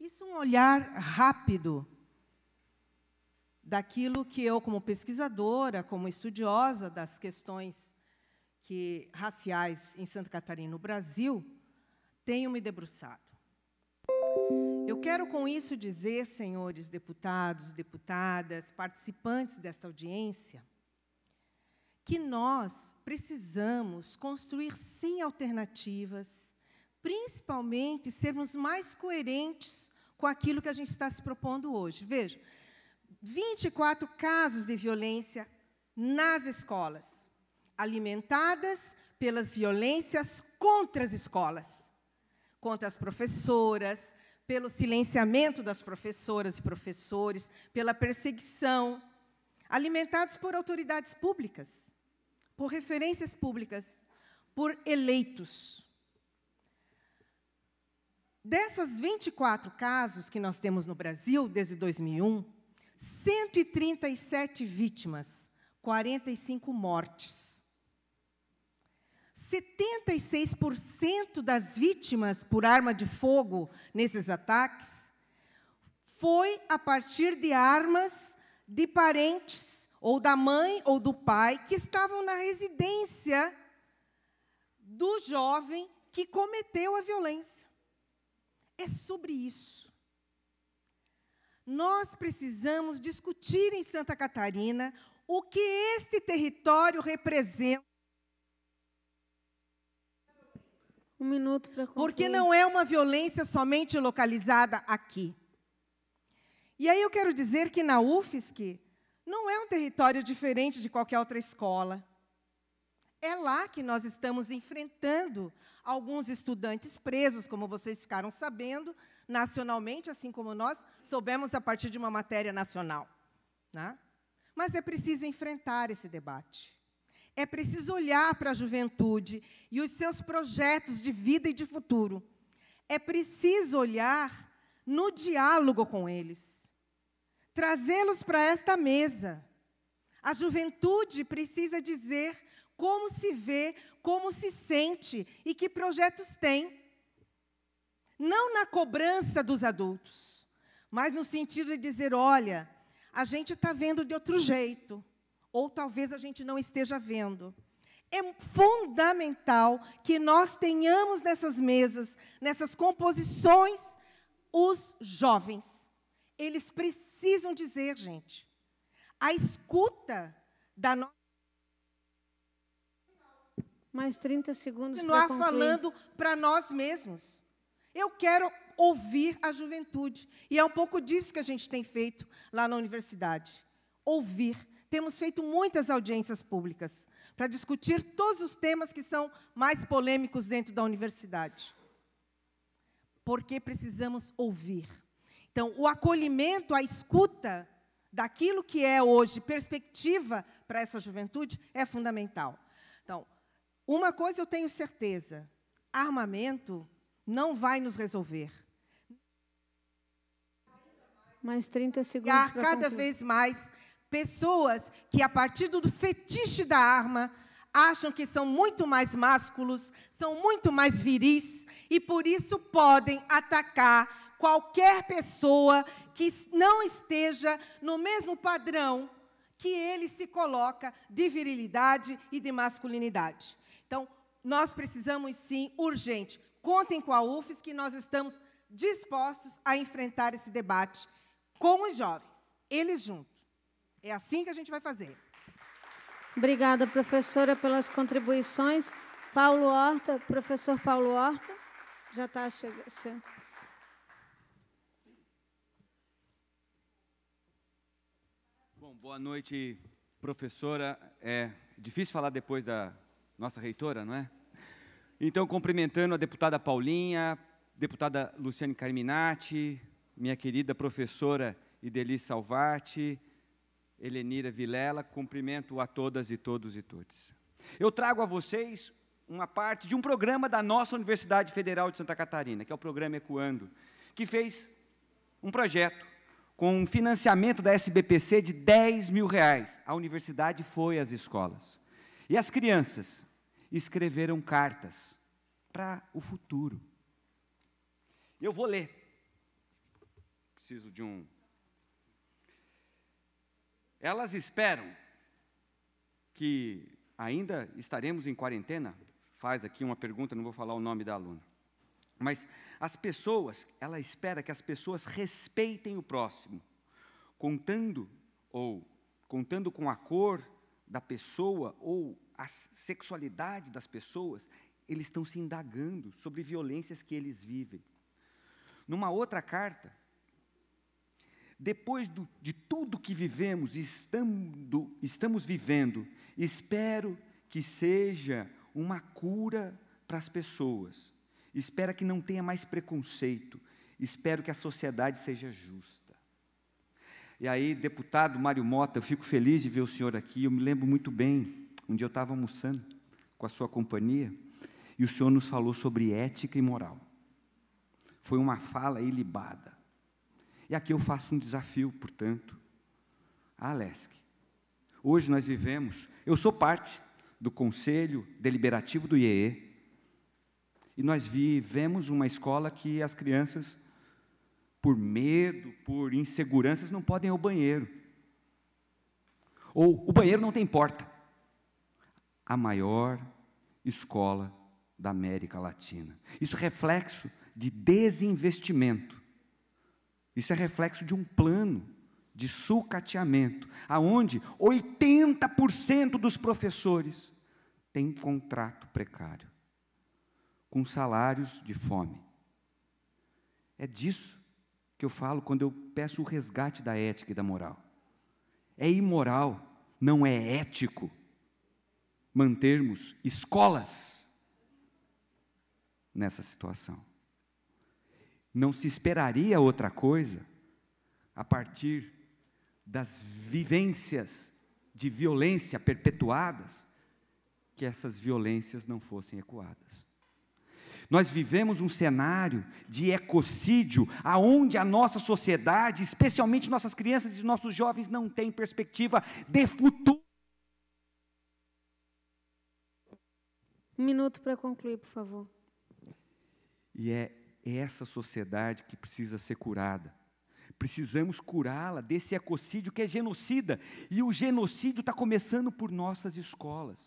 Isso é um olhar rápido daquilo que eu, como pesquisadora, como estudiosa das questões que, raciais em Santa Catarina, no Brasil, tenho me debruçado. Eu quero com isso dizer, senhores deputados, deputadas, participantes desta audiência, que nós precisamos construir sim alternativas, principalmente sermos mais coerentes com aquilo que a gente está se propondo hoje. Veja, 24 casos de violência nas escolas, alimentadas pelas violências contra as escolas, contra as professoras, pelo silenciamento das professoras e professores, pela perseguição, alimentados por autoridades públicas, por referências públicas, por eleitos. Dessas 24 casos que nós temos no Brasil desde 2001, 137 vítimas, 45 mortes. 76% das vítimas por arma de fogo nesses ataques foi a partir de armas de parentes, ou da mãe ou do pai, que estavam na residência do jovem que cometeu a violência. É sobre isso. Nós precisamos discutir em Santa Catarina o que este território representa. Um minuto para Porque não é uma violência somente localizada aqui. E aí eu quero dizer que na UFSC não é um território diferente de qualquer outra escola. É lá que nós estamos enfrentando alguns estudantes presos, como vocês ficaram sabendo, nacionalmente, assim como nós soubemos a partir de uma matéria nacional. Né? Mas é preciso enfrentar esse debate. É preciso olhar para a juventude e os seus projetos de vida e de futuro. É preciso olhar no diálogo com eles, trazê-los para esta mesa. A juventude precisa dizer como se vê, como se sente e que projetos tem não na cobrança dos adultos, mas no sentido de dizer: olha, a gente está vendo de outro jeito, ou talvez a gente não esteja vendo. É fundamental que nós tenhamos nessas mesas, nessas composições, os jovens. Eles precisam dizer, gente, a escuta da nossa. Mais 30 segundos para continuar falando para nós mesmos. Eu quero ouvir a juventude. E é um pouco disso que a gente tem feito lá na universidade. Ouvir. Temos feito muitas audiências públicas para discutir todos os temas que são mais polêmicos dentro da universidade. Porque precisamos ouvir. Então, o acolhimento, a escuta daquilo que é hoje perspectiva para essa juventude é fundamental. Então, uma coisa eu tenho certeza: armamento não vai nos resolver. Mais 30 segundos. Há cada concluir. vez mais pessoas que, a partir do fetiche da arma, acham que são muito mais másculos, são muito mais viris e, por isso, podem atacar qualquer pessoa que não esteja no mesmo padrão que ele se coloca de virilidade e de masculinidade. Então, nós precisamos sim, urgente, Contem com a UFES que nós estamos dispostos a enfrentar esse debate com os jovens, eles juntos. É assim que a gente vai fazer. Obrigada, professora, pelas contribuições. Paulo Horta, professor Paulo Horta, já está chegando. Bom, boa noite, professora. É difícil falar depois da nossa reitora, não é? Então, cumprimentando a deputada Paulinha, deputada Luciane Carminati, minha querida professora Ideli Salvati, Helenira Vilela, cumprimento a todas e todos e todos. Eu trago a vocês uma parte de um programa da nossa Universidade Federal de Santa Catarina, que é o programa Ecoando, que fez um projeto com um financiamento da SBPC de 10 mil reais. A universidade foi às escolas. E as crianças, escreveram cartas para o futuro. Eu vou ler. Preciso de um. Elas esperam que ainda estaremos em quarentena? Faz aqui uma pergunta, não vou falar o nome da aluna. Mas as pessoas, ela espera que as pessoas respeitem o próximo, contando ou contando com a cor da pessoa ou a sexualidade das pessoas, eles estão se indagando sobre violências que eles vivem. Numa outra carta, depois do, de tudo que vivemos e estando, estamos vivendo, espero que seja uma cura para as pessoas. Espero que não tenha mais preconceito. Espero que a sociedade seja justa. E aí, deputado Mário Mota, eu fico feliz de ver o senhor aqui. Eu me lembro muito bem um dia eu estava almoçando com a sua companhia e o senhor nos falou sobre ética e moral. Foi uma fala ilibada. E aqui eu faço um desafio, portanto, a ah, Alesc. Hoje nós vivemos, eu sou parte do Conselho Deliberativo do IEE, e nós vivemos uma escola que as crianças, por medo, por inseguranças, não podem ir ao banheiro. Ou o banheiro não tem porta a maior escola da América Latina. Isso é reflexo de desinvestimento. Isso é reflexo de um plano de sucateamento, aonde 80% dos professores têm contrato precário, com salários de fome. É disso que eu falo quando eu peço o resgate da ética e da moral. É imoral, não é ético mantermos escolas nessa situação. Não se esperaria outra coisa a partir das vivências de violência perpetuadas que essas violências não fossem ecoadas. Nós vivemos um cenário de ecocídio, aonde a nossa sociedade, especialmente nossas crianças e nossos jovens, não tem perspectiva de futuro. Um minuto para concluir, por favor. E é essa sociedade que precisa ser curada. Precisamos curá-la desse ecocídio que é genocida. E o genocídio está começando por nossas escolas.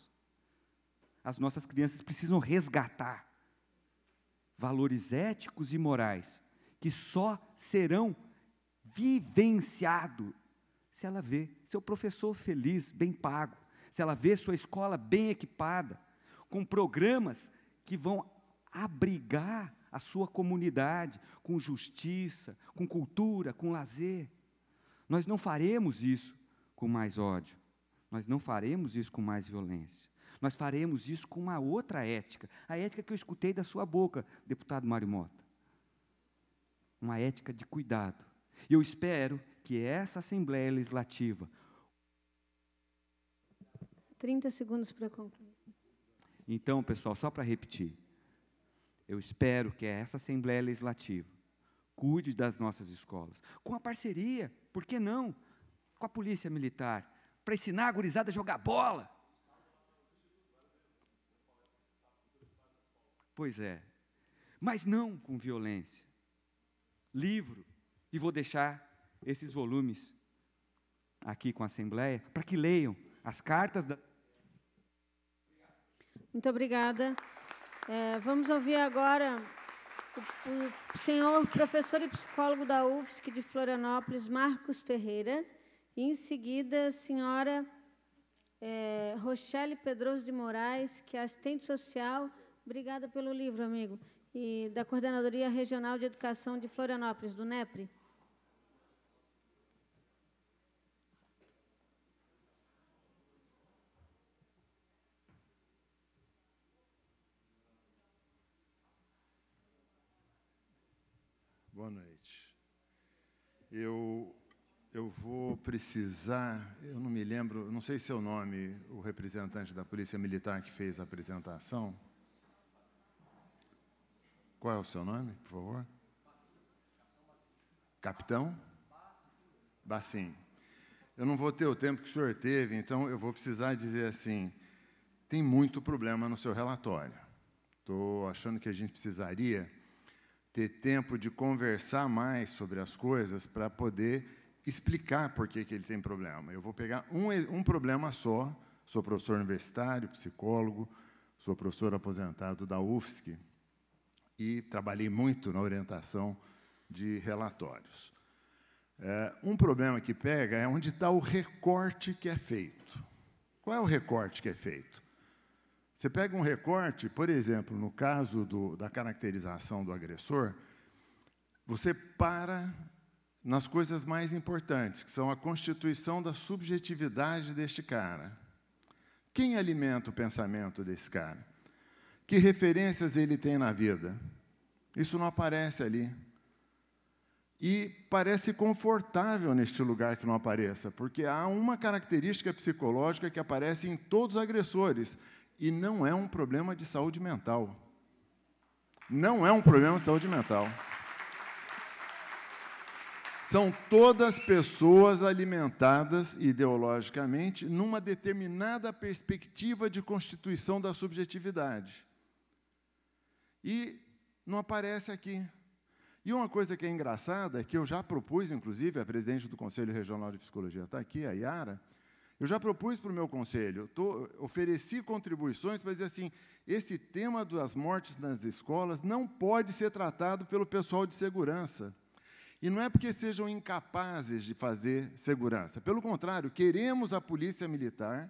As nossas crianças precisam resgatar valores éticos e morais que só serão vivenciados se ela vê seu professor feliz, bem pago, se ela vê sua escola bem equipada, com programas que vão abrigar a sua comunidade com justiça, com cultura, com lazer. Nós não faremos isso com mais ódio. Nós não faremos isso com mais violência. Nós faremos isso com uma outra ética, a ética que eu escutei da sua boca, deputado Mário Mota. Uma ética de cuidado. E eu espero que essa Assembleia Legislativa. 30 segundos para concluir. Então, pessoal, só para repetir, eu espero que essa Assembleia Legislativa cuide das nossas escolas, com a parceria, por que não? Com a Polícia Militar, para ensinar a gurizada a jogar bola. Pois é, mas não com violência. Livro, e vou deixar esses volumes aqui com a Assembleia, para que leiam as cartas da muito obrigada. É, vamos ouvir agora o, o, senhor professor e psicólogo da UFSC de Florianópolis, Marcos Ferreira. E em seguida, a senhora é, Rochelle Pedroso de Moraes, que é assistente social. Obrigada pelo livro, amigo. E da Coordenadoria Regional de Educação de Florianópolis, do NEPRE. Eu vou precisar, eu não me lembro, não sei seu nome, o representante da Polícia Militar que fez a apresentação. Qual é o seu nome, por favor? Capitão? Bacim. Eu não vou ter o tempo que o senhor teve, então eu vou precisar dizer assim: tem muito problema no seu relatório. Estou achando que a gente precisaria ter tempo de conversar mais sobre as coisas para poder explicar por que, que ele tem problema. Eu vou pegar um, um problema só. Sou professor universitário, psicólogo, sou professor aposentado da UFSC e trabalhei muito na orientação de relatórios. É, um problema que pega é onde está o recorte que é feito. Qual é o recorte que é feito? Você pega um recorte, por exemplo, no caso do, da caracterização do agressor, você para nas coisas mais importantes, que são a constituição da subjetividade deste cara. Quem alimenta o pensamento desse cara? Que referências ele tem na vida? Isso não aparece ali. E parece confortável neste lugar que não apareça, porque há uma característica psicológica que aparece em todos os agressores, e não é um problema de saúde mental. Não é um problema de saúde mental. São todas pessoas alimentadas ideologicamente numa determinada perspectiva de constituição da subjetividade. E não aparece aqui. E uma coisa que é engraçada, é que eu já propus, inclusive, a presidente do Conselho Regional de Psicologia está aqui, a Yara, eu já propus para o meu conselho, tô, ofereci contribuições para dizer assim: esse tema das mortes nas escolas não pode ser tratado pelo pessoal de segurança. E não é porque sejam incapazes de fazer segurança. Pelo contrário, queremos a polícia militar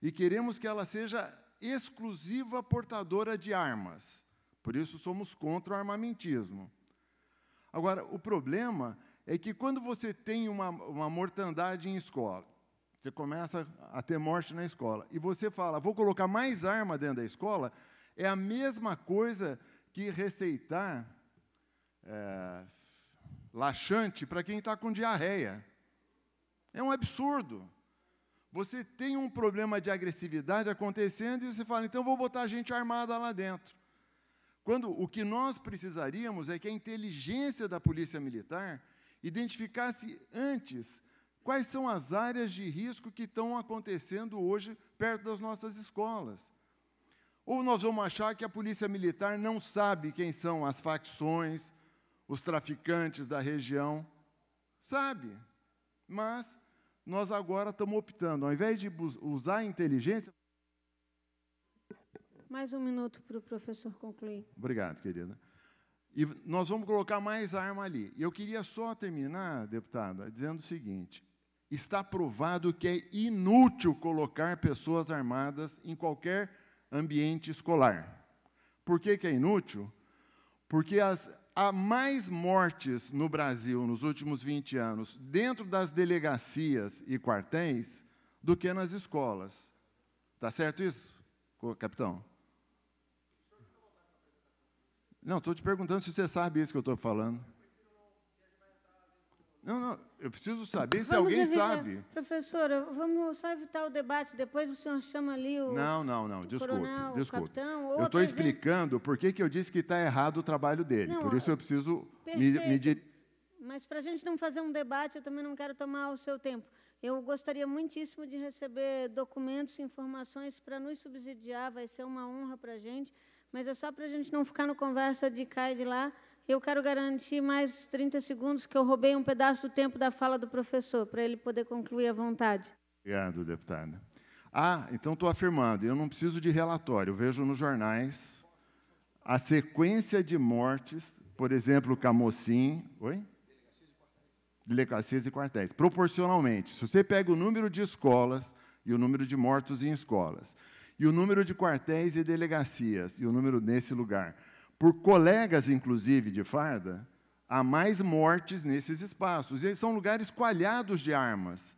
e queremos que ela seja exclusiva portadora de armas. Por isso somos contra o armamentismo. Agora, o problema é que quando você tem uma, uma mortandade em escola, você começa a ter morte na escola, e você fala, vou colocar mais arma dentro da escola, é a mesma coisa que receitar é, laxante para quem está com diarreia. É um absurdo. Você tem um problema de agressividade acontecendo e você fala, então vou botar gente armada lá dentro. Quando o que nós precisaríamos é que a inteligência da polícia militar identificasse antes quais são as áreas de risco que estão acontecendo hoje perto das nossas escolas. Ou nós vamos achar que a polícia militar não sabe quem são as facções, os traficantes da região, sabe? Mas nós agora estamos optando, ao invés de usar a inteligência. Mais um minuto para o professor concluir. Obrigado, querida. E nós vamos colocar mais arma ali. E Eu queria só terminar, deputada, dizendo o seguinte: está provado que é inútil colocar pessoas armadas em qualquer ambiente escolar. Por que, que é inútil? Porque as, há mais mortes no Brasil nos últimos 20 anos dentro das delegacias e quartéis do que nas escolas. Está certo isso, capitão? Não, estou te perguntando se você sabe isso que eu estou falando. Não, não, eu preciso saber se vamos alguém evitar, sabe. Professora, vamos só evitar o debate, depois o senhor chama ali o. Não, não, não, desculpe. Coronel, desculpe. Capitão, eu estou explicando por que, que eu disse que está errado o trabalho dele, não, por isso eu é preciso perfeito, me, me. Mas para a gente não fazer um debate, eu também não quero tomar o seu tempo. Eu gostaria muitíssimo de receber documentos, informações para nos subsidiar, vai ser uma honra para a gente, mas é só para a gente não ficar no conversa de cá e de lá. Eu quero garantir mais 30 segundos, que eu roubei um pedaço do tempo da fala do professor, para ele poder concluir à vontade. Obrigado, deputada. Ah, então estou afirmando, eu não preciso de relatório, eu vejo nos jornais a sequência de mortes, por exemplo, Camocim. Oi? Delegacias e quartéis. Proporcionalmente, se você pega o número de escolas e o número de mortos em escolas, e o número de quartéis e delegacias, e o número nesse lugar, por colegas, inclusive, de farda, há mais mortes nesses espaços. E são lugares coalhados de armas.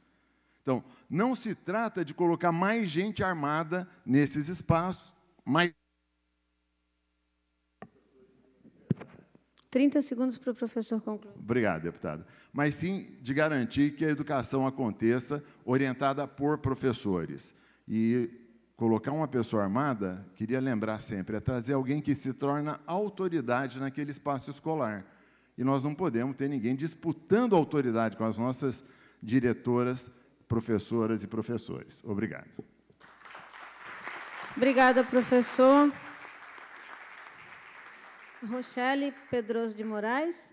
Então, não se trata de colocar mais gente armada nesses espaços, mas 30 segundos para o professor concluir. Obrigado, deputada. Mas sim de garantir que a educação aconteça orientada por professores. E colocar uma pessoa armada, queria lembrar sempre, é trazer alguém que se torna autoridade naquele espaço escolar. E nós não podemos ter ninguém disputando autoridade com as nossas diretoras, professoras e professores. Obrigado. Obrigada, professor. Rochelle Pedroso de Moraes,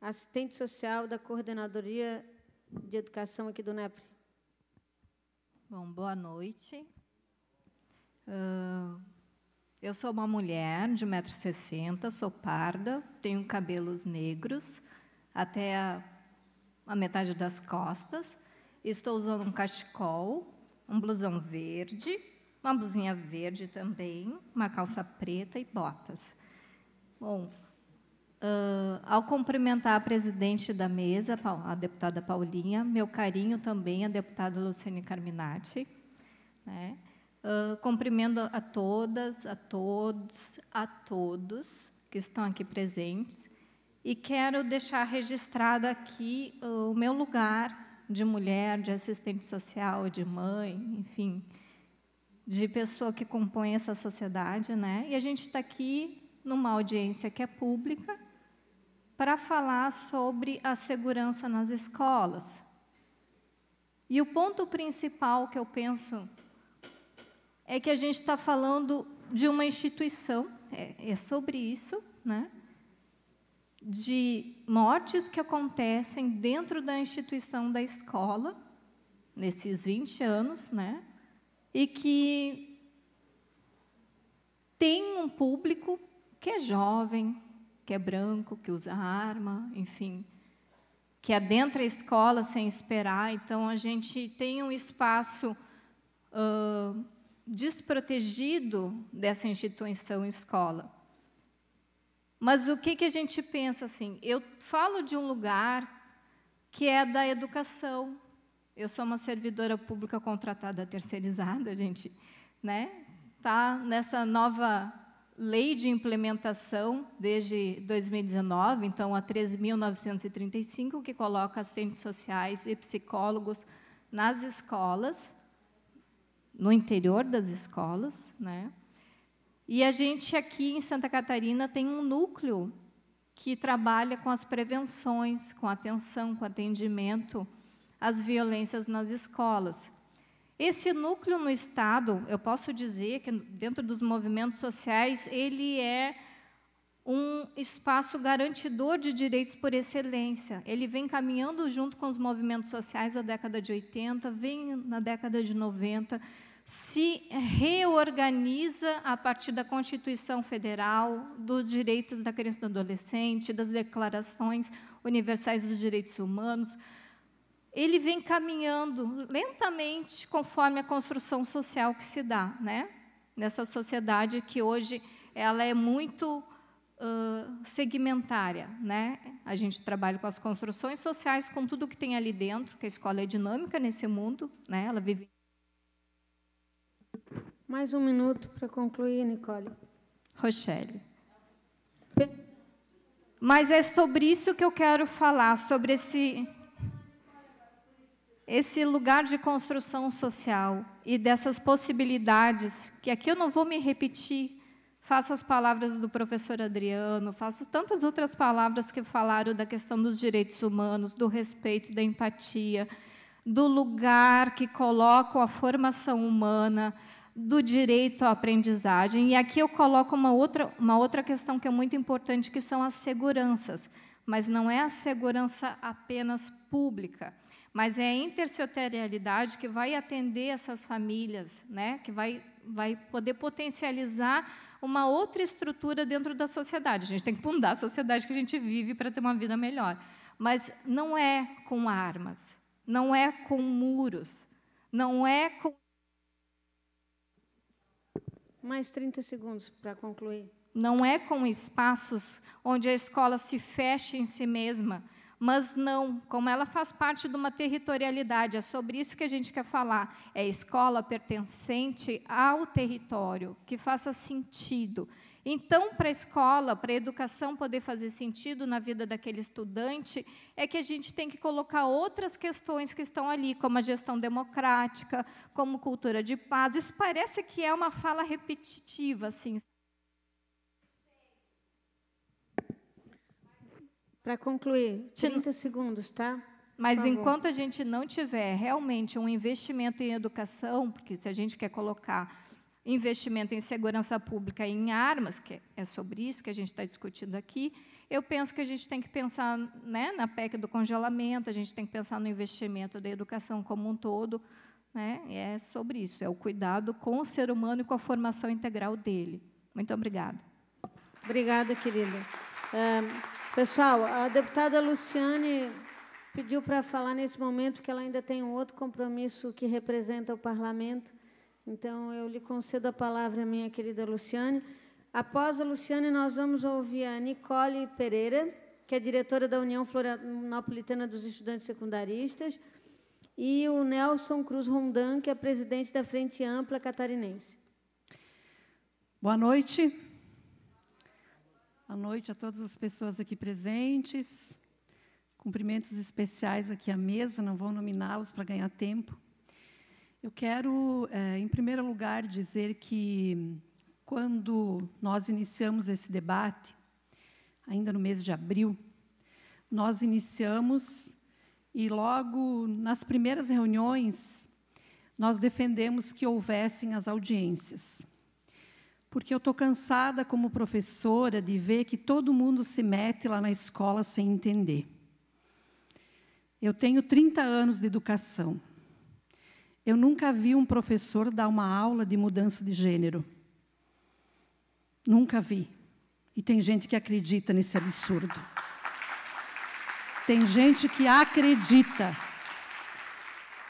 assistente social da Coordenadoria de Educação aqui do NEPRE. Bom, boa noite. Uh, eu sou uma mulher de 1,60m, sou parda, tenho cabelos negros até a, a metade das costas. Estou usando um cachecol, um blusão verde, uma blusinha verde também, uma calça preta e botas. Bom, Uh, ao cumprimentar a presidente da mesa, a deputada Paulinha, meu carinho também à deputada Luciane Carminati. Né? Uh, cumprimento a todas, a todos, a todos que estão aqui presentes. E quero deixar registrado aqui uh, o meu lugar de mulher, de assistente social, de mãe, enfim, de pessoa que compõe essa sociedade. Né? E a gente está aqui numa audiência que é pública, para falar sobre a segurança nas escolas. E o ponto principal que eu penso é que a gente está falando de uma instituição, é, é sobre isso, né? de mortes que acontecem dentro da instituição da escola, nesses 20 anos, né? e que tem um público que é jovem, que é branco, que usa arma, enfim, que adentra a escola sem esperar. Então, a gente tem um espaço uh, desprotegido dessa instituição escola. Mas o que, que a gente pensa assim? Eu falo de um lugar que é da educação. Eu sou uma servidora pública contratada terceirizada, a gente, né? Tá nessa nova lei de implementação desde 2019, então a 13.935, que coloca assistentes sociais e psicólogos nas escolas, no interior das escolas, né? E a gente aqui em Santa Catarina tem um núcleo que trabalha com as prevenções, com atenção, com atendimento às violências nas escolas. Esse núcleo no Estado, eu posso dizer que, dentro dos movimentos sociais, ele é um espaço garantidor de direitos por excelência. Ele vem caminhando junto com os movimentos sociais da década de 80, vem na década de 90, se reorganiza a partir da Constituição Federal, dos direitos da criança e do adolescente, das declarações universais dos direitos humanos, ele vem caminhando lentamente conforme a construção social que se dá, né? Nessa sociedade que hoje ela é muito uh, segmentária, né? A gente trabalha com as construções sociais, com tudo que tem ali dentro, que a escola é dinâmica nesse mundo, né? Ela vive. Mais um minuto para concluir, Nicole. Rochelle. Mas é sobre isso que eu quero falar, sobre esse esse lugar de construção social e dessas possibilidades, que aqui eu não vou me repetir, faço as palavras do professor Adriano, faço tantas outras palavras que falaram da questão dos direitos humanos, do respeito, da empatia, do lugar que colocam a formação humana, do direito à aprendizagem. E aqui eu coloco uma outra, uma outra questão que é muito importante, que são as seguranças, mas não é a segurança apenas pública mas é a intersetorialidade que vai atender essas famílias, né? que vai, vai poder potencializar uma outra estrutura dentro da sociedade. A gente tem que fundar a sociedade que a gente vive para ter uma vida melhor. Mas não é com armas, não é com muros, não é com. Mais 30 segundos para concluir. Não é com espaços onde a escola se feche em si mesma mas não, como ela faz parte de uma territorialidade, é sobre isso que a gente quer falar. É escola pertencente ao território, que faça sentido. Então, para a escola, para a educação poder fazer sentido na vida daquele estudante, é que a gente tem que colocar outras questões que estão ali, como a gestão democrática, como cultura de paz. Isso parece que é uma fala repetitiva, assim, Para concluir, 30 segundos, tá? Mas enquanto a gente não tiver realmente um investimento em educação, porque se a gente quer colocar investimento em segurança pública e em armas, que é sobre isso que a gente está discutindo aqui, eu penso que a gente tem que pensar né, na PEC do congelamento, a gente tem que pensar no investimento da educação como um todo. Né, é sobre isso, é o cuidado com o ser humano e com a formação integral dele. Muito obrigada. Obrigada, querida. Um... Pessoal, a deputada Luciane pediu para falar nesse momento que ela ainda tem um outro compromisso que representa o parlamento. Então, eu lhe concedo a palavra, minha querida Luciane. Após a Luciane, nós vamos ouvir a Nicole Pereira, que é diretora da União Florianopolitana dos Estudantes Secundaristas, e o Nelson Cruz Rondan, que é presidente da Frente Ampla Catarinense. Boa noite. Boa noite a todas as pessoas aqui presentes. Cumprimentos especiais aqui à mesa, não vou nominá-los para ganhar tempo. Eu quero, é, em primeiro lugar, dizer que quando nós iniciamos esse debate, ainda no mês de abril, nós iniciamos e logo nas primeiras reuniões nós defendemos que houvessem as audiências porque eu estou cansada como professora de ver que todo mundo se mete lá na escola sem entender. Eu tenho 30 anos de educação. Eu nunca vi um professor dar uma aula de mudança de gênero. Nunca vi. E tem gente que acredita nesse absurdo. Tem gente que acredita.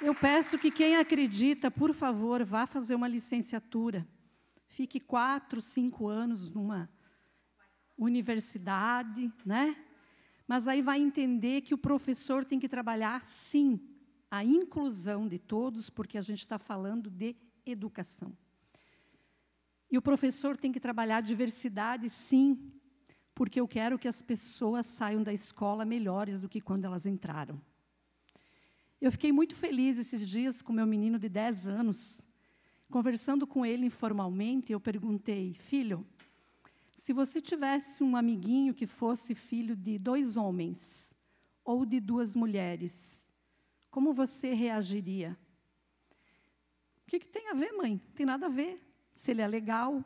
Eu peço que quem acredita, por favor, vá fazer uma licenciatura fique quatro, cinco anos numa universidade, né? Mas aí vai entender que o professor tem que trabalhar, sim, a inclusão de todos, porque a gente está falando de educação. E o professor tem que trabalhar diversidade, sim, porque eu quero que as pessoas saiam da escola melhores do que quando elas entraram. Eu fiquei muito feliz esses dias com meu menino de 10 anos, Conversando com ele informalmente, eu perguntei: Filho, se você tivesse um amiguinho que fosse filho de dois homens ou de duas mulheres, como você reagiria? O que, que tem a ver, mãe? tem nada a ver. Se ele é legal,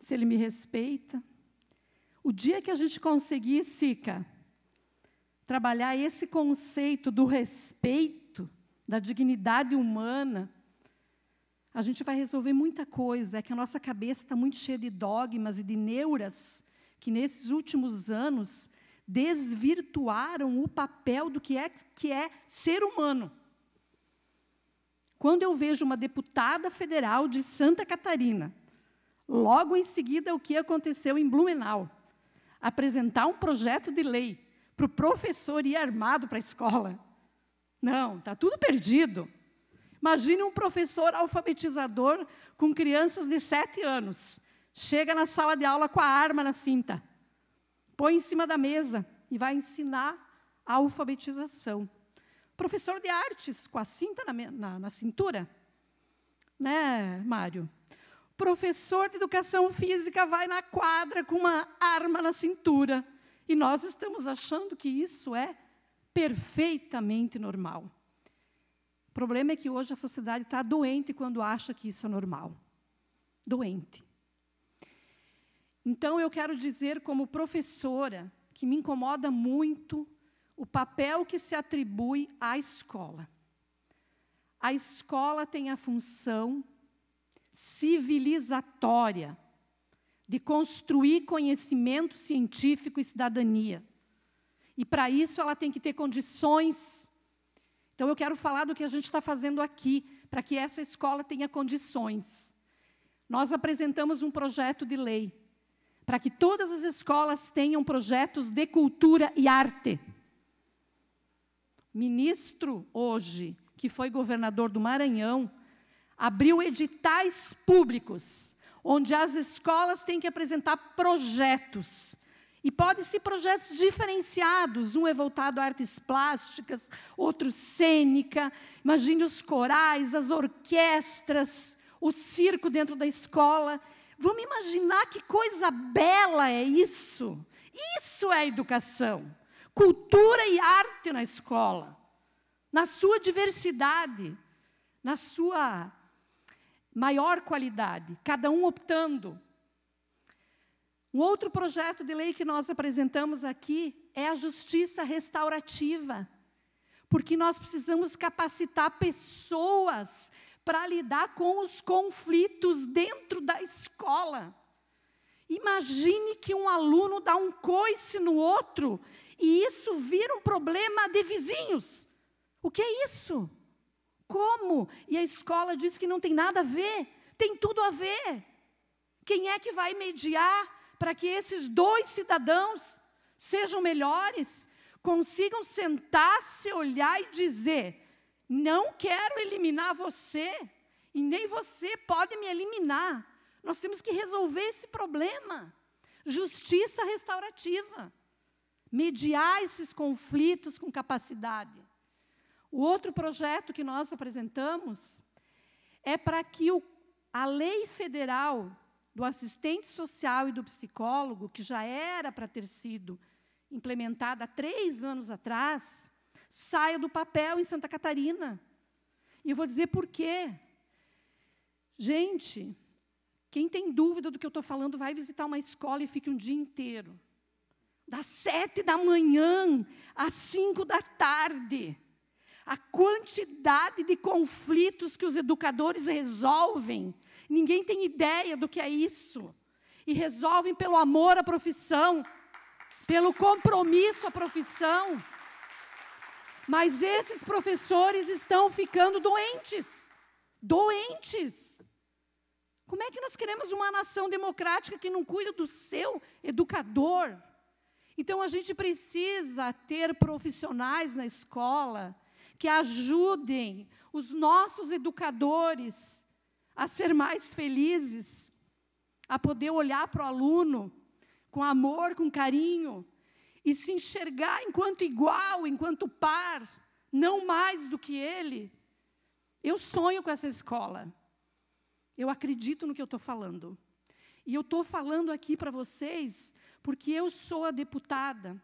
se ele me respeita. O dia que a gente conseguir, Sica, trabalhar esse conceito do respeito, da dignidade humana, a gente vai resolver muita coisa. É que a nossa cabeça está muito cheia de dogmas e de neuras que, nesses últimos anos, desvirtuaram o papel do que é, que é ser humano. Quando eu vejo uma deputada federal de Santa Catarina, logo em seguida o que aconteceu em Blumenau, apresentar um projeto de lei para o professor ir armado para a escola. Não, está tudo perdido. Imagine um professor alfabetizador com crianças de sete anos. Chega na sala de aula com a arma na cinta, põe em cima da mesa e vai ensinar a alfabetização. Professor de artes com a cinta na, na, na cintura, né, Mário? Professor de educação física vai na quadra com uma arma na cintura. E nós estamos achando que isso é perfeitamente normal. O problema é que hoje a sociedade está doente quando acha que isso é normal. Doente. Então, eu quero dizer, como professora, que me incomoda muito o papel que se atribui à escola. A escola tem a função civilizatória de construir conhecimento científico e cidadania. E para isso ela tem que ter condições então, eu quero falar do que a gente está fazendo aqui, para que essa escola tenha condições. Nós apresentamos um projeto de lei para que todas as escolas tenham projetos de cultura e arte. Ministro, hoje, que foi governador do Maranhão, abriu editais públicos, onde as escolas têm que apresentar projetos e podem ser projetos diferenciados. Um é voltado a artes plásticas, outro cênica. Imagine os corais, as orquestras, o circo dentro da escola. Vamos imaginar que coisa bela é isso. Isso é educação. Cultura e arte na escola. Na sua diversidade, na sua maior qualidade, cada um optando um outro projeto de lei que nós apresentamos aqui é a justiça restaurativa, porque nós precisamos capacitar pessoas para lidar com os conflitos dentro da escola. Imagine que um aluno dá um coice no outro e isso vira um problema de vizinhos. O que é isso? Como? E a escola diz que não tem nada a ver. Tem tudo a ver. Quem é que vai mediar para que esses dois cidadãos sejam melhores, consigam sentar-se, olhar e dizer: não quero eliminar você, e nem você pode me eliminar. Nós temos que resolver esse problema. Justiça restaurativa. Mediar esses conflitos com capacidade. O outro projeto que nós apresentamos é para que o, a lei federal do assistente social e do psicólogo, que já era para ter sido implementada há três anos atrás, saia do papel em Santa Catarina. E eu vou dizer por quê. Gente, quem tem dúvida do que eu estou falando, vai visitar uma escola e fique um dia inteiro. Das sete da manhã às cinco da tarde. A quantidade de conflitos que os educadores resolvem Ninguém tem ideia do que é isso. E resolvem pelo amor à profissão, pelo compromisso à profissão. Mas esses professores estão ficando doentes. Doentes. Como é que nós queremos uma nação democrática que não cuida do seu educador? Então a gente precisa ter profissionais na escola que ajudem os nossos educadores a ser mais felizes, a poder olhar para o aluno com amor, com carinho, e se enxergar enquanto igual, enquanto par, não mais do que ele. Eu sonho com essa escola. Eu acredito no que eu estou falando. E eu estou falando aqui para vocês porque eu sou a deputada,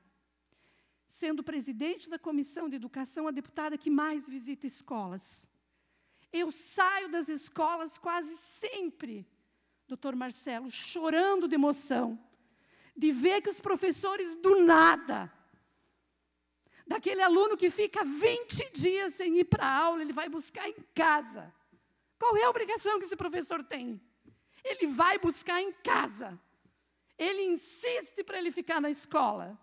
sendo presidente da Comissão de Educação, a deputada que mais visita escolas. Eu saio das escolas quase sempre, doutor Marcelo, chorando de emoção, de ver que os professores do nada, daquele aluno que fica 20 dias sem ir para a aula, ele vai buscar em casa. Qual é a obrigação que esse professor tem? Ele vai buscar em casa. Ele insiste para ele ficar na escola.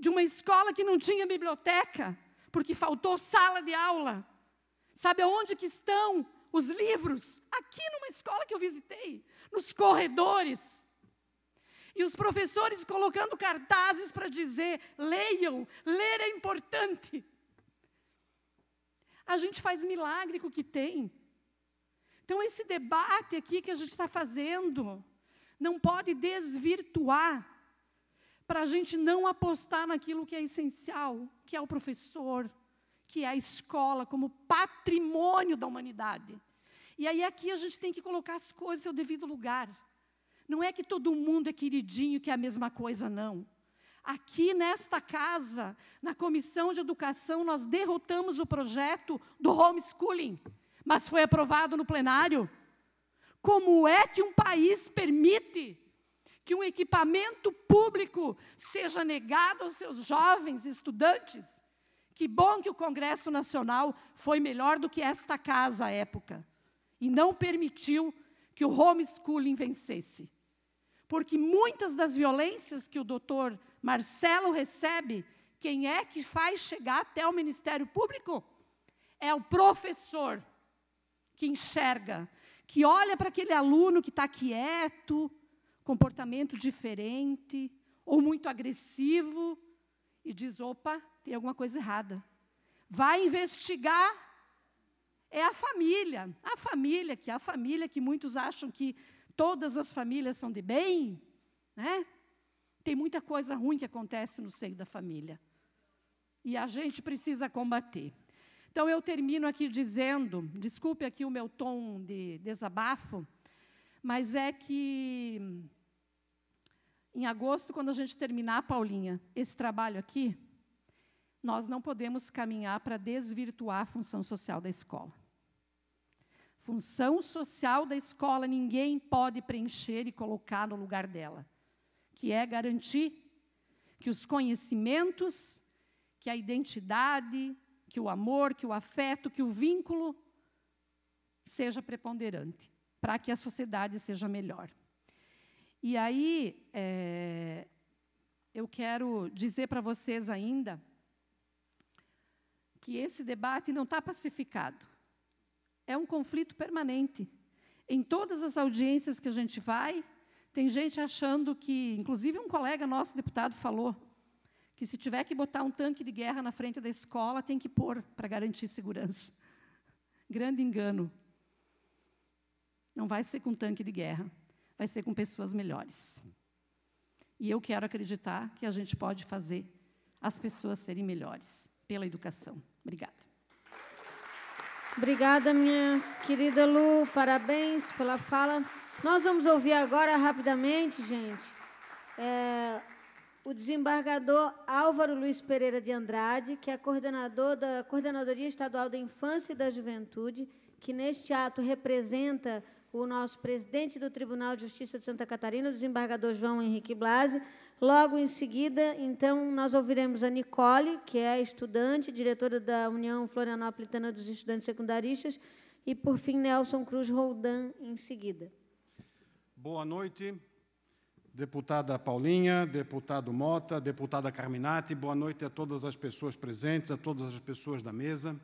De uma escola que não tinha biblioteca, porque faltou sala de aula Sabe aonde que estão os livros? Aqui numa escola que eu visitei, nos corredores. E os professores colocando cartazes para dizer: leiam, ler é importante. A gente faz milagre com o que tem. Então, esse debate aqui que a gente está fazendo não pode desvirtuar para a gente não apostar naquilo que é essencial, que é o professor, que é a escola como patrimônio da humanidade. E aí aqui a gente tem que colocar as coisas no devido lugar. Não é que todo mundo é queridinho, que é a mesma coisa, não. Aqui nesta casa, na comissão de educação, nós derrotamos o projeto do homeschooling, mas foi aprovado no plenário. Como é que um país permite que um equipamento público seja negado aos seus jovens estudantes? Que bom que o Congresso Nacional foi melhor do que esta casa à época e não permitiu que o homeschooling vencesse. Porque muitas das violências que o doutor Marcelo recebe, quem é que faz chegar até o Ministério Público? É o professor que enxerga, que olha para aquele aluno que está quieto, comportamento diferente ou muito agressivo e diz: opa, tem alguma coisa errada. Vai investigar. É a família, a família que a família que muitos acham que todas as famílias são de bem, né? Tem muita coisa ruim que acontece no seio da família. E a gente precisa combater. Então eu termino aqui dizendo, desculpe aqui o meu tom de desabafo, mas é que em agosto, quando a gente terminar, Paulinha, esse trabalho aqui, nós não podemos caminhar para desvirtuar a função social da escola. Função social da escola ninguém pode preencher e colocar no lugar dela, que é garantir que os conhecimentos, que a identidade, que o amor, que o afeto, que o vínculo seja preponderante, para que a sociedade seja melhor. E aí, é, eu quero dizer para vocês ainda que esse debate não está pacificado. É um conflito permanente. Em todas as audiências que a gente vai, tem gente achando que, inclusive um colega nosso deputado falou, que se tiver que botar um tanque de guerra na frente da escola, tem que pôr para garantir segurança. Grande engano. Não vai ser com tanque de guerra vai ser com pessoas melhores. E eu quero acreditar que a gente pode fazer as pessoas serem melhores pela educação. Obrigada. Obrigada, minha querida Lu. Parabéns pela fala. Nós vamos ouvir agora, rapidamente, gente, é, o desembargador Álvaro Luiz Pereira de Andrade, que é coordenador da Coordenadoria Estadual da Infância e da Juventude, que neste ato representa o nosso presidente do Tribunal de Justiça de Santa Catarina, o desembargador João Henrique Blasi. Logo em seguida, então, nós ouviremos a Nicole, que é estudante, diretora da União Florianopolitana dos Estudantes Secundaristas, e, por fim, Nelson Cruz Roldan, em seguida. Boa noite, deputada Paulinha, deputado Mota, deputada Carminati, boa noite a todas as pessoas presentes, a todas as pessoas da mesa.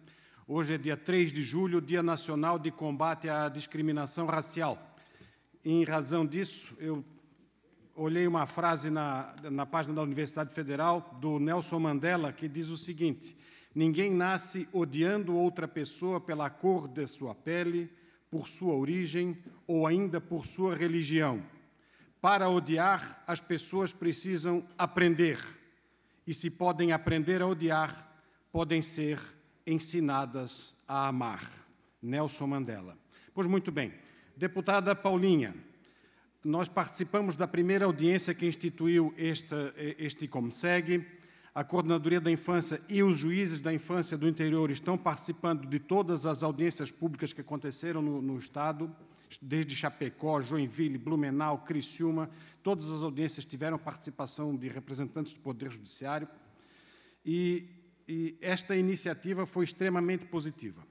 Hoje é dia 3 de julho, Dia Nacional de Combate à Discriminação Racial. Em razão disso, eu olhei uma frase na, na página da Universidade Federal do Nelson Mandela que diz o seguinte: Ninguém nasce odiando outra pessoa pela cor de sua pele, por sua origem ou ainda por sua religião. Para odiar, as pessoas precisam aprender. E se podem aprender a odiar, podem ser ensinadas a amar. Nelson Mandela. Pois muito bem, deputada Paulinha, nós participamos da primeira audiência que instituiu este, este Comseg. A Coordenadoria da Infância e os juízes da infância do interior estão participando de todas as audiências públicas que aconteceram no, no Estado, desde Chapecó, Joinville, Blumenau, Criciúma. Todas as audiências tiveram participação de representantes do Poder Judiciário. E e esta iniciativa foi extremamente positiva.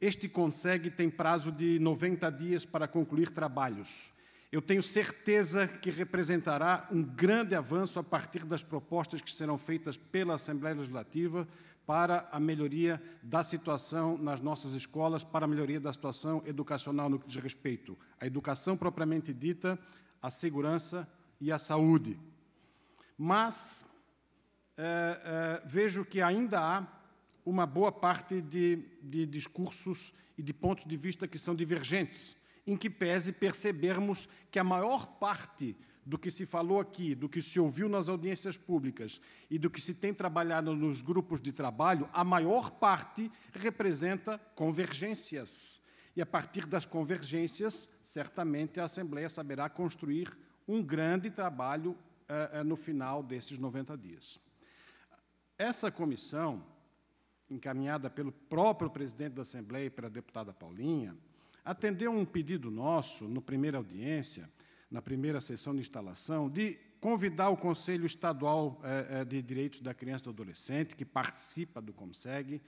Este consegue tem prazo de 90 dias para concluir trabalhos. Eu tenho certeza que representará um grande avanço a partir das propostas que serão feitas pela Assembleia Legislativa para a melhoria da situação nas nossas escolas, para a melhoria da situação educacional no que diz respeito à educação propriamente dita, à segurança e à saúde. Mas é, é, vejo que ainda há uma boa parte de, de discursos e de pontos de vista que são divergentes, em que pese percebermos que a maior parte do que se falou aqui, do que se ouviu nas audiências públicas e do que se tem trabalhado nos grupos de trabalho, a maior parte representa convergências. E a partir das convergências, certamente a Assembleia saberá construir um grande trabalho é, é, no final desses 90 dias. Essa comissão, encaminhada pelo próprio presidente da Assembleia e pela deputada Paulinha, atendeu um pedido nosso, na primeira audiência, na primeira sessão de instalação, de convidar o Conselho Estadual eh, eh, de Direitos da Criança e do Adolescente, que participa do COMSEG,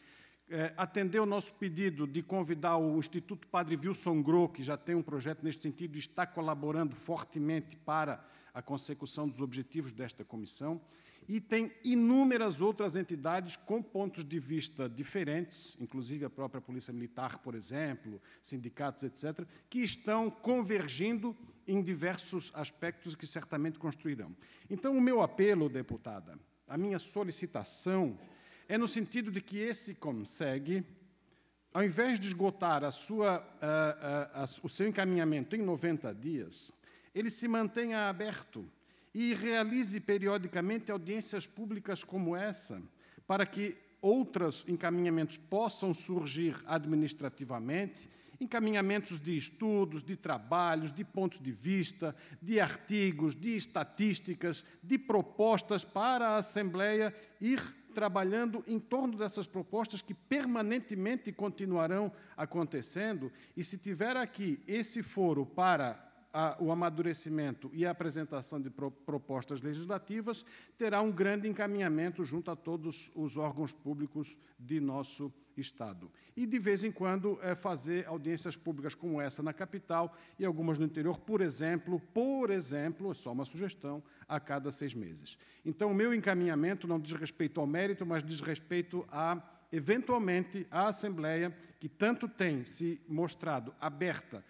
eh, atendeu o nosso pedido de convidar o Instituto Padre Wilson Gro, que já tem um projeto neste sentido e está colaborando fortemente para a consecução dos objetivos desta comissão, e tem inúmeras outras entidades com pontos de vista diferentes, inclusive a própria Polícia Militar, por exemplo, sindicatos, etc., que estão convergindo em diversos aspectos que certamente construirão. Então, o meu apelo, deputada, a minha solicitação é no sentido de que esse consegue, ao invés de esgotar a sua, eh, eh, a, a, o seu encaminhamento em 90 dias, ele se mantenha aberto e realize periodicamente audiências públicas como essa, para que outros encaminhamentos possam surgir administrativamente encaminhamentos de estudos, de trabalhos, de pontos de vista, de artigos, de estatísticas, de propostas para a Assembleia ir trabalhando em torno dessas propostas que permanentemente continuarão acontecendo. E se tiver aqui esse foro para a, o amadurecimento e a apresentação de pro, propostas legislativas, terá um grande encaminhamento junto a todos os órgãos públicos de nosso Estado. E, de vez em quando, é, fazer audiências públicas como essa na capital e algumas no interior, por exemplo, por exemplo, é só uma sugestão, a cada seis meses. Então, o meu encaminhamento não diz respeito ao mérito, mas diz respeito a eventualmente a Assembleia, que tanto tem se mostrado aberta,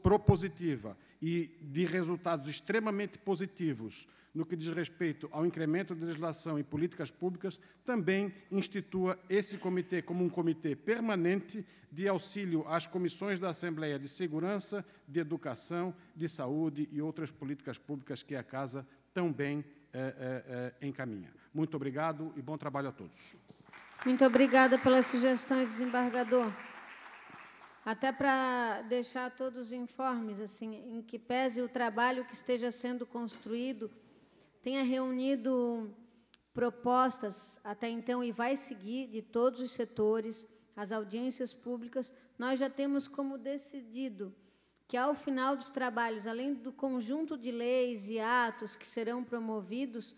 propositiva e de resultados extremamente positivos no que diz respeito ao incremento de legislação e políticas públicas, também institua esse comitê como um comitê permanente de auxílio às comissões da Assembleia de Segurança, de Educação, de Saúde e outras políticas públicas que a Casa também é, é, é, encaminha. Muito obrigado e bom trabalho a todos. Muito obrigada pelas sugestões, desembargador até para deixar todos informes, assim, em que pese o trabalho que esteja sendo construído tenha reunido propostas até então e vai seguir de todos os setores, as audiências públicas, nós já temos como decidido que, ao final dos trabalhos, além do conjunto de leis e atos que serão promovidos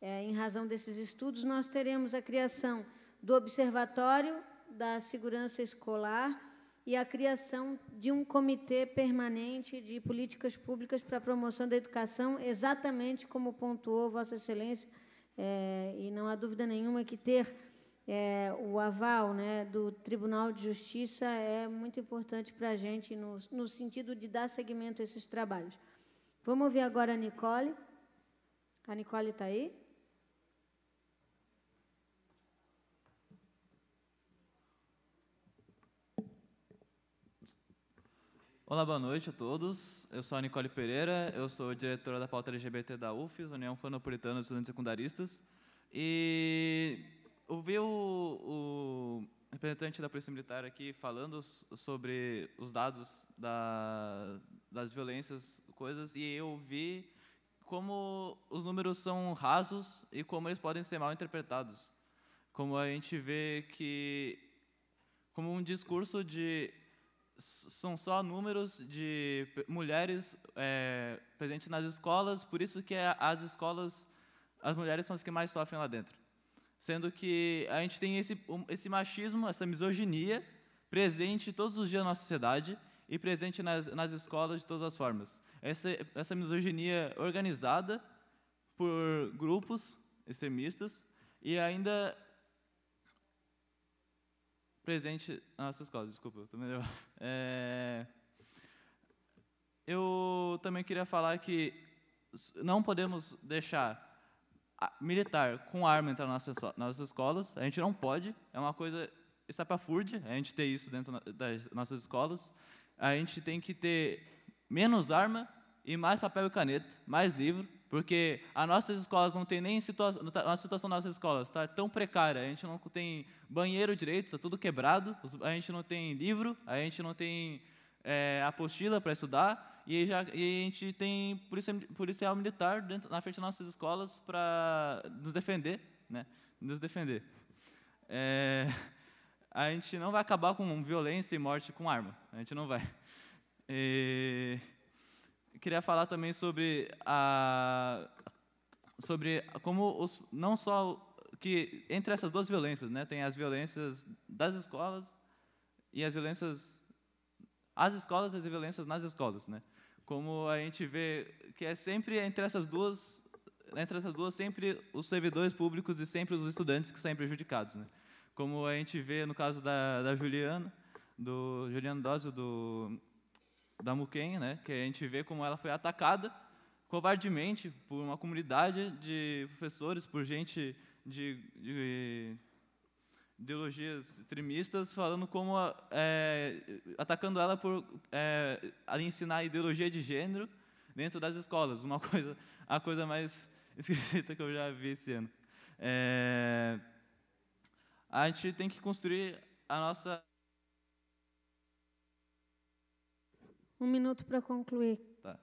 é, em razão desses estudos, nós teremos a criação do Observatório da Segurança Escolar e a criação de um comitê permanente de políticas públicas para a promoção da educação, exatamente como pontuou Vossa Excelência, é, e não há dúvida nenhuma que ter é, o aval né, do Tribunal de Justiça é muito importante para a gente no, no sentido de dar seguimento a esses trabalhos. Vamos ouvir agora a Nicole. A Nicole está aí? Olá, boa noite a todos. Eu sou a Nicole Pereira, eu sou diretora da pauta LGBT da UFES, União Fanopolitana dos Estudantes Secundaristas. E ouvi o, o representante da Polícia Militar aqui falando sobre os dados da, das violências, coisas, e eu vi como os números são rasos e como eles podem ser mal interpretados. Como a gente vê que como um discurso de são só números de mulheres é, presentes nas escolas, por isso que é, as escolas, as mulheres são as que mais sofrem lá dentro. Sendo que a gente tem esse, esse machismo, essa misoginia presente todos os dias na nossa sociedade e presente nas, nas escolas de todas as formas. Essa, essa misoginia organizada por grupos extremistas e ainda presente na nossa escola, desculpa, eu estou É, eu também queria falar que não podemos deixar militar com arma entrar nas nossas, nas escolas, a gente não pode, é uma coisa está para furde a gente ter isso dentro das nossas escolas, a gente tem que ter menos arma e mais papel e caneta, mais livro, porque as nossas escolas não tem nem situação, tá, a situação das nossas escolas está tão precária, a gente não tem banheiro direito, está tudo quebrado, a gente não tem livro, a gente não tem é, apostila para estudar e, já, e a gente tem policial, policial militar dentro, na frente das nossas escolas para nos defender, né? Nos defender. É, a gente não vai acabar com violência e morte com arma, a gente não vai. E, queria falar também sobre a sobre como os, não só que entre essas duas violências, né, tem as violências das escolas e as violências as escolas e as violências nas escolas, né? Como a gente vê que é sempre entre essas duas entre essas duas sempre os servidores públicos e sempre os estudantes que são prejudicados, né? Como a gente vê no caso da, da Juliana, do Juliano Dózio do da Muken, né, que a gente vê como ela foi atacada covardemente por uma comunidade de professores, por gente de, de ideologias extremistas, falando como é, atacando ela por é, ensinar ideologia de gênero dentro das escolas, uma coisa a coisa mais esquisita que eu já vi esse ano. É, a gente tem que construir a nossa Um minuto para concluir. Tá.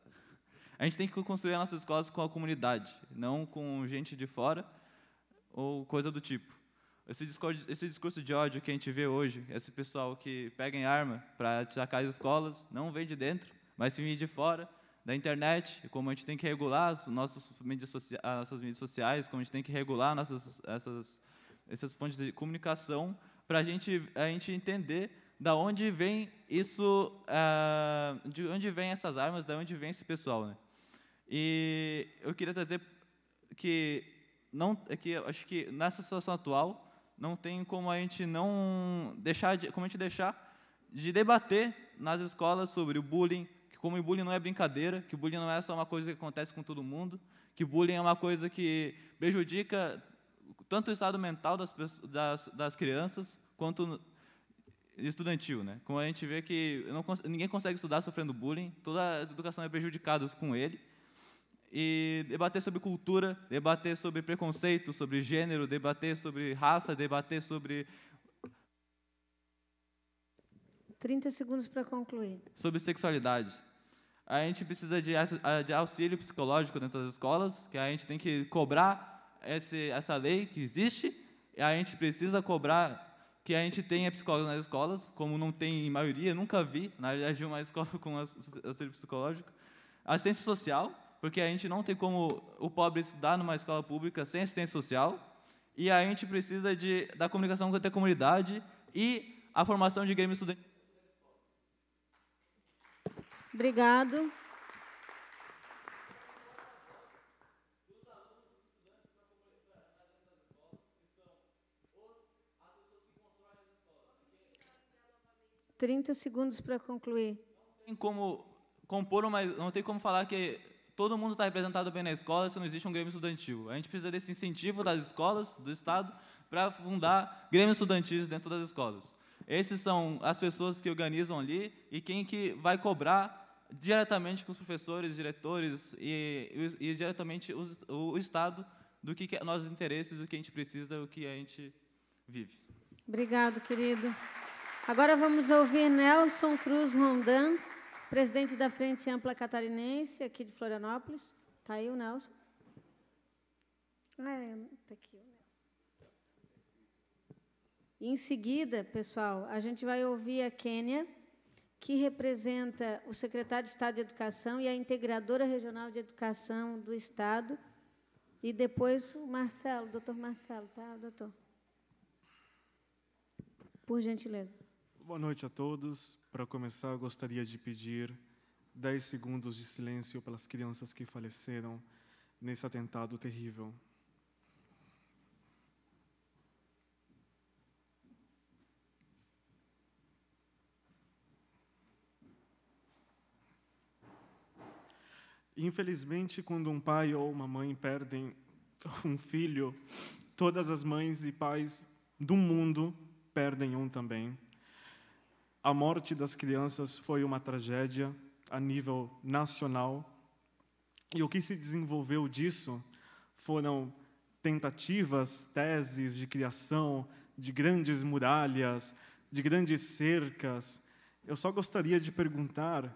A gente tem que construir nossas escolas com a comunidade, não com gente de fora ou coisa do tipo. Esse discurso, esse discurso de ódio que a gente vê hoje, esse pessoal que pega em arma para atacar as escolas, não vem de dentro, mas vem de fora, da internet, como a gente tem que regular as nossas mídias, socia nossas mídias sociais, como a gente tem que regular nossas, essas, essas fontes de comunicação, para a gente entender da onde vem isso, uh, de onde vem essas armas, da onde vem esse pessoal, né? E eu queria trazer que não, é que acho que nessa situação atual não tem como a gente não deixar, de, como a gente deixar de debater nas escolas sobre o bullying, que como o bullying não é brincadeira, que o bullying não é só uma coisa que acontece com todo mundo, que bullying é uma coisa que prejudica tanto o estado mental das, das, das crianças quanto estudantil, né? Como a gente vê que não, ninguém consegue estudar sofrendo bullying, toda a educação é prejudicada com ele. E debater sobre cultura, debater sobre preconceito, sobre gênero, debater sobre raça, debater sobre 30 segundos para concluir. Sobre sexualidade. A gente precisa de, de auxílio psicológico dentro das escolas, que a gente tem que cobrar esse, essa lei que existe, e a gente precisa cobrar que a gente tem é psicólogo nas escolas, como não tem maioria, nunca vi, na verdade, uma escola com auxílio psicológico. Assistência social, porque a gente não tem como o pobre estudar numa escola pública sem assistência social, e a gente precisa de, da comunicação com a comunidade e a formação de grêmio estudante. Obrigado. 30 segundos para concluir. Não tem como compor uma, não tem como falar que todo mundo está representado bem na escola se não existe um grêmio estudantil. A gente precisa desse incentivo das escolas, do Estado, para fundar grêmios estudantis dentro das escolas. Esses são as pessoas que organizam ali e quem que vai cobrar diretamente com os professores, diretores e, e, e diretamente os, o, o, Estado do que, que é nossos interesses, do que a gente precisa, o que a gente vive. Obrigado, querido. Agora vamos ouvir Nelson Cruz Rondan, presidente da Frente Ampla Catarinense, aqui de Florianópolis. Está aí o Nelson. É, tá aqui o Nelson. Em seguida, pessoal, a gente vai ouvir a Quênia, que representa o secretário de Estado de Educação e a integradora regional de educação do Estado. E depois o Marcelo, doutor Marcelo, tá, doutor? Por gentileza boa noite a todos. Para começar, gostaria de pedir 10 segundos de silêncio pelas crianças que faleceram nesse atentado terrível. Infelizmente, quando um pai ou uma mãe perdem um filho, todas as mães e pais do mundo perdem um também. A morte das crianças foi uma tragédia a nível nacional. E o que se desenvolveu disso foram tentativas, teses de criação de grandes muralhas, de grandes cercas. Eu só gostaria de perguntar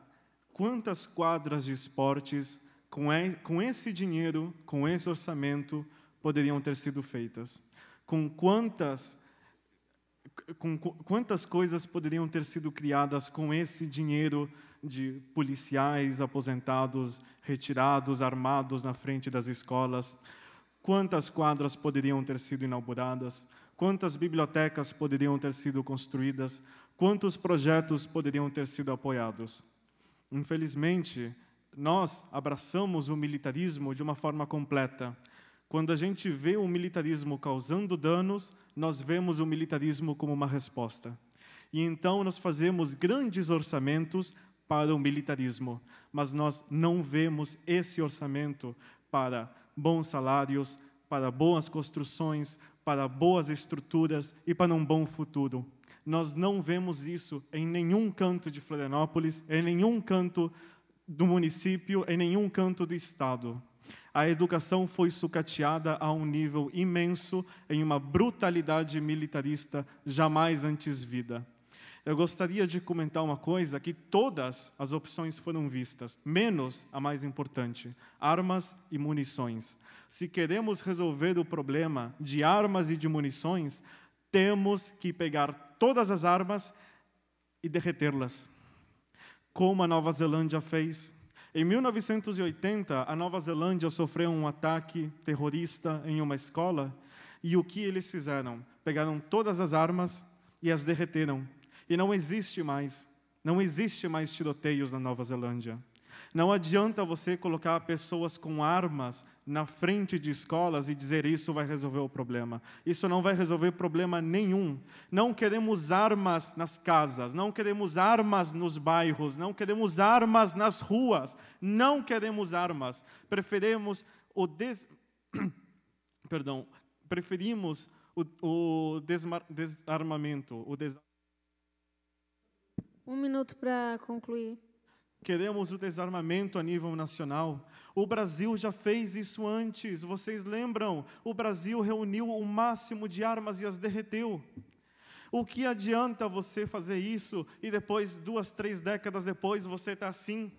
quantas quadras de esportes com esse dinheiro, com esse orçamento, poderiam ter sido feitas? Com quantas com quantas coisas poderiam ter sido criadas com esse dinheiro de policiais aposentados, retirados, armados na frente das escolas? Quantas quadras poderiam ter sido inauguradas? Quantas bibliotecas poderiam ter sido construídas? Quantos projetos poderiam ter sido apoiados? Infelizmente, nós abraçamos o militarismo de uma forma completa quando a gente vê o militarismo causando danos, nós vemos o militarismo como uma resposta. E então nós fazemos grandes orçamentos para o militarismo, mas nós não vemos esse orçamento para bons salários, para boas construções, para boas estruturas e para um bom futuro. Nós não vemos isso em nenhum canto de Florianópolis, em nenhum canto do município, em nenhum canto do estado. A educação foi sucateada a um nível imenso, em uma brutalidade militarista jamais antes vida. Eu gostaria de comentar uma coisa que todas as opções foram vistas, menos a mais importante: armas e munições. Se queremos resolver o problema de armas e de munições, temos que pegar todas as armas e derretê-las. Como a Nova Zelândia fez, em 1980, a Nova Zelândia sofreu um ataque terrorista em uma escola e o que eles fizeram? Pegaram todas as armas e as derreteram. E não existe mais, não existe mais tiroteios na Nova Zelândia. Não adianta você colocar pessoas com armas na frente de escolas e dizer isso vai resolver o problema. Isso não vai resolver problema nenhum. Não queremos armas nas casas, não queremos armas nos bairros, não queremos armas nas ruas, não queremos armas. Preferimos o des... perdão, preferimos o, o desarmamento, o des... Um minuto para concluir. Queremos o desarmamento a nível nacional. O Brasil já fez isso antes. Vocês lembram? O Brasil reuniu o máximo de armas e as derreteu. O que adianta você fazer isso e depois, duas, três décadas depois, você está assim?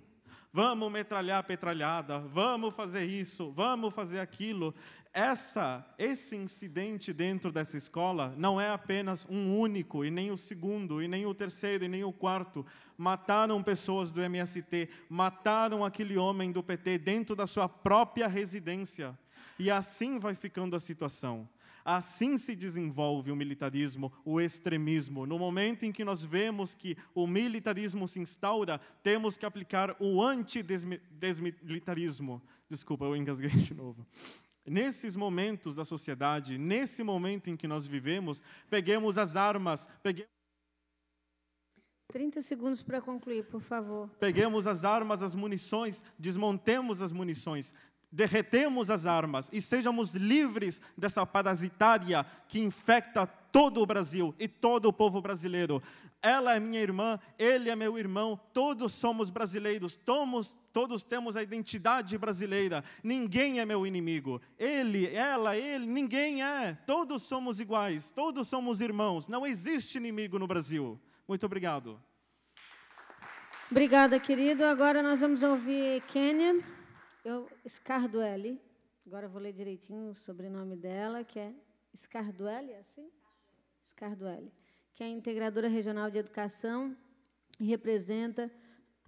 vamos metralhar a petralhada, vamos fazer isso, vamos fazer aquilo. Essa, esse incidente dentro dessa escola não é apenas um único, e nem o segundo, e nem o terceiro, e nem o quarto. Mataram pessoas do MST, mataram aquele homem do PT dentro da sua própria residência. E assim vai ficando a situação. Assim se desenvolve o militarismo, o extremismo. No momento em que nós vemos que o militarismo se instaura, temos que aplicar o antidesmilitarismo. Desculpa, eu engasguei de novo. Nesses momentos da sociedade, nesse momento em que nós vivemos, peguemos as armas, peguemos 30 segundos para concluir, por favor. Peguemos as armas, as munições, desmontemos as munições, derretemos as armas e sejamos livres dessa parasitária que infecta todo o Brasil e todo o povo brasileiro. Ela é minha irmã, ele é meu irmão, todos somos brasileiros, todos, todos temos a identidade brasileira, ninguém é meu inimigo. Ele, ela, ele, ninguém é. Todos somos iguais, todos somos irmãos, não existe inimigo no Brasil. Muito obrigado. Obrigada, querido. Agora nós vamos ouvir Kênia. Eu, Scarduelli, agora vou ler direitinho o sobrenome dela, que é Scarduelli, é assim? Scarduelli, que é integradora regional de educação e representa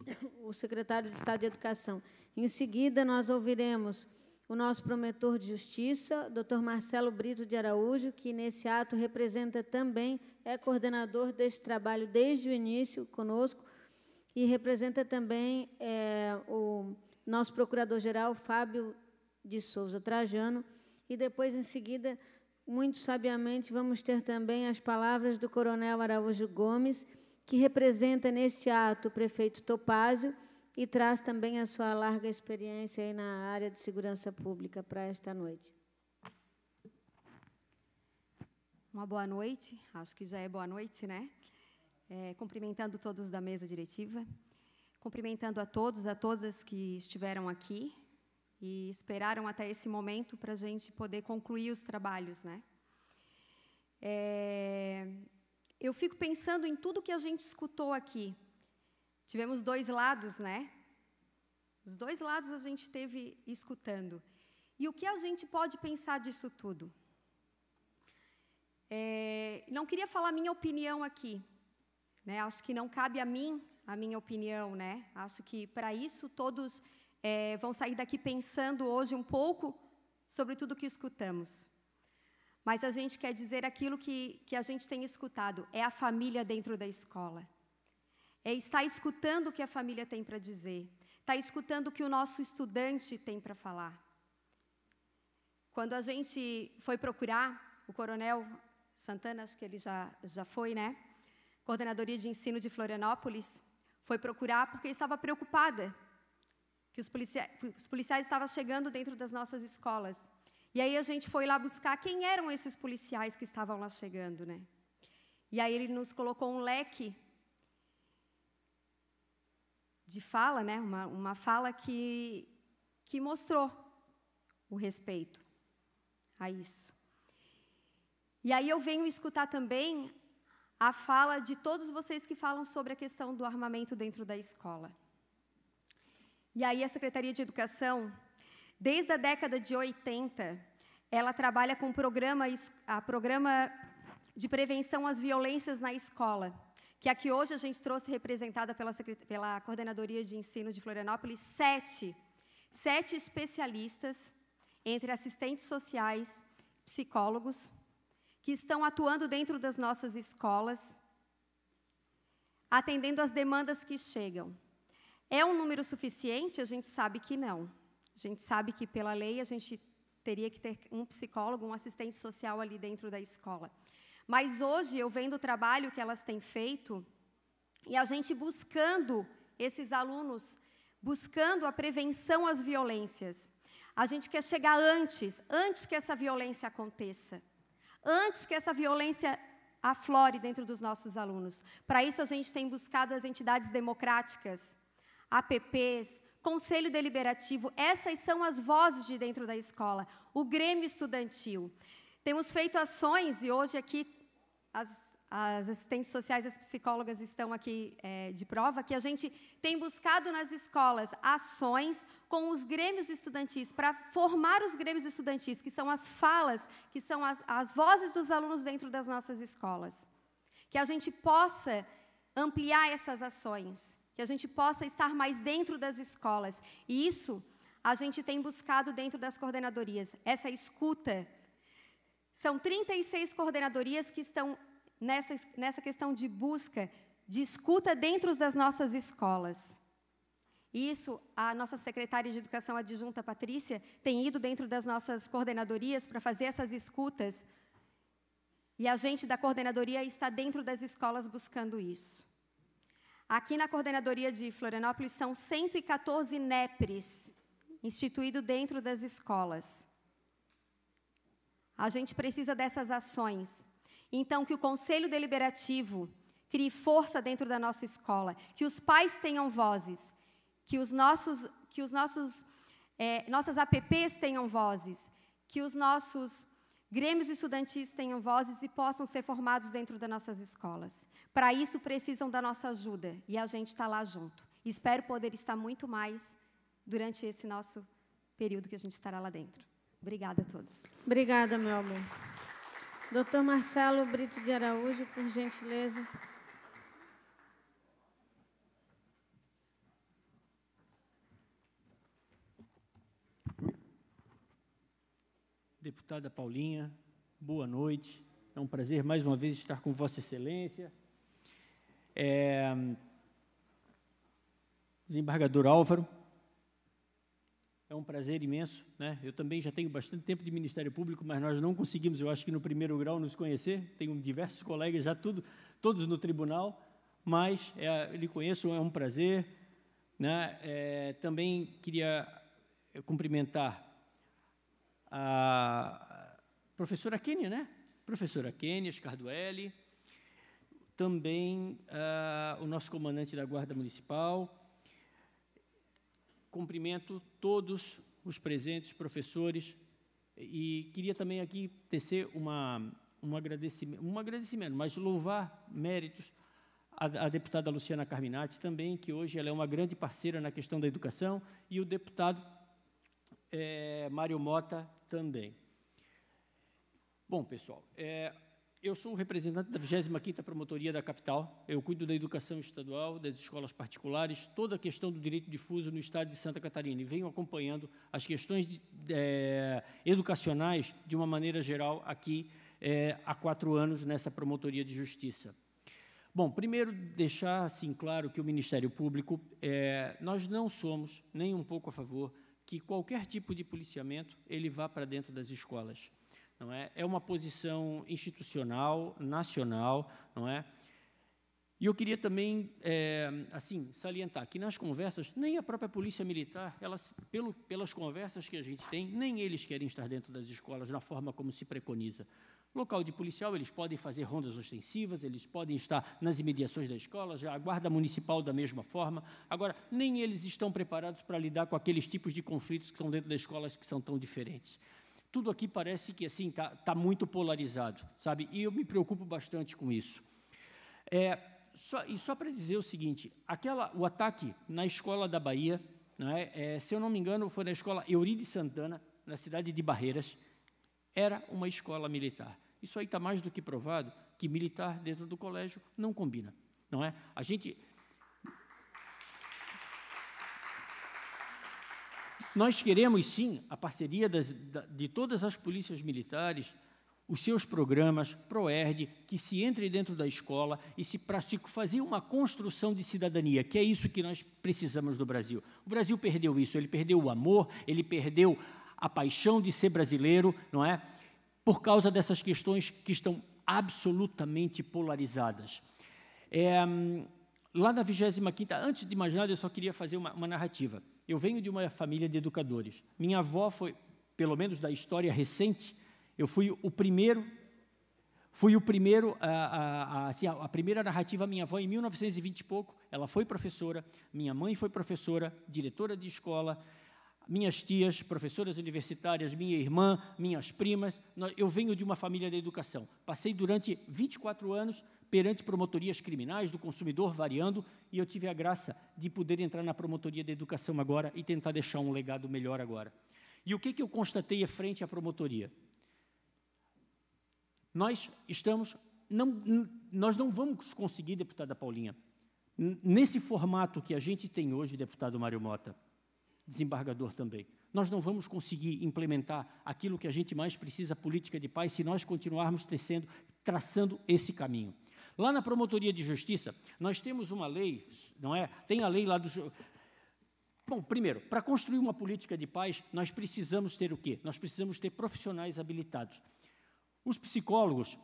o secretário de Estado de Educação. Em seguida, nós ouviremos o nosso promotor de justiça, Dr. Marcelo Brito de Araújo, que nesse ato representa também, é coordenador deste trabalho desde o início conosco, e representa também é, o nosso procurador-geral, Fábio de Souza Trajano, e depois, em seguida, muito sabiamente, vamos ter também as palavras do coronel Araújo Gomes, que representa neste ato o prefeito Topázio e traz também a sua larga experiência aí na área de segurança pública para esta noite. Uma boa noite, acho que já é boa noite, né? É, cumprimentando todos da mesa diretiva, cumprimentando a todos, a todas que estiveram aqui e esperaram até esse momento para a gente poder concluir os trabalhos, né? É, eu fico pensando em tudo que a gente escutou aqui. Tivemos dois lados, né? Os dois lados a gente teve escutando. E o que a gente pode pensar disso tudo? É, não queria falar minha opinião aqui, né? Acho que não cabe a mim a minha opinião, né? Acho que para isso todos é, vão sair daqui pensando hoje um pouco sobre tudo que escutamos. Mas a gente quer dizer aquilo que, que a gente tem escutado: é a família dentro da escola. É estar escutando o que a família tem para dizer, está escutando o que o nosso estudante tem para falar. Quando a gente foi procurar o coronel Santana, acho que ele já, já foi, né? Coordenadoria de Ensino de Florianópolis, foi procurar porque estava preocupada que os policiais, os policiais estavam chegando dentro das nossas escolas. E aí a gente foi lá buscar quem eram esses policiais que estavam lá chegando, né? E aí ele nos colocou um leque de fala, né? Uma, uma fala que, que mostrou o respeito a isso. E aí eu venho escutar também a fala de todos vocês que falam sobre a questão do armamento dentro da escola. E aí a Secretaria de Educação, desde a década de 80, ela trabalha com programa, a programa de prevenção às violências na escola, que é aqui hoje a gente trouxe representada pela, pela Coordenadoria de Ensino de Florianópolis, sete, sete especialistas, entre assistentes sociais, psicólogos, que estão atuando dentro das nossas escolas, atendendo às demandas que chegam. É um número suficiente? A gente sabe que não. A gente sabe que, pela lei, a gente teria que ter um psicólogo, um assistente social ali dentro da escola. Mas hoje eu vendo o trabalho que elas têm feito e a gente buscando esses alunos, buscando a prevenção às violências. A gente quer chegar antes, antes que essa violência aconteça antes que essa violência aflore dentro dos nossos alunos. Para isso, a gente tem buscado as entidades democráticas, APPs, Conselho Deliberativo, essas são as vozes de dentro da escola, o Grêmio Estudantil. Temos feito ações e hoje aqui as, as assistentes sociais e as psicólogas estão aqui é, de prova, que a gente tem buscado nas escolas ações com os grêmios estudantis, para formar os grêmios estudantis, que são as falas, que são as, as vozes dos alunos dentro das nossas escolas. Que a gente possa ampliar essas ações, que a gente possa estar mais dentro das escolas. E isso a gente tem buscado dentro das coordenadorias, essa escuta. São 36 coordenadorias que estão nessa, nessa questão de busca, de escuta dentro das nossas escolas. Isso, a nossa secretária de Educação adjunta, Patrícia, tem ido dentro das nossas coordenadorias para fazer essas escutas. E a gente da coordenadoria está dentro das escolas buscando isso. Aqui na coordenadoria de Florianópolis são 114 NEPRES instituídos dentro das escolas. A gente precisa dessas ações. Então, que o Conselho Deliberativo crie força dentro da nossa escola, que os pais tenham vozes, que os nossos, que os nossos é, nossas APPs tenham vozes, que os nossos grêmios estudantis tenham vozes e possam ser formados dentro das nossas escolas. Para isso, precisam da nossa ajuda e a gente está lá junto. Espero poder estar muito mais durante esse nosso período que a gente estará lá dentro. Obrigada a todos. Obrigada, meu amor. Doutor Marcelo Brito de Araújo, por gentileza. deputada Paulinha, boa noite. É um prazer mais uma vez estar com Vossa Excelência. É, desembargador Álvaro, é um prazer imenso. Né? Eu também já tenho bastante tempo de Ministério Público, mas nós não conseguimos, eu acho que no primeiro grau, nos conhecer. Tenho diversos colegas já, tudo, todos no tribunal, mas é, lhe conheço, é um prazer. Né? É, também queria cumprimentar a professora Kenia, né? Professora Kenia Scarduelli, também uh, o nosso comandante da Guarda Municipal. Cumprimento todos os presentes, professores, e queria também aqui tecer uma, um, agradecimento, um agradecimento, mas louvar méritos à, à deputada Luciana Carminati também, que hoje ela é uma grande parceira na questão da educação, e o deputado é, Mário Mota também. Bom, pessoal, é, eu sou o representante da 25ª Promotoria da Capital, eu cuido da educação estadual, das escolas particulares, toda a questão do direito difuso no estado de Santa Catarina e venho acompanhando as questões de, é, educacionais de uma maneira geral aqui é, há quatro anos nessa Promotoria de Justiça. Bom, primeiro deixar assim claro que o Ministério Público, é, nós não somos nem um pouco a favor que qualquer tipo de policiamento ele vá para dentro das escolas. Não é? é uma posição institucional, nacional, não é? E eu queria também, é, assim, salientar que nas conversas, nem a própria polícia militar, elas, pelo, pelas conversas que a gente tem, nem eles querem estar dentro das escolas na forma como se preconiza. Local de policial, eles podem fazer rondas ostensivas, eles podem estar nas imediações da escola, já a guarda municipal da mesma forma. Agora, nem eles estão preparados para lidar com aqueles tipos de conflitos que são dentro das escolas que são tão diferentes. Tudo aqui parece que assim está tá muito polarizado, sabe? E eu me preocupo bastante com isso. É, só, e só para dizer o seguinte, aquela, o ataque na escola da Bahia, né, é, se eu não me engano, foi na escola Euride Santana, na cidade de Barreiras, era uma escola militar. Isso aí está mais do que provado que militar dentro do colégio não combina, não é? A gente Nós queremos sim a parceria das, de todas as polícias militares, os seus programas, ProERD, que se entre dentro da escola e se pratique fazer uma construção de cidadania, que é isso que nós precisamos do Brasil. O Brasil perdeu isso, ele perdeu o amor, ele perdeu a paixão de ser brasileiro, não é? por causa dessas questões que estão absolutamente polarizadas. É, hum, lá na 25, antes de mais nada, eu só queria fazer uma, uma narrativa. Eu venho de uma família de educadores. Minha avó foi, pelo menos da história recente, eu fui o primeiro Fui o primeiro, a, a, a, assim, a, primeira narrativa, minha avó, em 1920 e pouco, ela foi professora, minha mãe foi professora, diretora de escola, minhas tias, professoras universitárias, minha irmã, minhas primas. Eu venho de uma família da educação. Passei durante 24 anos perante promotorias criminais do consumidor variando e eu tive a graça de poder entrar na promotoria da educação agora e tentar deixar um legado melhor agora. E o que, que eu constatei à frente à promotoria? Nós estamos, não, nós não vamos conseguir, deputada Paulinha, nesse formato que a gente tem hoje, deputado Mário Mota desembargador também. Nós não vamos conseguir implementar aquilo que a gente mais precisa, política de paz, se nós continuarmos tecendo, traçando esse caminho. Lá na Promotoria de Justiça, nós temos uma lei, não é? Tem a lei lá do. Bom, primeiro, para construir uma política de paz, nós precisamos ter o quê? Nós precisamos ter profissionais habilitados. Os psicólogos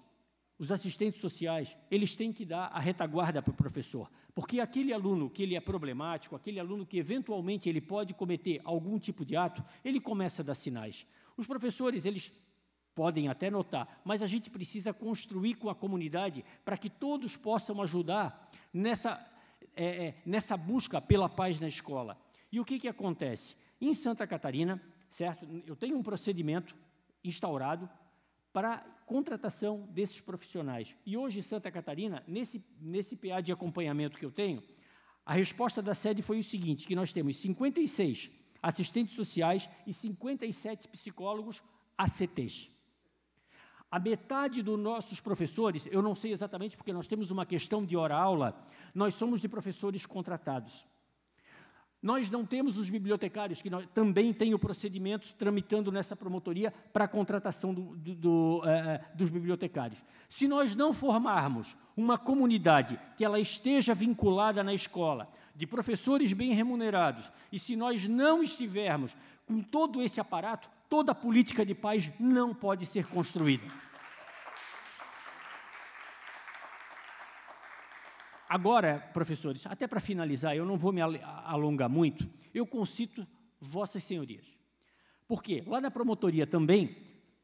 os assistentes sociais, eles têm que dar a retaguarda para o professor, porque aquele aluno que ele é problemático, aquele aluno que eventualmente ele pode cometer algum tipo de ato, ele começa a dar sinais. Os professores, eles podem até notar, mas a gente precisa construir com a comunidade para que todos possam ajudar nessa, é, é, nessa busca pela paz na escola. E o que, que acontece? Em Santa Catarina, certo? Eu tenho um procedimento instaurado para a contratação desses profissionais. E hoje, Santa Catarina, nesse, nesse PA de acompanhamento que eu tenho, a resposta da sede foi o seguinte, que nós temos 56 assistentes sociais e 57 psicólogos ACTs. A metade dos nossos professores, eu não sei exatamente porque nós temos uma questão de hora-aula, nós somos de professores contratados. Nós não temos os bibliotecários, que nós, também têm o procedimento tramitando nessa promotoria para a contratação do, do, do, é, dos bibliotecários. Se nós não formarmos uma comunidade que ela esteja vinculada na escola, de professores bem remunerados, e se nós não estivermos com todo esse aparato, toda a política de paz não pode ser construída. Agora, professores, até para finalizar, eu não vou me alongar muito, eu concito vossas senhorias. Porque lá na promotoria também,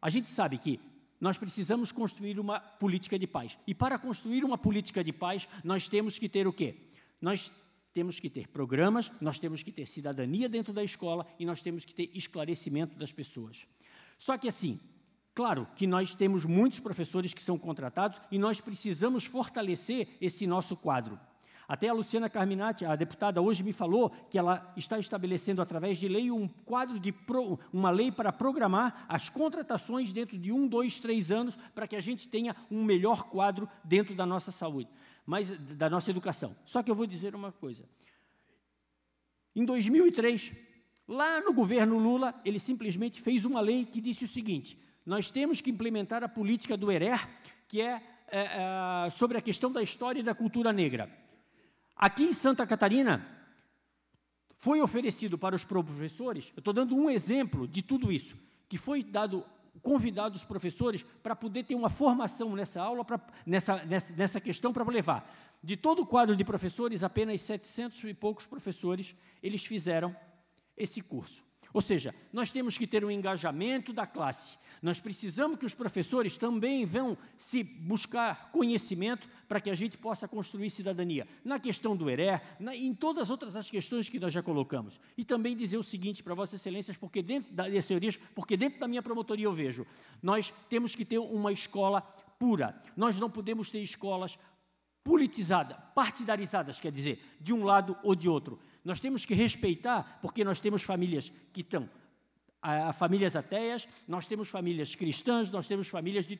a gente sabe que nós precisamos construir uma política de paz. E para construir uma política de paz, nós temos que ter o quê? Nós temos que ter programas, nós temos que ter cidadania dentro da escola e nós temos que ter esclarecimento das pessoas. Só que assim, Claro que nós temos muitos professores que são contratados e nós precisamos fortalecer esse nosso quadro. Até a Luciana Carminati, a deputada, hoje me falou que ela está estabelecendo, através de lei, um quadro de pro, uma lei para programar as contratações dentro de um, dois, três anos, para que a gente tenha um melhor quadro dentro da nossa saúde, mas da nossa educação. Só que eu vou dizer uma coisa. Em 2003, lá no governo Lula, ele simplesmente fez uma lei que disse o seguinte: nós temos que implementar a política do ERER, que é, é, é sobre a questão da história e da cultura negra. Aqui em Santa Catarina, foi oferecido para os professores, eu estou dando um exemplo de tudo isso, que foi dado convidados os professores para poder ter uma formação nessa aula, pra, nessa, nessa, nessa questão para levar. De todo o quadro de professores, apenas 700 e poucos professores, eles fizeram esse curso. Ou seja, nós temos que ter um engajamento da classe. Nós precisamos que os professores também vão se buscar conhecimento para que a gente possa construir cidadania. Na questão do ERE, na, em todas as outras as questões que nós já colocamos. E também dizer o seguinte para Vossas Excelências, porque dentro da, senhorias, porque dentro da minha promotoria eu vejo, nós temos que ter uma escola pura. Nós não podemos ter escolas politizadas, partidarizadas, quer dizer, de um lado ou de outro. Nós temos que respeitar, porque nós temos famílias que estão a, a famílias ateias, nós temos famílias cristãs, nós temos famílias de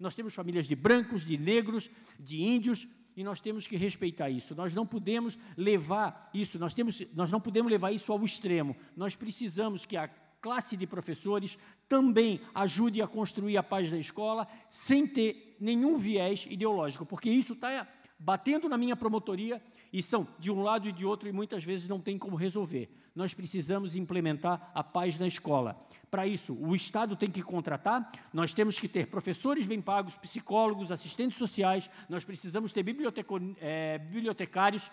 nós temos famílias de brancos, de negros, de índios, e nós temos que respeitar isso. Nós não podemos levar isso, nós, temos, nós não podemos levar isso ao extremo. Nós precisamos que a classe de professores também ajude a construir a paz da escola sem ter nenhum viés ideológico, porque isso está batendo na minha promotoria e são de um lado e de outro e muitas vezes não tem como resolver. Nós precisamos implementar a paz na escola. Para isso, o Estado tem que contratar, nós temos que ter professores bem pagos, psicólogos, assistentes sociais, nós precisamos ter é, bibliotecários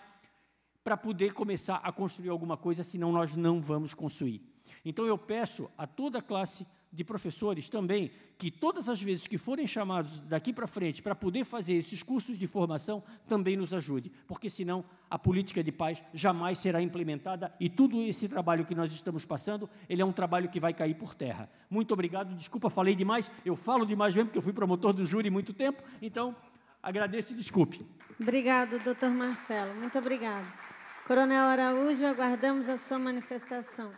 para poder começar a construir alguma coisa, senão nós não vamos construir. Então eu peço a toda a classe de professores também, que todas as vezes que forem chamados daqui para frente para poder fazer esses cursos de formação, também nos ajude, porque senão a política de paz jamais será implementada e tudo esse trabalho que nós estamos passando, ele é um trabalho que vai cair por terra. Muito obrigado, desculpa, falei demais, eu falo demais mesmo, porque eu fui promotor do júri muito tempo, então agradeço e desculpe. Obrigado, doutor Marcelo, muito obrigado. Coronel Araújo, aguardamos a sua manifestação.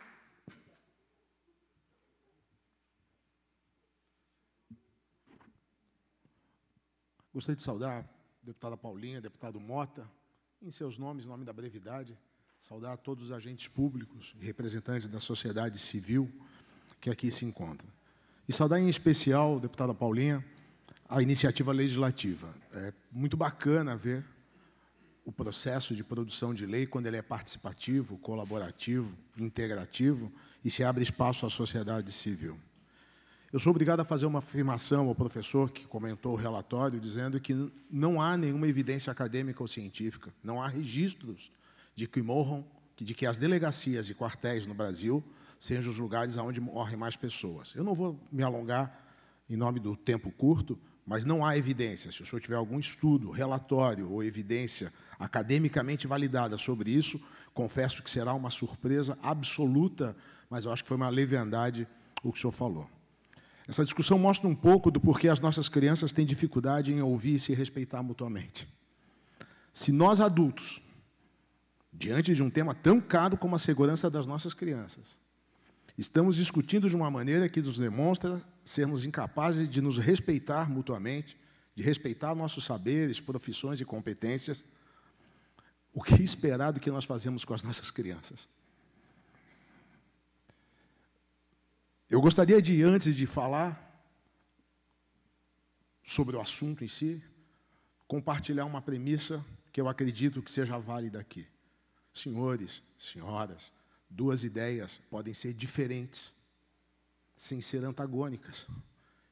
Gostaria de saudar a deputada Paulinha, deputado Mota, em seus nomes, em nome da brevidade, saudar todos os agentes públicos e representantes da sociedade civil que aqui se encontram. E saudar em especial, deputada Paulinha, a iniciativa legislativa. É muito bacana ver o processo de produção de lei quando ele é participativo, colaborativo, integrativo e se abre espaço à sociedade civil. Eu sou obrigado a fazer uma afirmação ao professor que comentou o relatório, dizendo que não há nenhuma evidência acadêmica ou científica, não há registros de que morram, de que as delegacias e quartéis no Brasil sejam os lugares onde morrem mais pessoas. Eu não vou me alongar em nome do tempo curto, mas não há evidência. Se o senhor tiver algum estudo, relatório ou evidência academicamente validada sobre isso, confesso que será uma surpresa absoluta, mas eu acho que foi uma leviandade o que o senhor falou. Essa discussão mostra um pouco do porquê as nossas crianças têm dificuldade em ouvir e se respeitar mutuamente. Se nós adultos, diante de um tema tão caro como a segurança das nossas crianças, estamos discutindo de uma maneira que nos demonstra sermos incapazes de nos respeitar mutuamente, de respeitar nossos saberes, profissões e competências, o que esperado que nós fazemos com as nossas crianças? Eu gostaria de, antes de falar sobre o assunto em si, compartilhar uma premissa que eu acredito que seja válida aqui. Senhores, senhoras, duas ideias podem ser diferentes, sem ser antagônicas.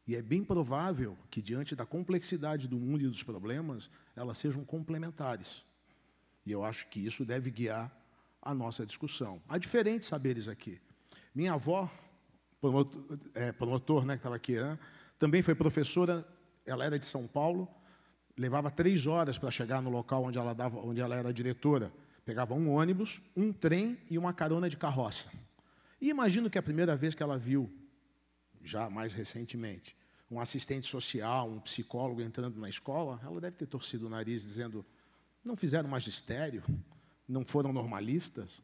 E é bem provável que, diante da complexidade do mundo e dos problemas, elas sejam complementares. E eu acho que isso deve guiar a nossa discussão. Há diferentes saberes aqui. Minha avó promotor, é, promotor né, que estava aqui, né? também foi professora, ela era de São Paulo, levava três horas para chegar no local onde ela, dava, onde ela era diretora. Pegava um ônibus, um trem e uma carona de carroça. E imagino que é a primeira vez que ela viu, já mais recentemente, um assistente social, um psicólogo entrando na escola, ela deve ter torcido o nariz dizendo: não fizeram magistério, não foram normalistas.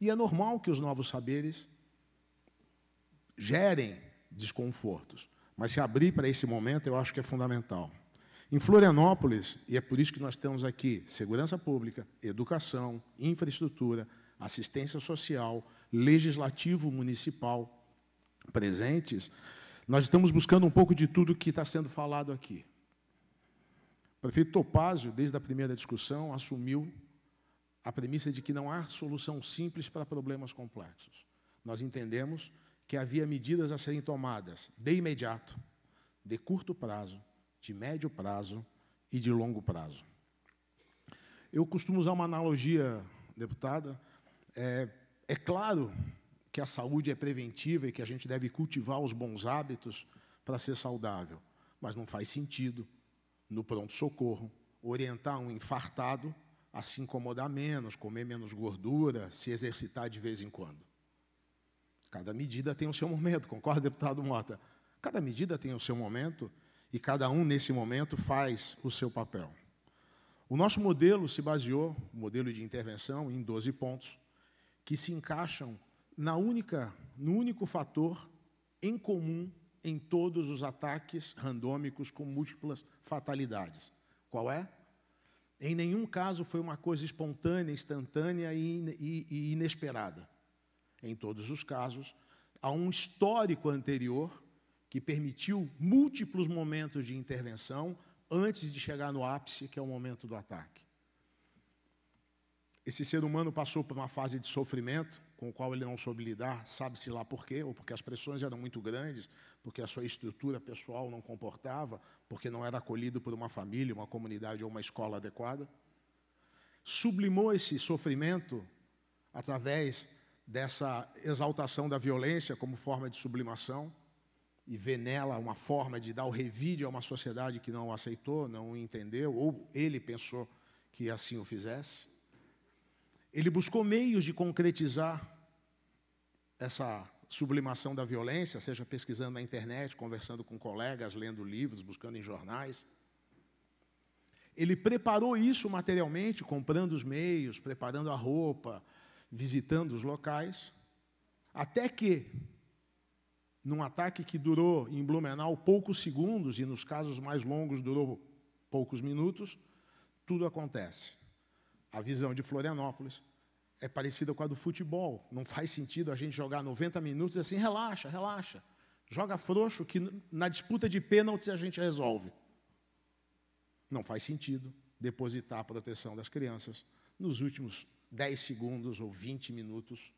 E é normal que os novos saberes gerem desconfortos. Mas se abrir para esse momento, eu acho que é fundamental. Em Florianópolis, e é por isso que nós temos aqui segurança pública, educação, infraestrutura, assistência social, legislativo municipal presentes, nós estamos buscando um pouco de tudo que está sendo falado aqui. O prefeito Topázio, desde a primeira discussão, assumiu a premissa de que não há solução simples para problemas complexos. Nós entendemos que havia medidas a serem tomadas de imediato, de curto prazo, de médio prazo e de longo prazo. Eu costumo usar uma analogia, deputada. É, é claro que a saúde é preventiva e que a gente deve cultivar os bons hábitos para ser saudável, mas não faz sentido no pronto-socorro orientar um infartado a se incomodar menos, comer menos gordura, se exercitar de vez em quando. Cada medida tem o seu momento, concorda, deputado Mota? Cada medida tem o seu momento e cada um, nesse momento, faz o seu papel. O nosso modelo se baseou, o modelo de intervenção, em 12 pontos que se encaixam na única, no único fator em comum em todos os ataques randômicos com múltiplas fatalidades. Qual é? Em nenhum caso foi uma coisa espontânea, instantânea e, e inesperada em todos os casos, a um histórico anterior que permitiu múltiplos momentos de intervenção antes de chegar no ápice, que é o momento do ataque. Esse ser humano passou por uma fase de sofrimento, com o qual ele não soube lidar, sabe-se lá por quê, ou porque as pressões eram muito grandes, porque a sua estrutura pessoal não comportava, porque não era acolhido por uma família, uma comunidade ou uma escola adequada. Sublimou esse sofrimento através dessa exaltação da violência como forma de sublimação e vê nela uma forma de dar o revide a uma sociedade que não o aceitou, não o entendeu, ou ele pensou que assim o fizesse. Ele buscou meios de concretizar essa sublimação da violência, seja pesquisando na internet, conversando com colegas, lendo livros, buscando em jornais. Ele preparou isso materialmente, comprando os meios, preparando a roupa, visitando os locais, até que, num ataque que durou em Blumenau poucos segundos, e nos casos mais longos durou poucos minutos, tudo acontece. A visão de Florianópolis é parecida com a do futebol. Não faz sentido a gente jogar 90 minutos e assim, relaxa, relaxa. Joga frouxo que na disputa de pênaltis a gente resolve. Não faz sentido depositar a proteção das crianças nos últimos 10 segundos ou 20 minutos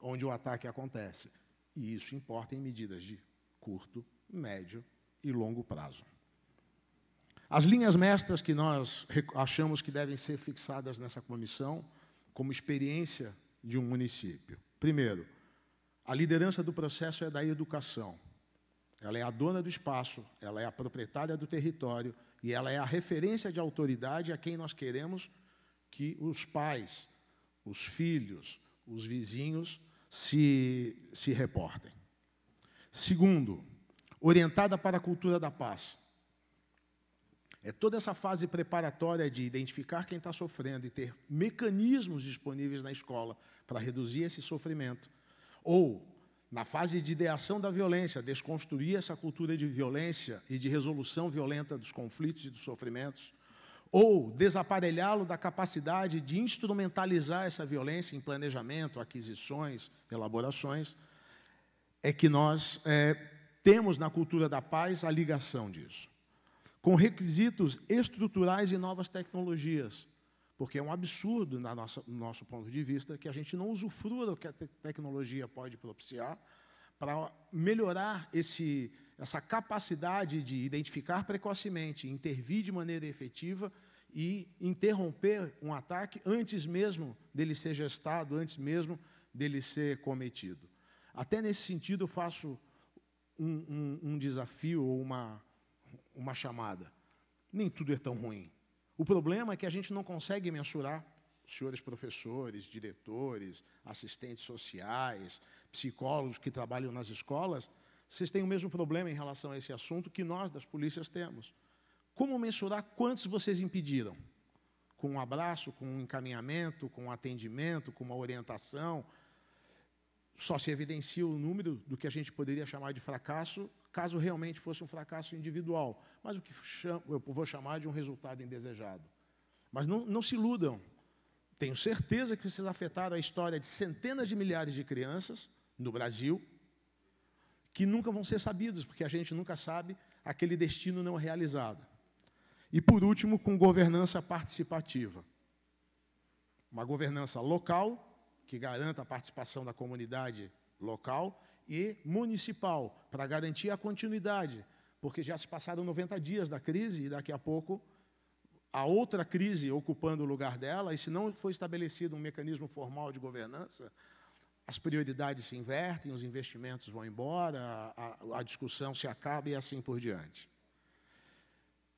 onde o ataque acontece. E isso importa em medidas de curto, médio e longo prazo. As linhas mestras que nós achamos que devem ser fixadas nessa comissão como experiência de um município. Primeiro, a liderança do processo é da educação. Ela é a dona do espaço, ela é a proprietária do território e ela é a referência de autoridade a quem nós queremos que os pais, os filhos, os vizinhos se, se reportem. Segundo, orientada para a cultura da paz. É toda essa fase preparatória de identificar quem está sofrendo e ter mecanismos disponíveis na escola para reduzir esse sofrimento. Ou, na fase de ideação da violência, desconstruir essa cultura de violência e de resolução violenta dos conflitos e dos sofrimentos ou desaparelhá-lo da capacidade de instrumentalizar essa violência em planejamento, aquisições, elaborações, é que nós é, temos na cultura da paz a ligação disso. Com requisitos estruturais e novas tecnologias, porque é um absurdo, na nossa, no nosso ponto de vista, que a gente não usufrua do que a te tecnologia pode propiciar para melhorar esse essa capacidade de identificar precocemente, intervir de maneira efetiva e interromper um ataque antes mesmo dele ser gestado, antes mesmo dele ser cometido. Até nesse sentido, eu faço um, um, um desafio ou uma, uma chamada. Nem tudo é tão ruim. O problema é que a gente não consegue mensurar senhores professores, diretores, assistentes sociais, psicólogos que trabalham nas escolas, vocês têm o mesmo problema em relação a esse assunto que nós das polícias temos. Como mensurar quantos vocês impediram? Com um abraço, com um encaminhamento, com um atendimento, com uma orientação. Só se evidencia o número do que a gente poderia chamar de fracasso, caso realmente fosse um fracasso individual, mas o que eu vou chamar de um resultado indesejado. Mas não, não se iludam. Tenho certeza que vocês afetaram a história de centenas de milhares de crianças no Brasil que nunca vão ser sabidos, porque a gente nunca sabe aquele destino não é realizado. E, por último, com governança participativa. Uma governança local, que garanta a participação da comunidade local, e municipal, para garantir a continuidade, porque já se passaram 90 dias da crise e daqui a pouco a outra crise ocupando o lugar dela, e se não foi estabelecido um mecanismo formal de governança, as prioridades se invertem, os investimentos vão embora, a, a, discussão se acaba e assim por diante.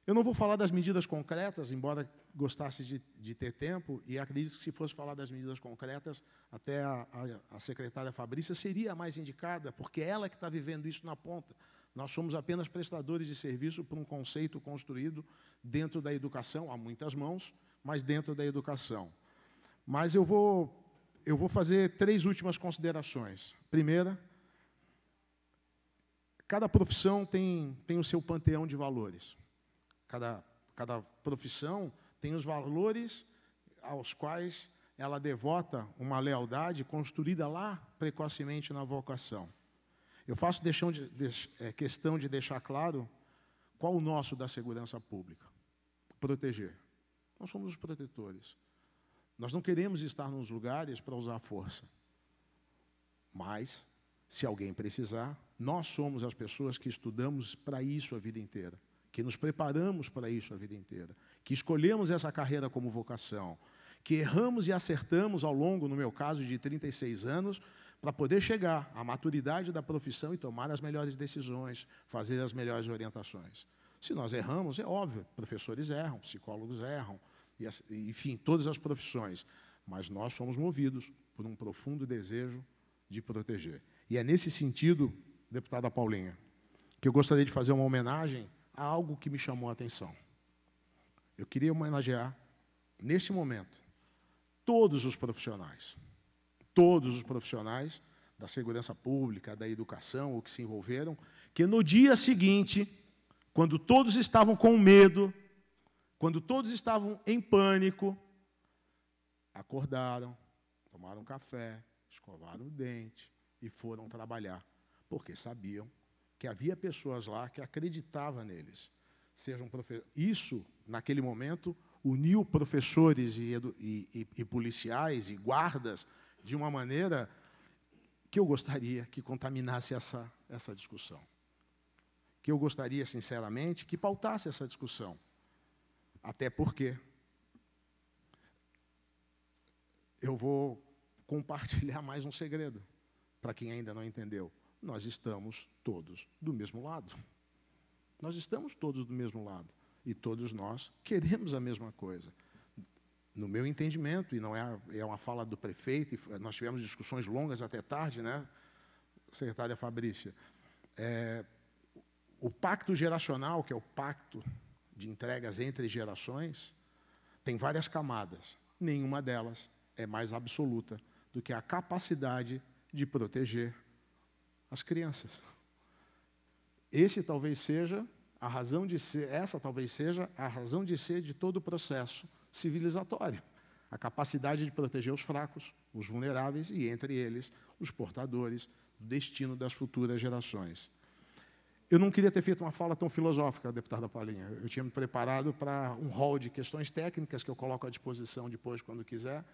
Eu não vou falar das medidas concretas, embora gostasse de, de ter tempo, e acredito que se fosse falar das medidas concretas, até a, a, a secretária Fabrícia seria a mais indicada, porque é ela que está vivendo isso na ponta. Nós somos apenas prestadores de serviço para um conceito construído dentro da educação, há muitas mãos, mas dentro da educação. Mas eu vou eu vou fazer três últimas considerações. Primeira, cada profissão tem, tem o seu panteão de valores. Cada, cada profissão tem os valores aos quais ela devota uma lealdade construída lá precocemente na vocação. Eu faço de, de, é, questão de deixar claro qual o nosso da segurança pública: proteger. Nós somos os protetores. Nós não queremos estar nos lugares para usar força. Mas, se alguém precisar, nós somos as pessoas que estudamos para isso a vida inteira, que nos preparamos para isso a vida inteira, que escolhemos essa carreira como vocação, que erramos e acertamos ao longo, no meu caso, de 36 anos, para poder chegar à maturidade da profissão e tomar as melhores decisões, fazer as melhores orientações. Se nós erramos, é óbvio, professores erram, psicólogos erram, e, enfim, todas as profissões. Mas nós somos movidos por um profundo desejo de proteger. E é nesse sentido, deputada Paulinha, que eu gostaria de fazer uma homenagem a algo que me chamou a atenção. Eu queria homenagear, neste momento, todos os profissionais, todos os profissionais da segurança pública, da educação, ou que se envolveram, que no dia seguinte, quando todos estavam com medo quando todos estavam em pânico, acordaram, tomaram café, escovaram o dente e foram trabalhar, porque sabiam que havia pessoas lá que acreditavam neles. Sejam Isso, naquele momento, uniu professores e, e, e, e policiais e guardas de uma maneira que eu gostaria que contaminasse essa, essa discussão. Que eu gostaria, sinceramente, que pautasse essa discussão. Até porque eu vou compartilhar mais um segredo para quem ainda não entendeu. Nós estamos todos do mesmo lado. Nós estamos todos do mesmo lado e todos nós queremos a mesma coisa. No meu entendimento, e não é, é uma fala do prefeito, nós tivemos discussões longas até tarde, né, secretária Fabrícia? É, o pacto geracional, que é o pacto de entregas entre gerações tem várias camadas. Nenhuma delas é mais absoluta do que a capacidade de proteger as crianças. Esse talvez seja a razão de ser, essa talvez seja a razão de ser de todo o processo civilizatório. A capacidade de proteger os fracos, os vulneráveis e, entre eles, os portadores do destino das futuras gerações. Eu não queria ter feito uma fala tão filosófica, deputada Paulinha. Eu tinha me preparado para um rol de questões técnicas que eu coloco à disposição depois, quando quiser.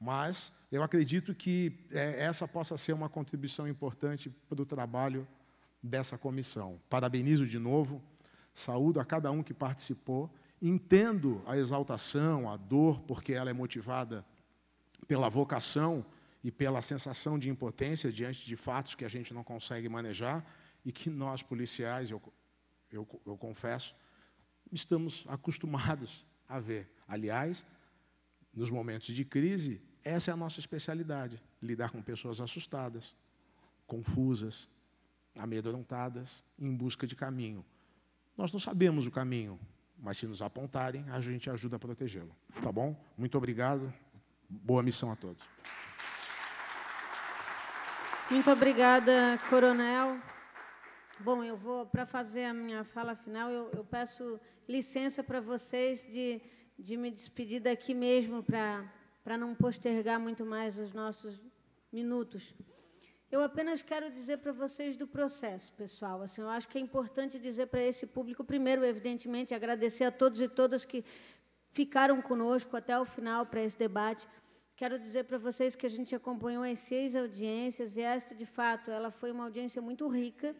Mas eu acredito que é, essa possa ser uma contribuição importante para o trabalho dessa comissão. Parabenizo de novo, saúdo a cada um que participou, entendo a exaltação, a dor, porque ela é motivada pela vocação e pela sensação de impotência diante de fatos que a gente não consegue manejar e que nós, policiais, eu, eu, eu confesso, estamos acostumados a ver. Aliás, nos momentos de crise, essa é a nossa especialidade: lidar com pessoas assustadas, confusas, amedrontadas, em busca de caminho. Nós não sabemos o caminho, mas se nos apontarem, a gente ajuda a protegê-lo. Tá bom? Muito obrigado. Boa missão a todos. Muito obrigada, Coronel. Bom, eu vou, para fazer a minha fala final, eu, eu peço licença para vocês de, de me despedir daqui mesmo, para não postergar muito mais os nossos minutos. Eu apenas quero dizer para vocês do processo, pessoal. Assim, eu acho que é importante dizer para esse público, primeiro, evidentemente, agradecer a todos e todas que ficaram conosco até o final para esse debate. Quero dizer para vocês que a gente acompanhou as seis audiências e esta, de fato, ela foi uma audiência muito rica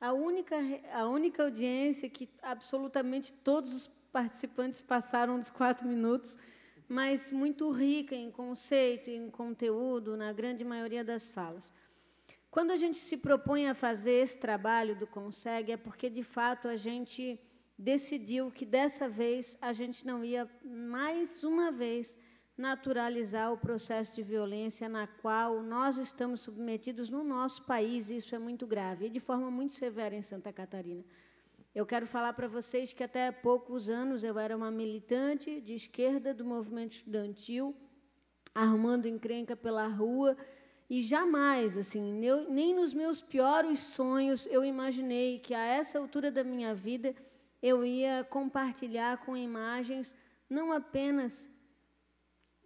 a única, a única audiência que absolutamente todos os participantes passaram dos quatro minutos, mas muito rica em conceito, em conteúdo, na grande maioria das falas. Quando a gente se propõe a fazer esse trabalho do Consegue, é porque, de fato, a gente decidiu que, dessa vez, a gente não ia, mais uma vez, naturalizar o processo de violência na qual nós estamos submetidos no nosso país, e isso é muito grave, e de forma muito severa em Santa Catarina. Eu quero falar para vocês que até poucos anos eu era uma militante de esquerda do movimento estudantil, armando encrenca pela rua, e jamais, assim, eu, nem nos meus piores sonhos eu imaginei que a essa altura da minha vida eu ia compartilhar com imagens não apenas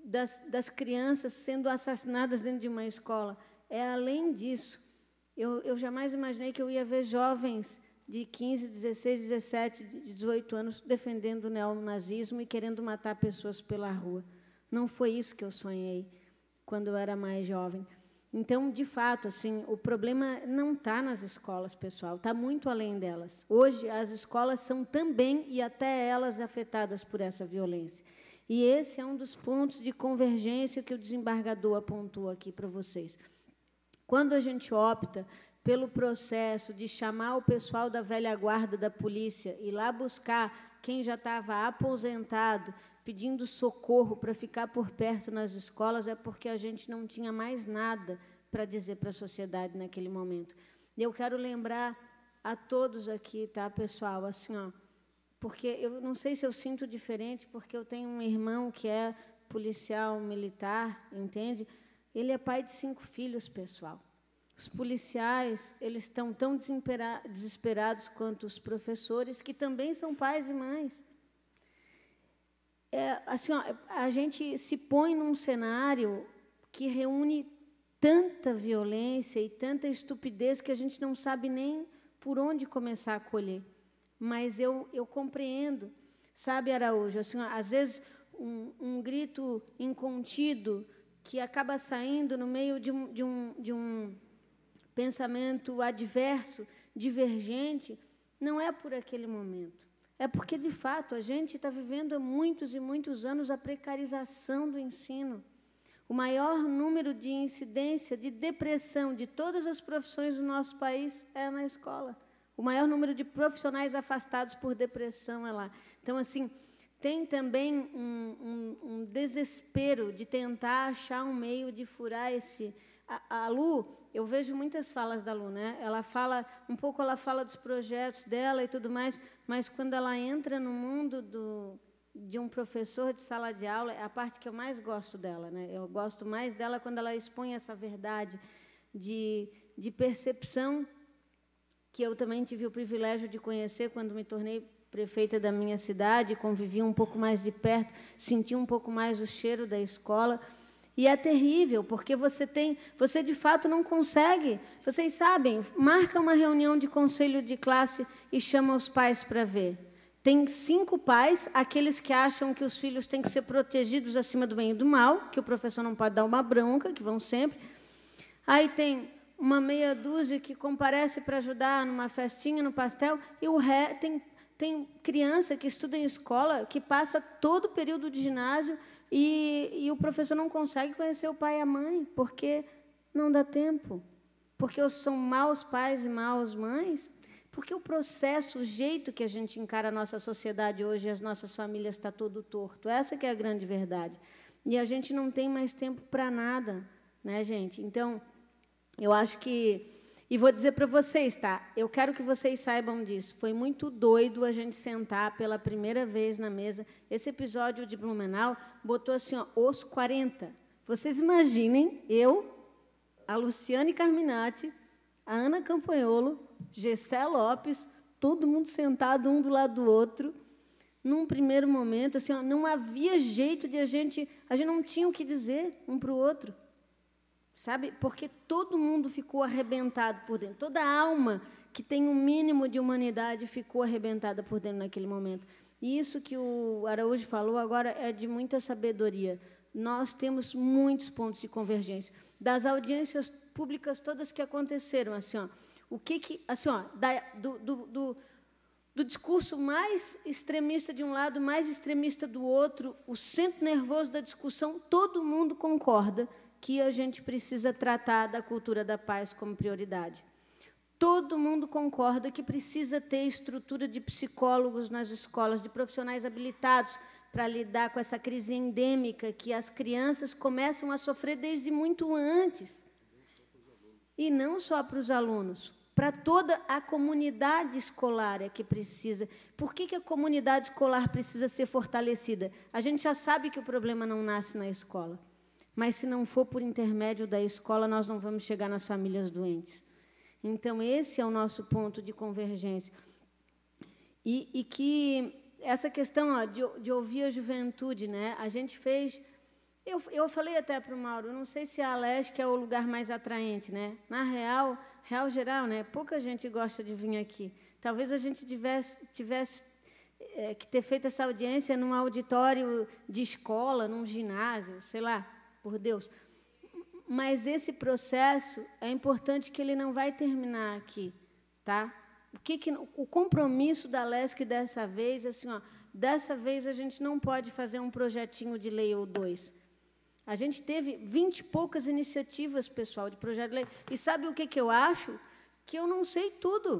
das, das crianças sendo assassinadas dentro de uma escola. É além disso. Eu, eu jamais imaginei que eu ia ver jovens de 15, 16, 17, 18 anos defendendo o neonazismo e querendo matar pessoas pela rua. Não foi isso que eu sonhei quando eu era mais jovem. Então, de fato, assim, o problema não está nas escolas, pessoal, está muito além delas. Hoje, as escolas são também e até elas afetadas por essa violência. E esse é um dos pontos de convergência que o desembargador apontou aqui para vocês. Quando a gente opta pelo processo de chamar o pessoal da velha guarda da polícia e lá buscar quem já estava aposentado, pedindo socorro para ficar por perto nas escolas, é porque a gente não tinha mais nada para dizer para a sociedade naquele momento. Eu quero lembrar a todos aqui, tá, pessoal, assim, ó, porque eu não sei se eu sinto diferente, porque eu tenho um irmão que é policial militar, entende? Ele é pai de cinco filhos, pessoal. Os policiais, eles estão tão desesperados quanto os professores, que também são pais e mães. É, assim, ó, a gente se põe num cenário que reúne tanta violência e tanta estupidez que a gente não sabe nem por onde começar a colher mas eu, eu compreendo. Sabe, Araújo, assim, às vezes um, um grito incontido que acaba saindo no meio de um, de um, de um pensamento adverso, divergente, não é por aquele momento. É porque, de fato, a gente está vivendo há muitos e muitos anos a precarização do ensino. O maior número de incidência de depressão de todas as profissões do nosso país é na escola. O maior número de profissionais afastados por depressão é lá. Então, assim, tem também um, um, um desespero de tentar achar um meio de furar esse. A, a Lu, eu vejo muitas falas da Lu, né? Ela fala, um pouco ela fala dos projetos dela e tudo mais, mas quando ela entra no mundo do, de um professor de sala de aula, é a parte que eu mais gosto dela, né? Eu gosto mais dela quando ela expõe essa verdade de, de percepção que eu também tive o privilégio de conhecer quando me tornei prefeita da minha cidade, convivi um pouco mais de perto, senti um pouco mais o cheiro da escola. E é terrível, porque você tem, você de fato não consegue. Vocês sabem, marca uma reunião de conselho de classe e chama os pais para ver. Tem cinco pais, aqueles que acham que os filhos têm que ser protegidos acima do bem e do mal, que o professor não pode dar uma bronca, que vão sempre. Aí tem uma meia dúzia que comparece para ajudar numa festinha, no pastel, e o ré tem, tem criança que estuda em escola, que passa todo o período de ginásio e, e o professor não consegue conhecer o pai e a mãe, porque não dá tempo. Porque são maus pais e maus mães, porque o processo, o jeito que a gente encara a nossa sociedade hoje e as nossas famílias está todo torto. Essa que é a grande verdade. E a gente não tem mais tempo para nada, né, gente? Então, eu acho que. E vou dizer para vocês, tá? Eu quero que vocês saibam disso. Foi muito doido a gente sentar pela primeira vez na mesa. Esse episódio de Blumenau botou assim, ó, os 40. Vocês imaginem eu, a Luciane Carminati, a Ana Campanholo, Gessé Lopes, todo mundo sentado um do lado do outro. Num primeiro momento, assim, ó, não havia jeito de a gente. A gente não tinha o que dizer um para o outro sabe? Porque todo mundo ficou arrebentado por dentro. Toda alma que tem um mínimo de humanidade ficou arrebentada por dentro naquele momento. E isso que o Araújo falou agora é de muita sabedoria. Nós temos muitos pontos de convergência. Das audiências públicas todas que aconteceram, assim, ó, o que que, assim, ó, da, do, do, do, do discurso mais extremista de um lado, mais extremista do outro, o centro nervoso da discussão, todo mundo concorda que a gente precisa tratar da cultura da paz como prioridade. Todo mundo concorda que precisa ter estrutura de psicólogos nas escolas, de profissionais habilitados para lidar com essa crise endêmica que as crianças começam a sofrer desde muito antes. E não só para os alunos, para toda a comunidade escolar é que precisa. Por que, que a comunidade escolar precisa ser fortalecida? A gente já sabe que o problema não nasce na escola. Mas se não for por intermédio da escola, nós não vamos chegar nas famílias doentes. Então, esse é o nosso ponto de convergência. E, e que essa questão ó, de, de, ouvir a juventude, né? a gente fez. Eu, eu falei até para o Mauro, não sei se a Alesc é o lugar mais atraente. Né? Na real, real geral, né? pouca gente gosta de vir aqui. Talvez a gente tivesse, tivesse é, que ter feito essa audiência num auditório de escola, num ginásio, sei lá, por Deus. Mas esse processo é importante que ele não vai terminar aqui, tá? O que, que o compromisso da LESC dessa vez, assim, ó, dessa vez a gente não pode fazer um projetinho de lei ou dois. A gente teve vinte e poucas iniciativas, pessoal, de projeto de lei. E sabe o que, que eu acho? Que eu não sei tudo.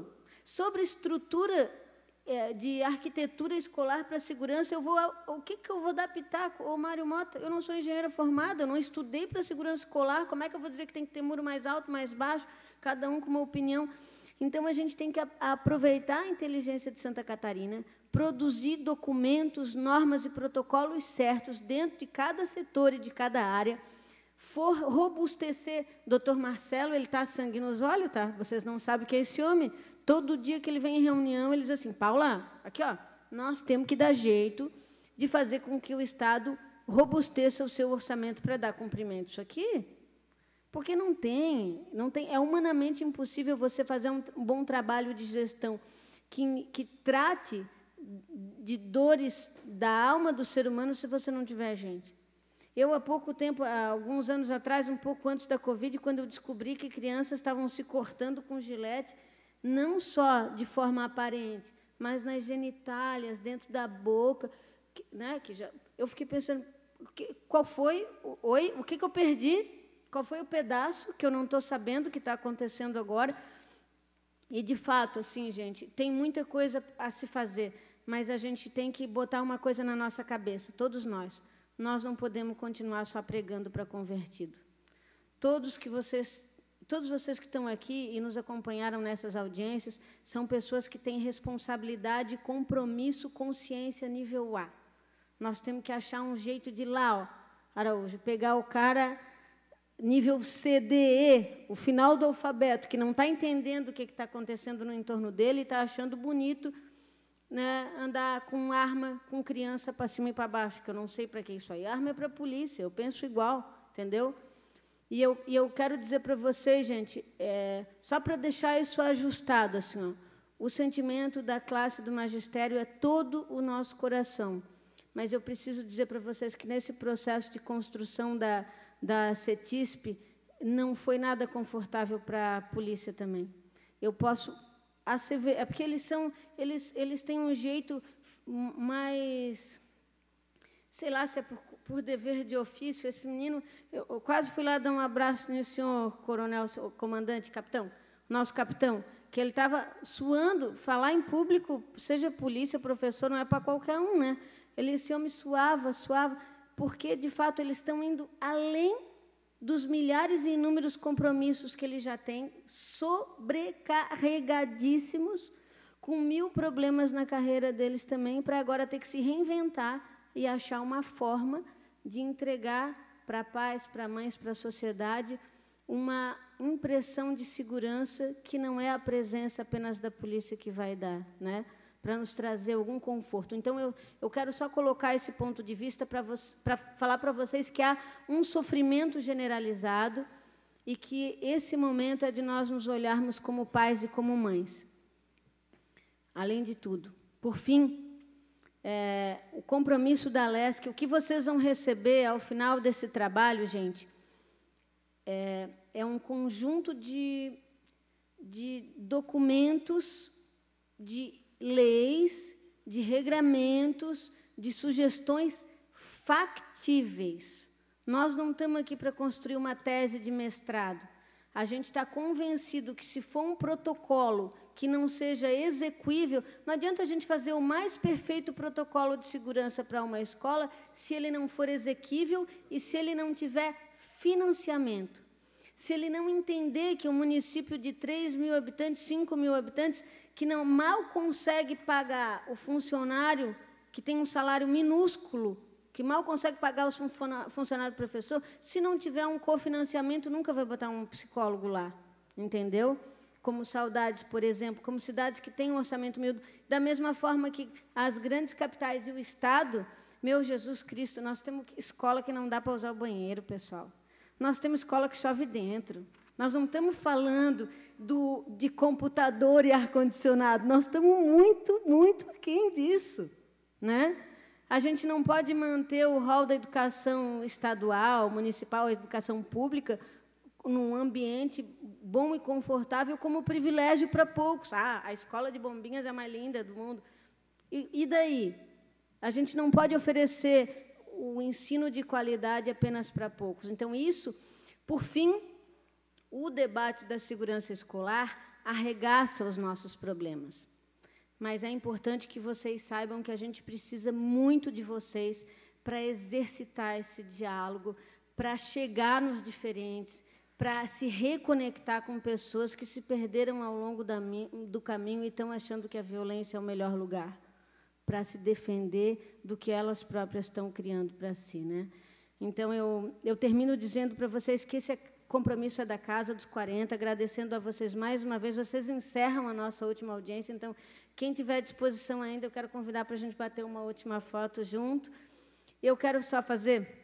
Sobre estrutura é, de arquitetura escolar para segurança, eu vou o que, que eu vou dar pitaco? Ô, Mário Mota, eu não sou engenheira formada, eu não estudei para segurança escolar, como é que eu vou dizer que tem que ter muro mais alto, mais baixo? Cada um com uma opinião. Então, a gente tem que aproveitar a inteligência de Santa Catarina, produzir documentos, normas e protocolos certos dentro de cada setor e de cada área, for robustecer. Doutor Marcelo, ele está sangue nos olhos, tá? Vocês não sabem que é esse homem, Todo dia que ele vem em reunião, ele diz assim: Paula, aqui, ó, nós temos que dar jeito de fazer com que o Estado robusteça o seu orçamento para dar cumprimento isso aqui. Porque não tem, não tem, é humanamente impossível você fazer um, um bom trabalho de gestão que, que trate de dores da alma do ser humano se você não tiver gente. Eu, há pouco tempo, há alguns anos atrás, um pouco antes da Covid, quando eu descobri que crianças estavam se cortando com gilete não só de forma aparente, mas nas genitálias, dentro da boca, que, né, que já, eu fiquei pensando, que, qual foi, oi, o que, que eu perdi? Qual foi o pedaço que eu não estou sabendo que está acontecendo agora? E, de fato, assim, gente, tem muita coisa a se fazer, mas a gente tem que botar uma coisa na nossa cabeça, todos nós. Nós não podemos continuar só pregando para convertido. Todos que vocês todos vocês que estão aqui e nos acompanharam nessas audiências são pessoas que têm responsabilidade, compromisso, consciência nível A. Nós temos que achar um jeito de ir lá, ó, Araújo, pegar o cara nível CDE, o final do alfabeto, que não está entendendo o que está acontecendo no entorno dele e está achando bonito né, andar com arma, com criança para cima e para baixo, que eu não sei para que isso aí. Arma é para a polícia, eu penso igual, entendeu? E eu, e eu quero dizer para vocês, gente, é, só para deixar isso ajustado, assim, ó, o sentimento da classe do magistério é todo o nosso coração. Mas eu preciso dizer para vocês que nesse processo de construção da, da CETISP, não foi nada confortável para a polícia também. Eu posso asseverar, é porque eles são, eles, eles têm um jeito mais, sei lá se é por por dever de ofício, esse menino, eu, quase fui lá dar um abraço no senhor coronel, senhor, comandante, capitão, nosso capitão, que ele estava suando, falar em público, seja polícia, professor, não é para qualquer um, né? Ele, esse homem suava, suava, porque, de fato, eles estão indo além dos milhares e inúmeros compromissos que ele já tem, sobrecarregadíssimos, com mil problemas na carreira deles também, para agora ter que se reinventar e achar uma forma de entregar para pais, para mães, para a sociedade uma impressão de segurança que não é a presença apenas da polícia que vai dar, né? para nos trazer algum conforto. Então, eu, eu quero só colocar esse ponto de vista para falar para vocês que há um sofrimento generalizado e que esse momento é de nós nos olharmos como pais e como mães. Além de tudo. Por fim, é, o compromisso da LESC, o que vocês vão receber ao final desse trabalho, gente, é, é um conjunto de, de documentos, de leis, de regramentos, de sugestões factíveis. Nós não estamos aqui para construir uma tese de mestrado. A gente está convencido que, se for um protocolo que não seja execuível. Não adianta a gente fazer o mais perfeito protocolo de segurança para uma escola se ele não for exequível e se ele não tiver financiamento. Se ele não entender que um município de 3 mil habitantes, 5 mil habitantes, que não mal consegue pagar o funcionário que tem um salário minúsculo, que mal consegue pagar o funcionário professor, se não tiver um cofinanciamento, nunca vai botar um psicólogo lá, entendeu? como Saudades, por exemplo, como cidades que têm um orçamento miúdo, da mesma forma que as grandes capitais e o Estado, meu Jesus Cristo, nós temos escola que não dá para usar o banheiro, pessoal. Nós temos escola que chove dentro. Nós não estamos falando do, de computador e ar-condicionado, nós estamos muito, muito aquém disso. Né? A gente não pode manter o rol da educação estadual, municipal, educação pública, num ambiente bom e confortável como privilégio para poucos. Ah, a escola de bombinhas é a mais linda do mundo. E, e daí? A gente não pode oferecer o ensino de qualidade apenas para poucos. Então, isso, por fim, o debate da segurança escolar arregaça os nossos problemas. Mas é importante que vocês saibam que a gente precisa muito de vocês para exercitar esse diálogo, para chegar nos diferentes, para se reconectar com pessoas que se perderam ao longo da, do caminho e estão achando que a violência é o melhor lugar para se defender do que elas próprias estão criando para si. Né? Então, eu, eu termino dizendo para vocês que esse é compromisso é da Casa dos 40, agradecendo a vocês mais uma vez. Vocês encerram a nossa última audiência, então, quem tiver disposição ainda, eu quero convidar para a gente bater uma última foto junto. Eu quero só fazer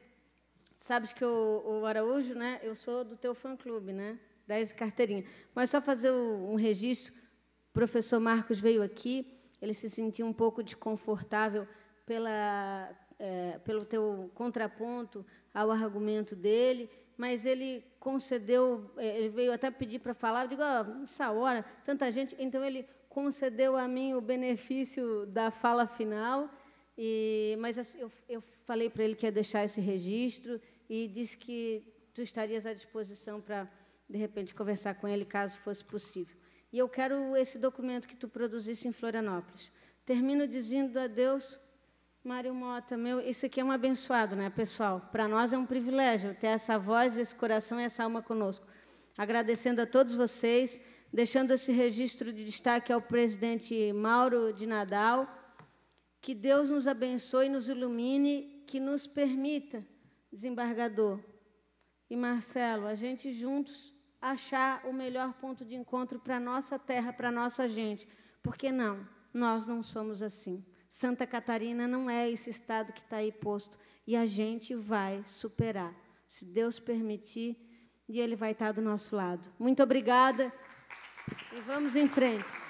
Sabes que o, o Araújo, né? Eu sou do teu fã-clube, né? 10 carteirinha. Mas só fazer o, um registro. O professor Marcos veio aqui, ele se sentiu um pouco desconfortável pela, é, pelo teu contraponto ao argumento dele, mas ele concedeu, é, ele veio até pedir para falar, eu digo, oh, essa hora, tanta gente, então ele concedeu a mim o benefício da fala final, e, mas eu, eu falei para ele que ia deixar esse registro, e disse que tu estarias à disposição para, de repente, conversar com ele caso fosse possível. E eu quero esse documento que tu produzisse em Florianópolis. Termino dizendo a Deus, Mário Mota, meu, isso aqui é um abençoado, né, pessoal? Para nós é um privilégio ter essa voz, esse coração e essa alma conosco. Agradecendo a todos vocês, deixando esse registro de destaque ao presidente Mauro de Nadal. Que Deus nos abençoe, nos ilumine, que nos permita desembargador e Marcelo, a gente juntos achar o melhor ponto de encontro para a nossa terra, para a nossa gente. Porque não, nós não somos assim. Santa Catarina não é esse estado que está aí posto. E a gente vai superar, se Deus permitir, e Ele vai estar tá do nosso lado. Muito obrigada e vamos em frente.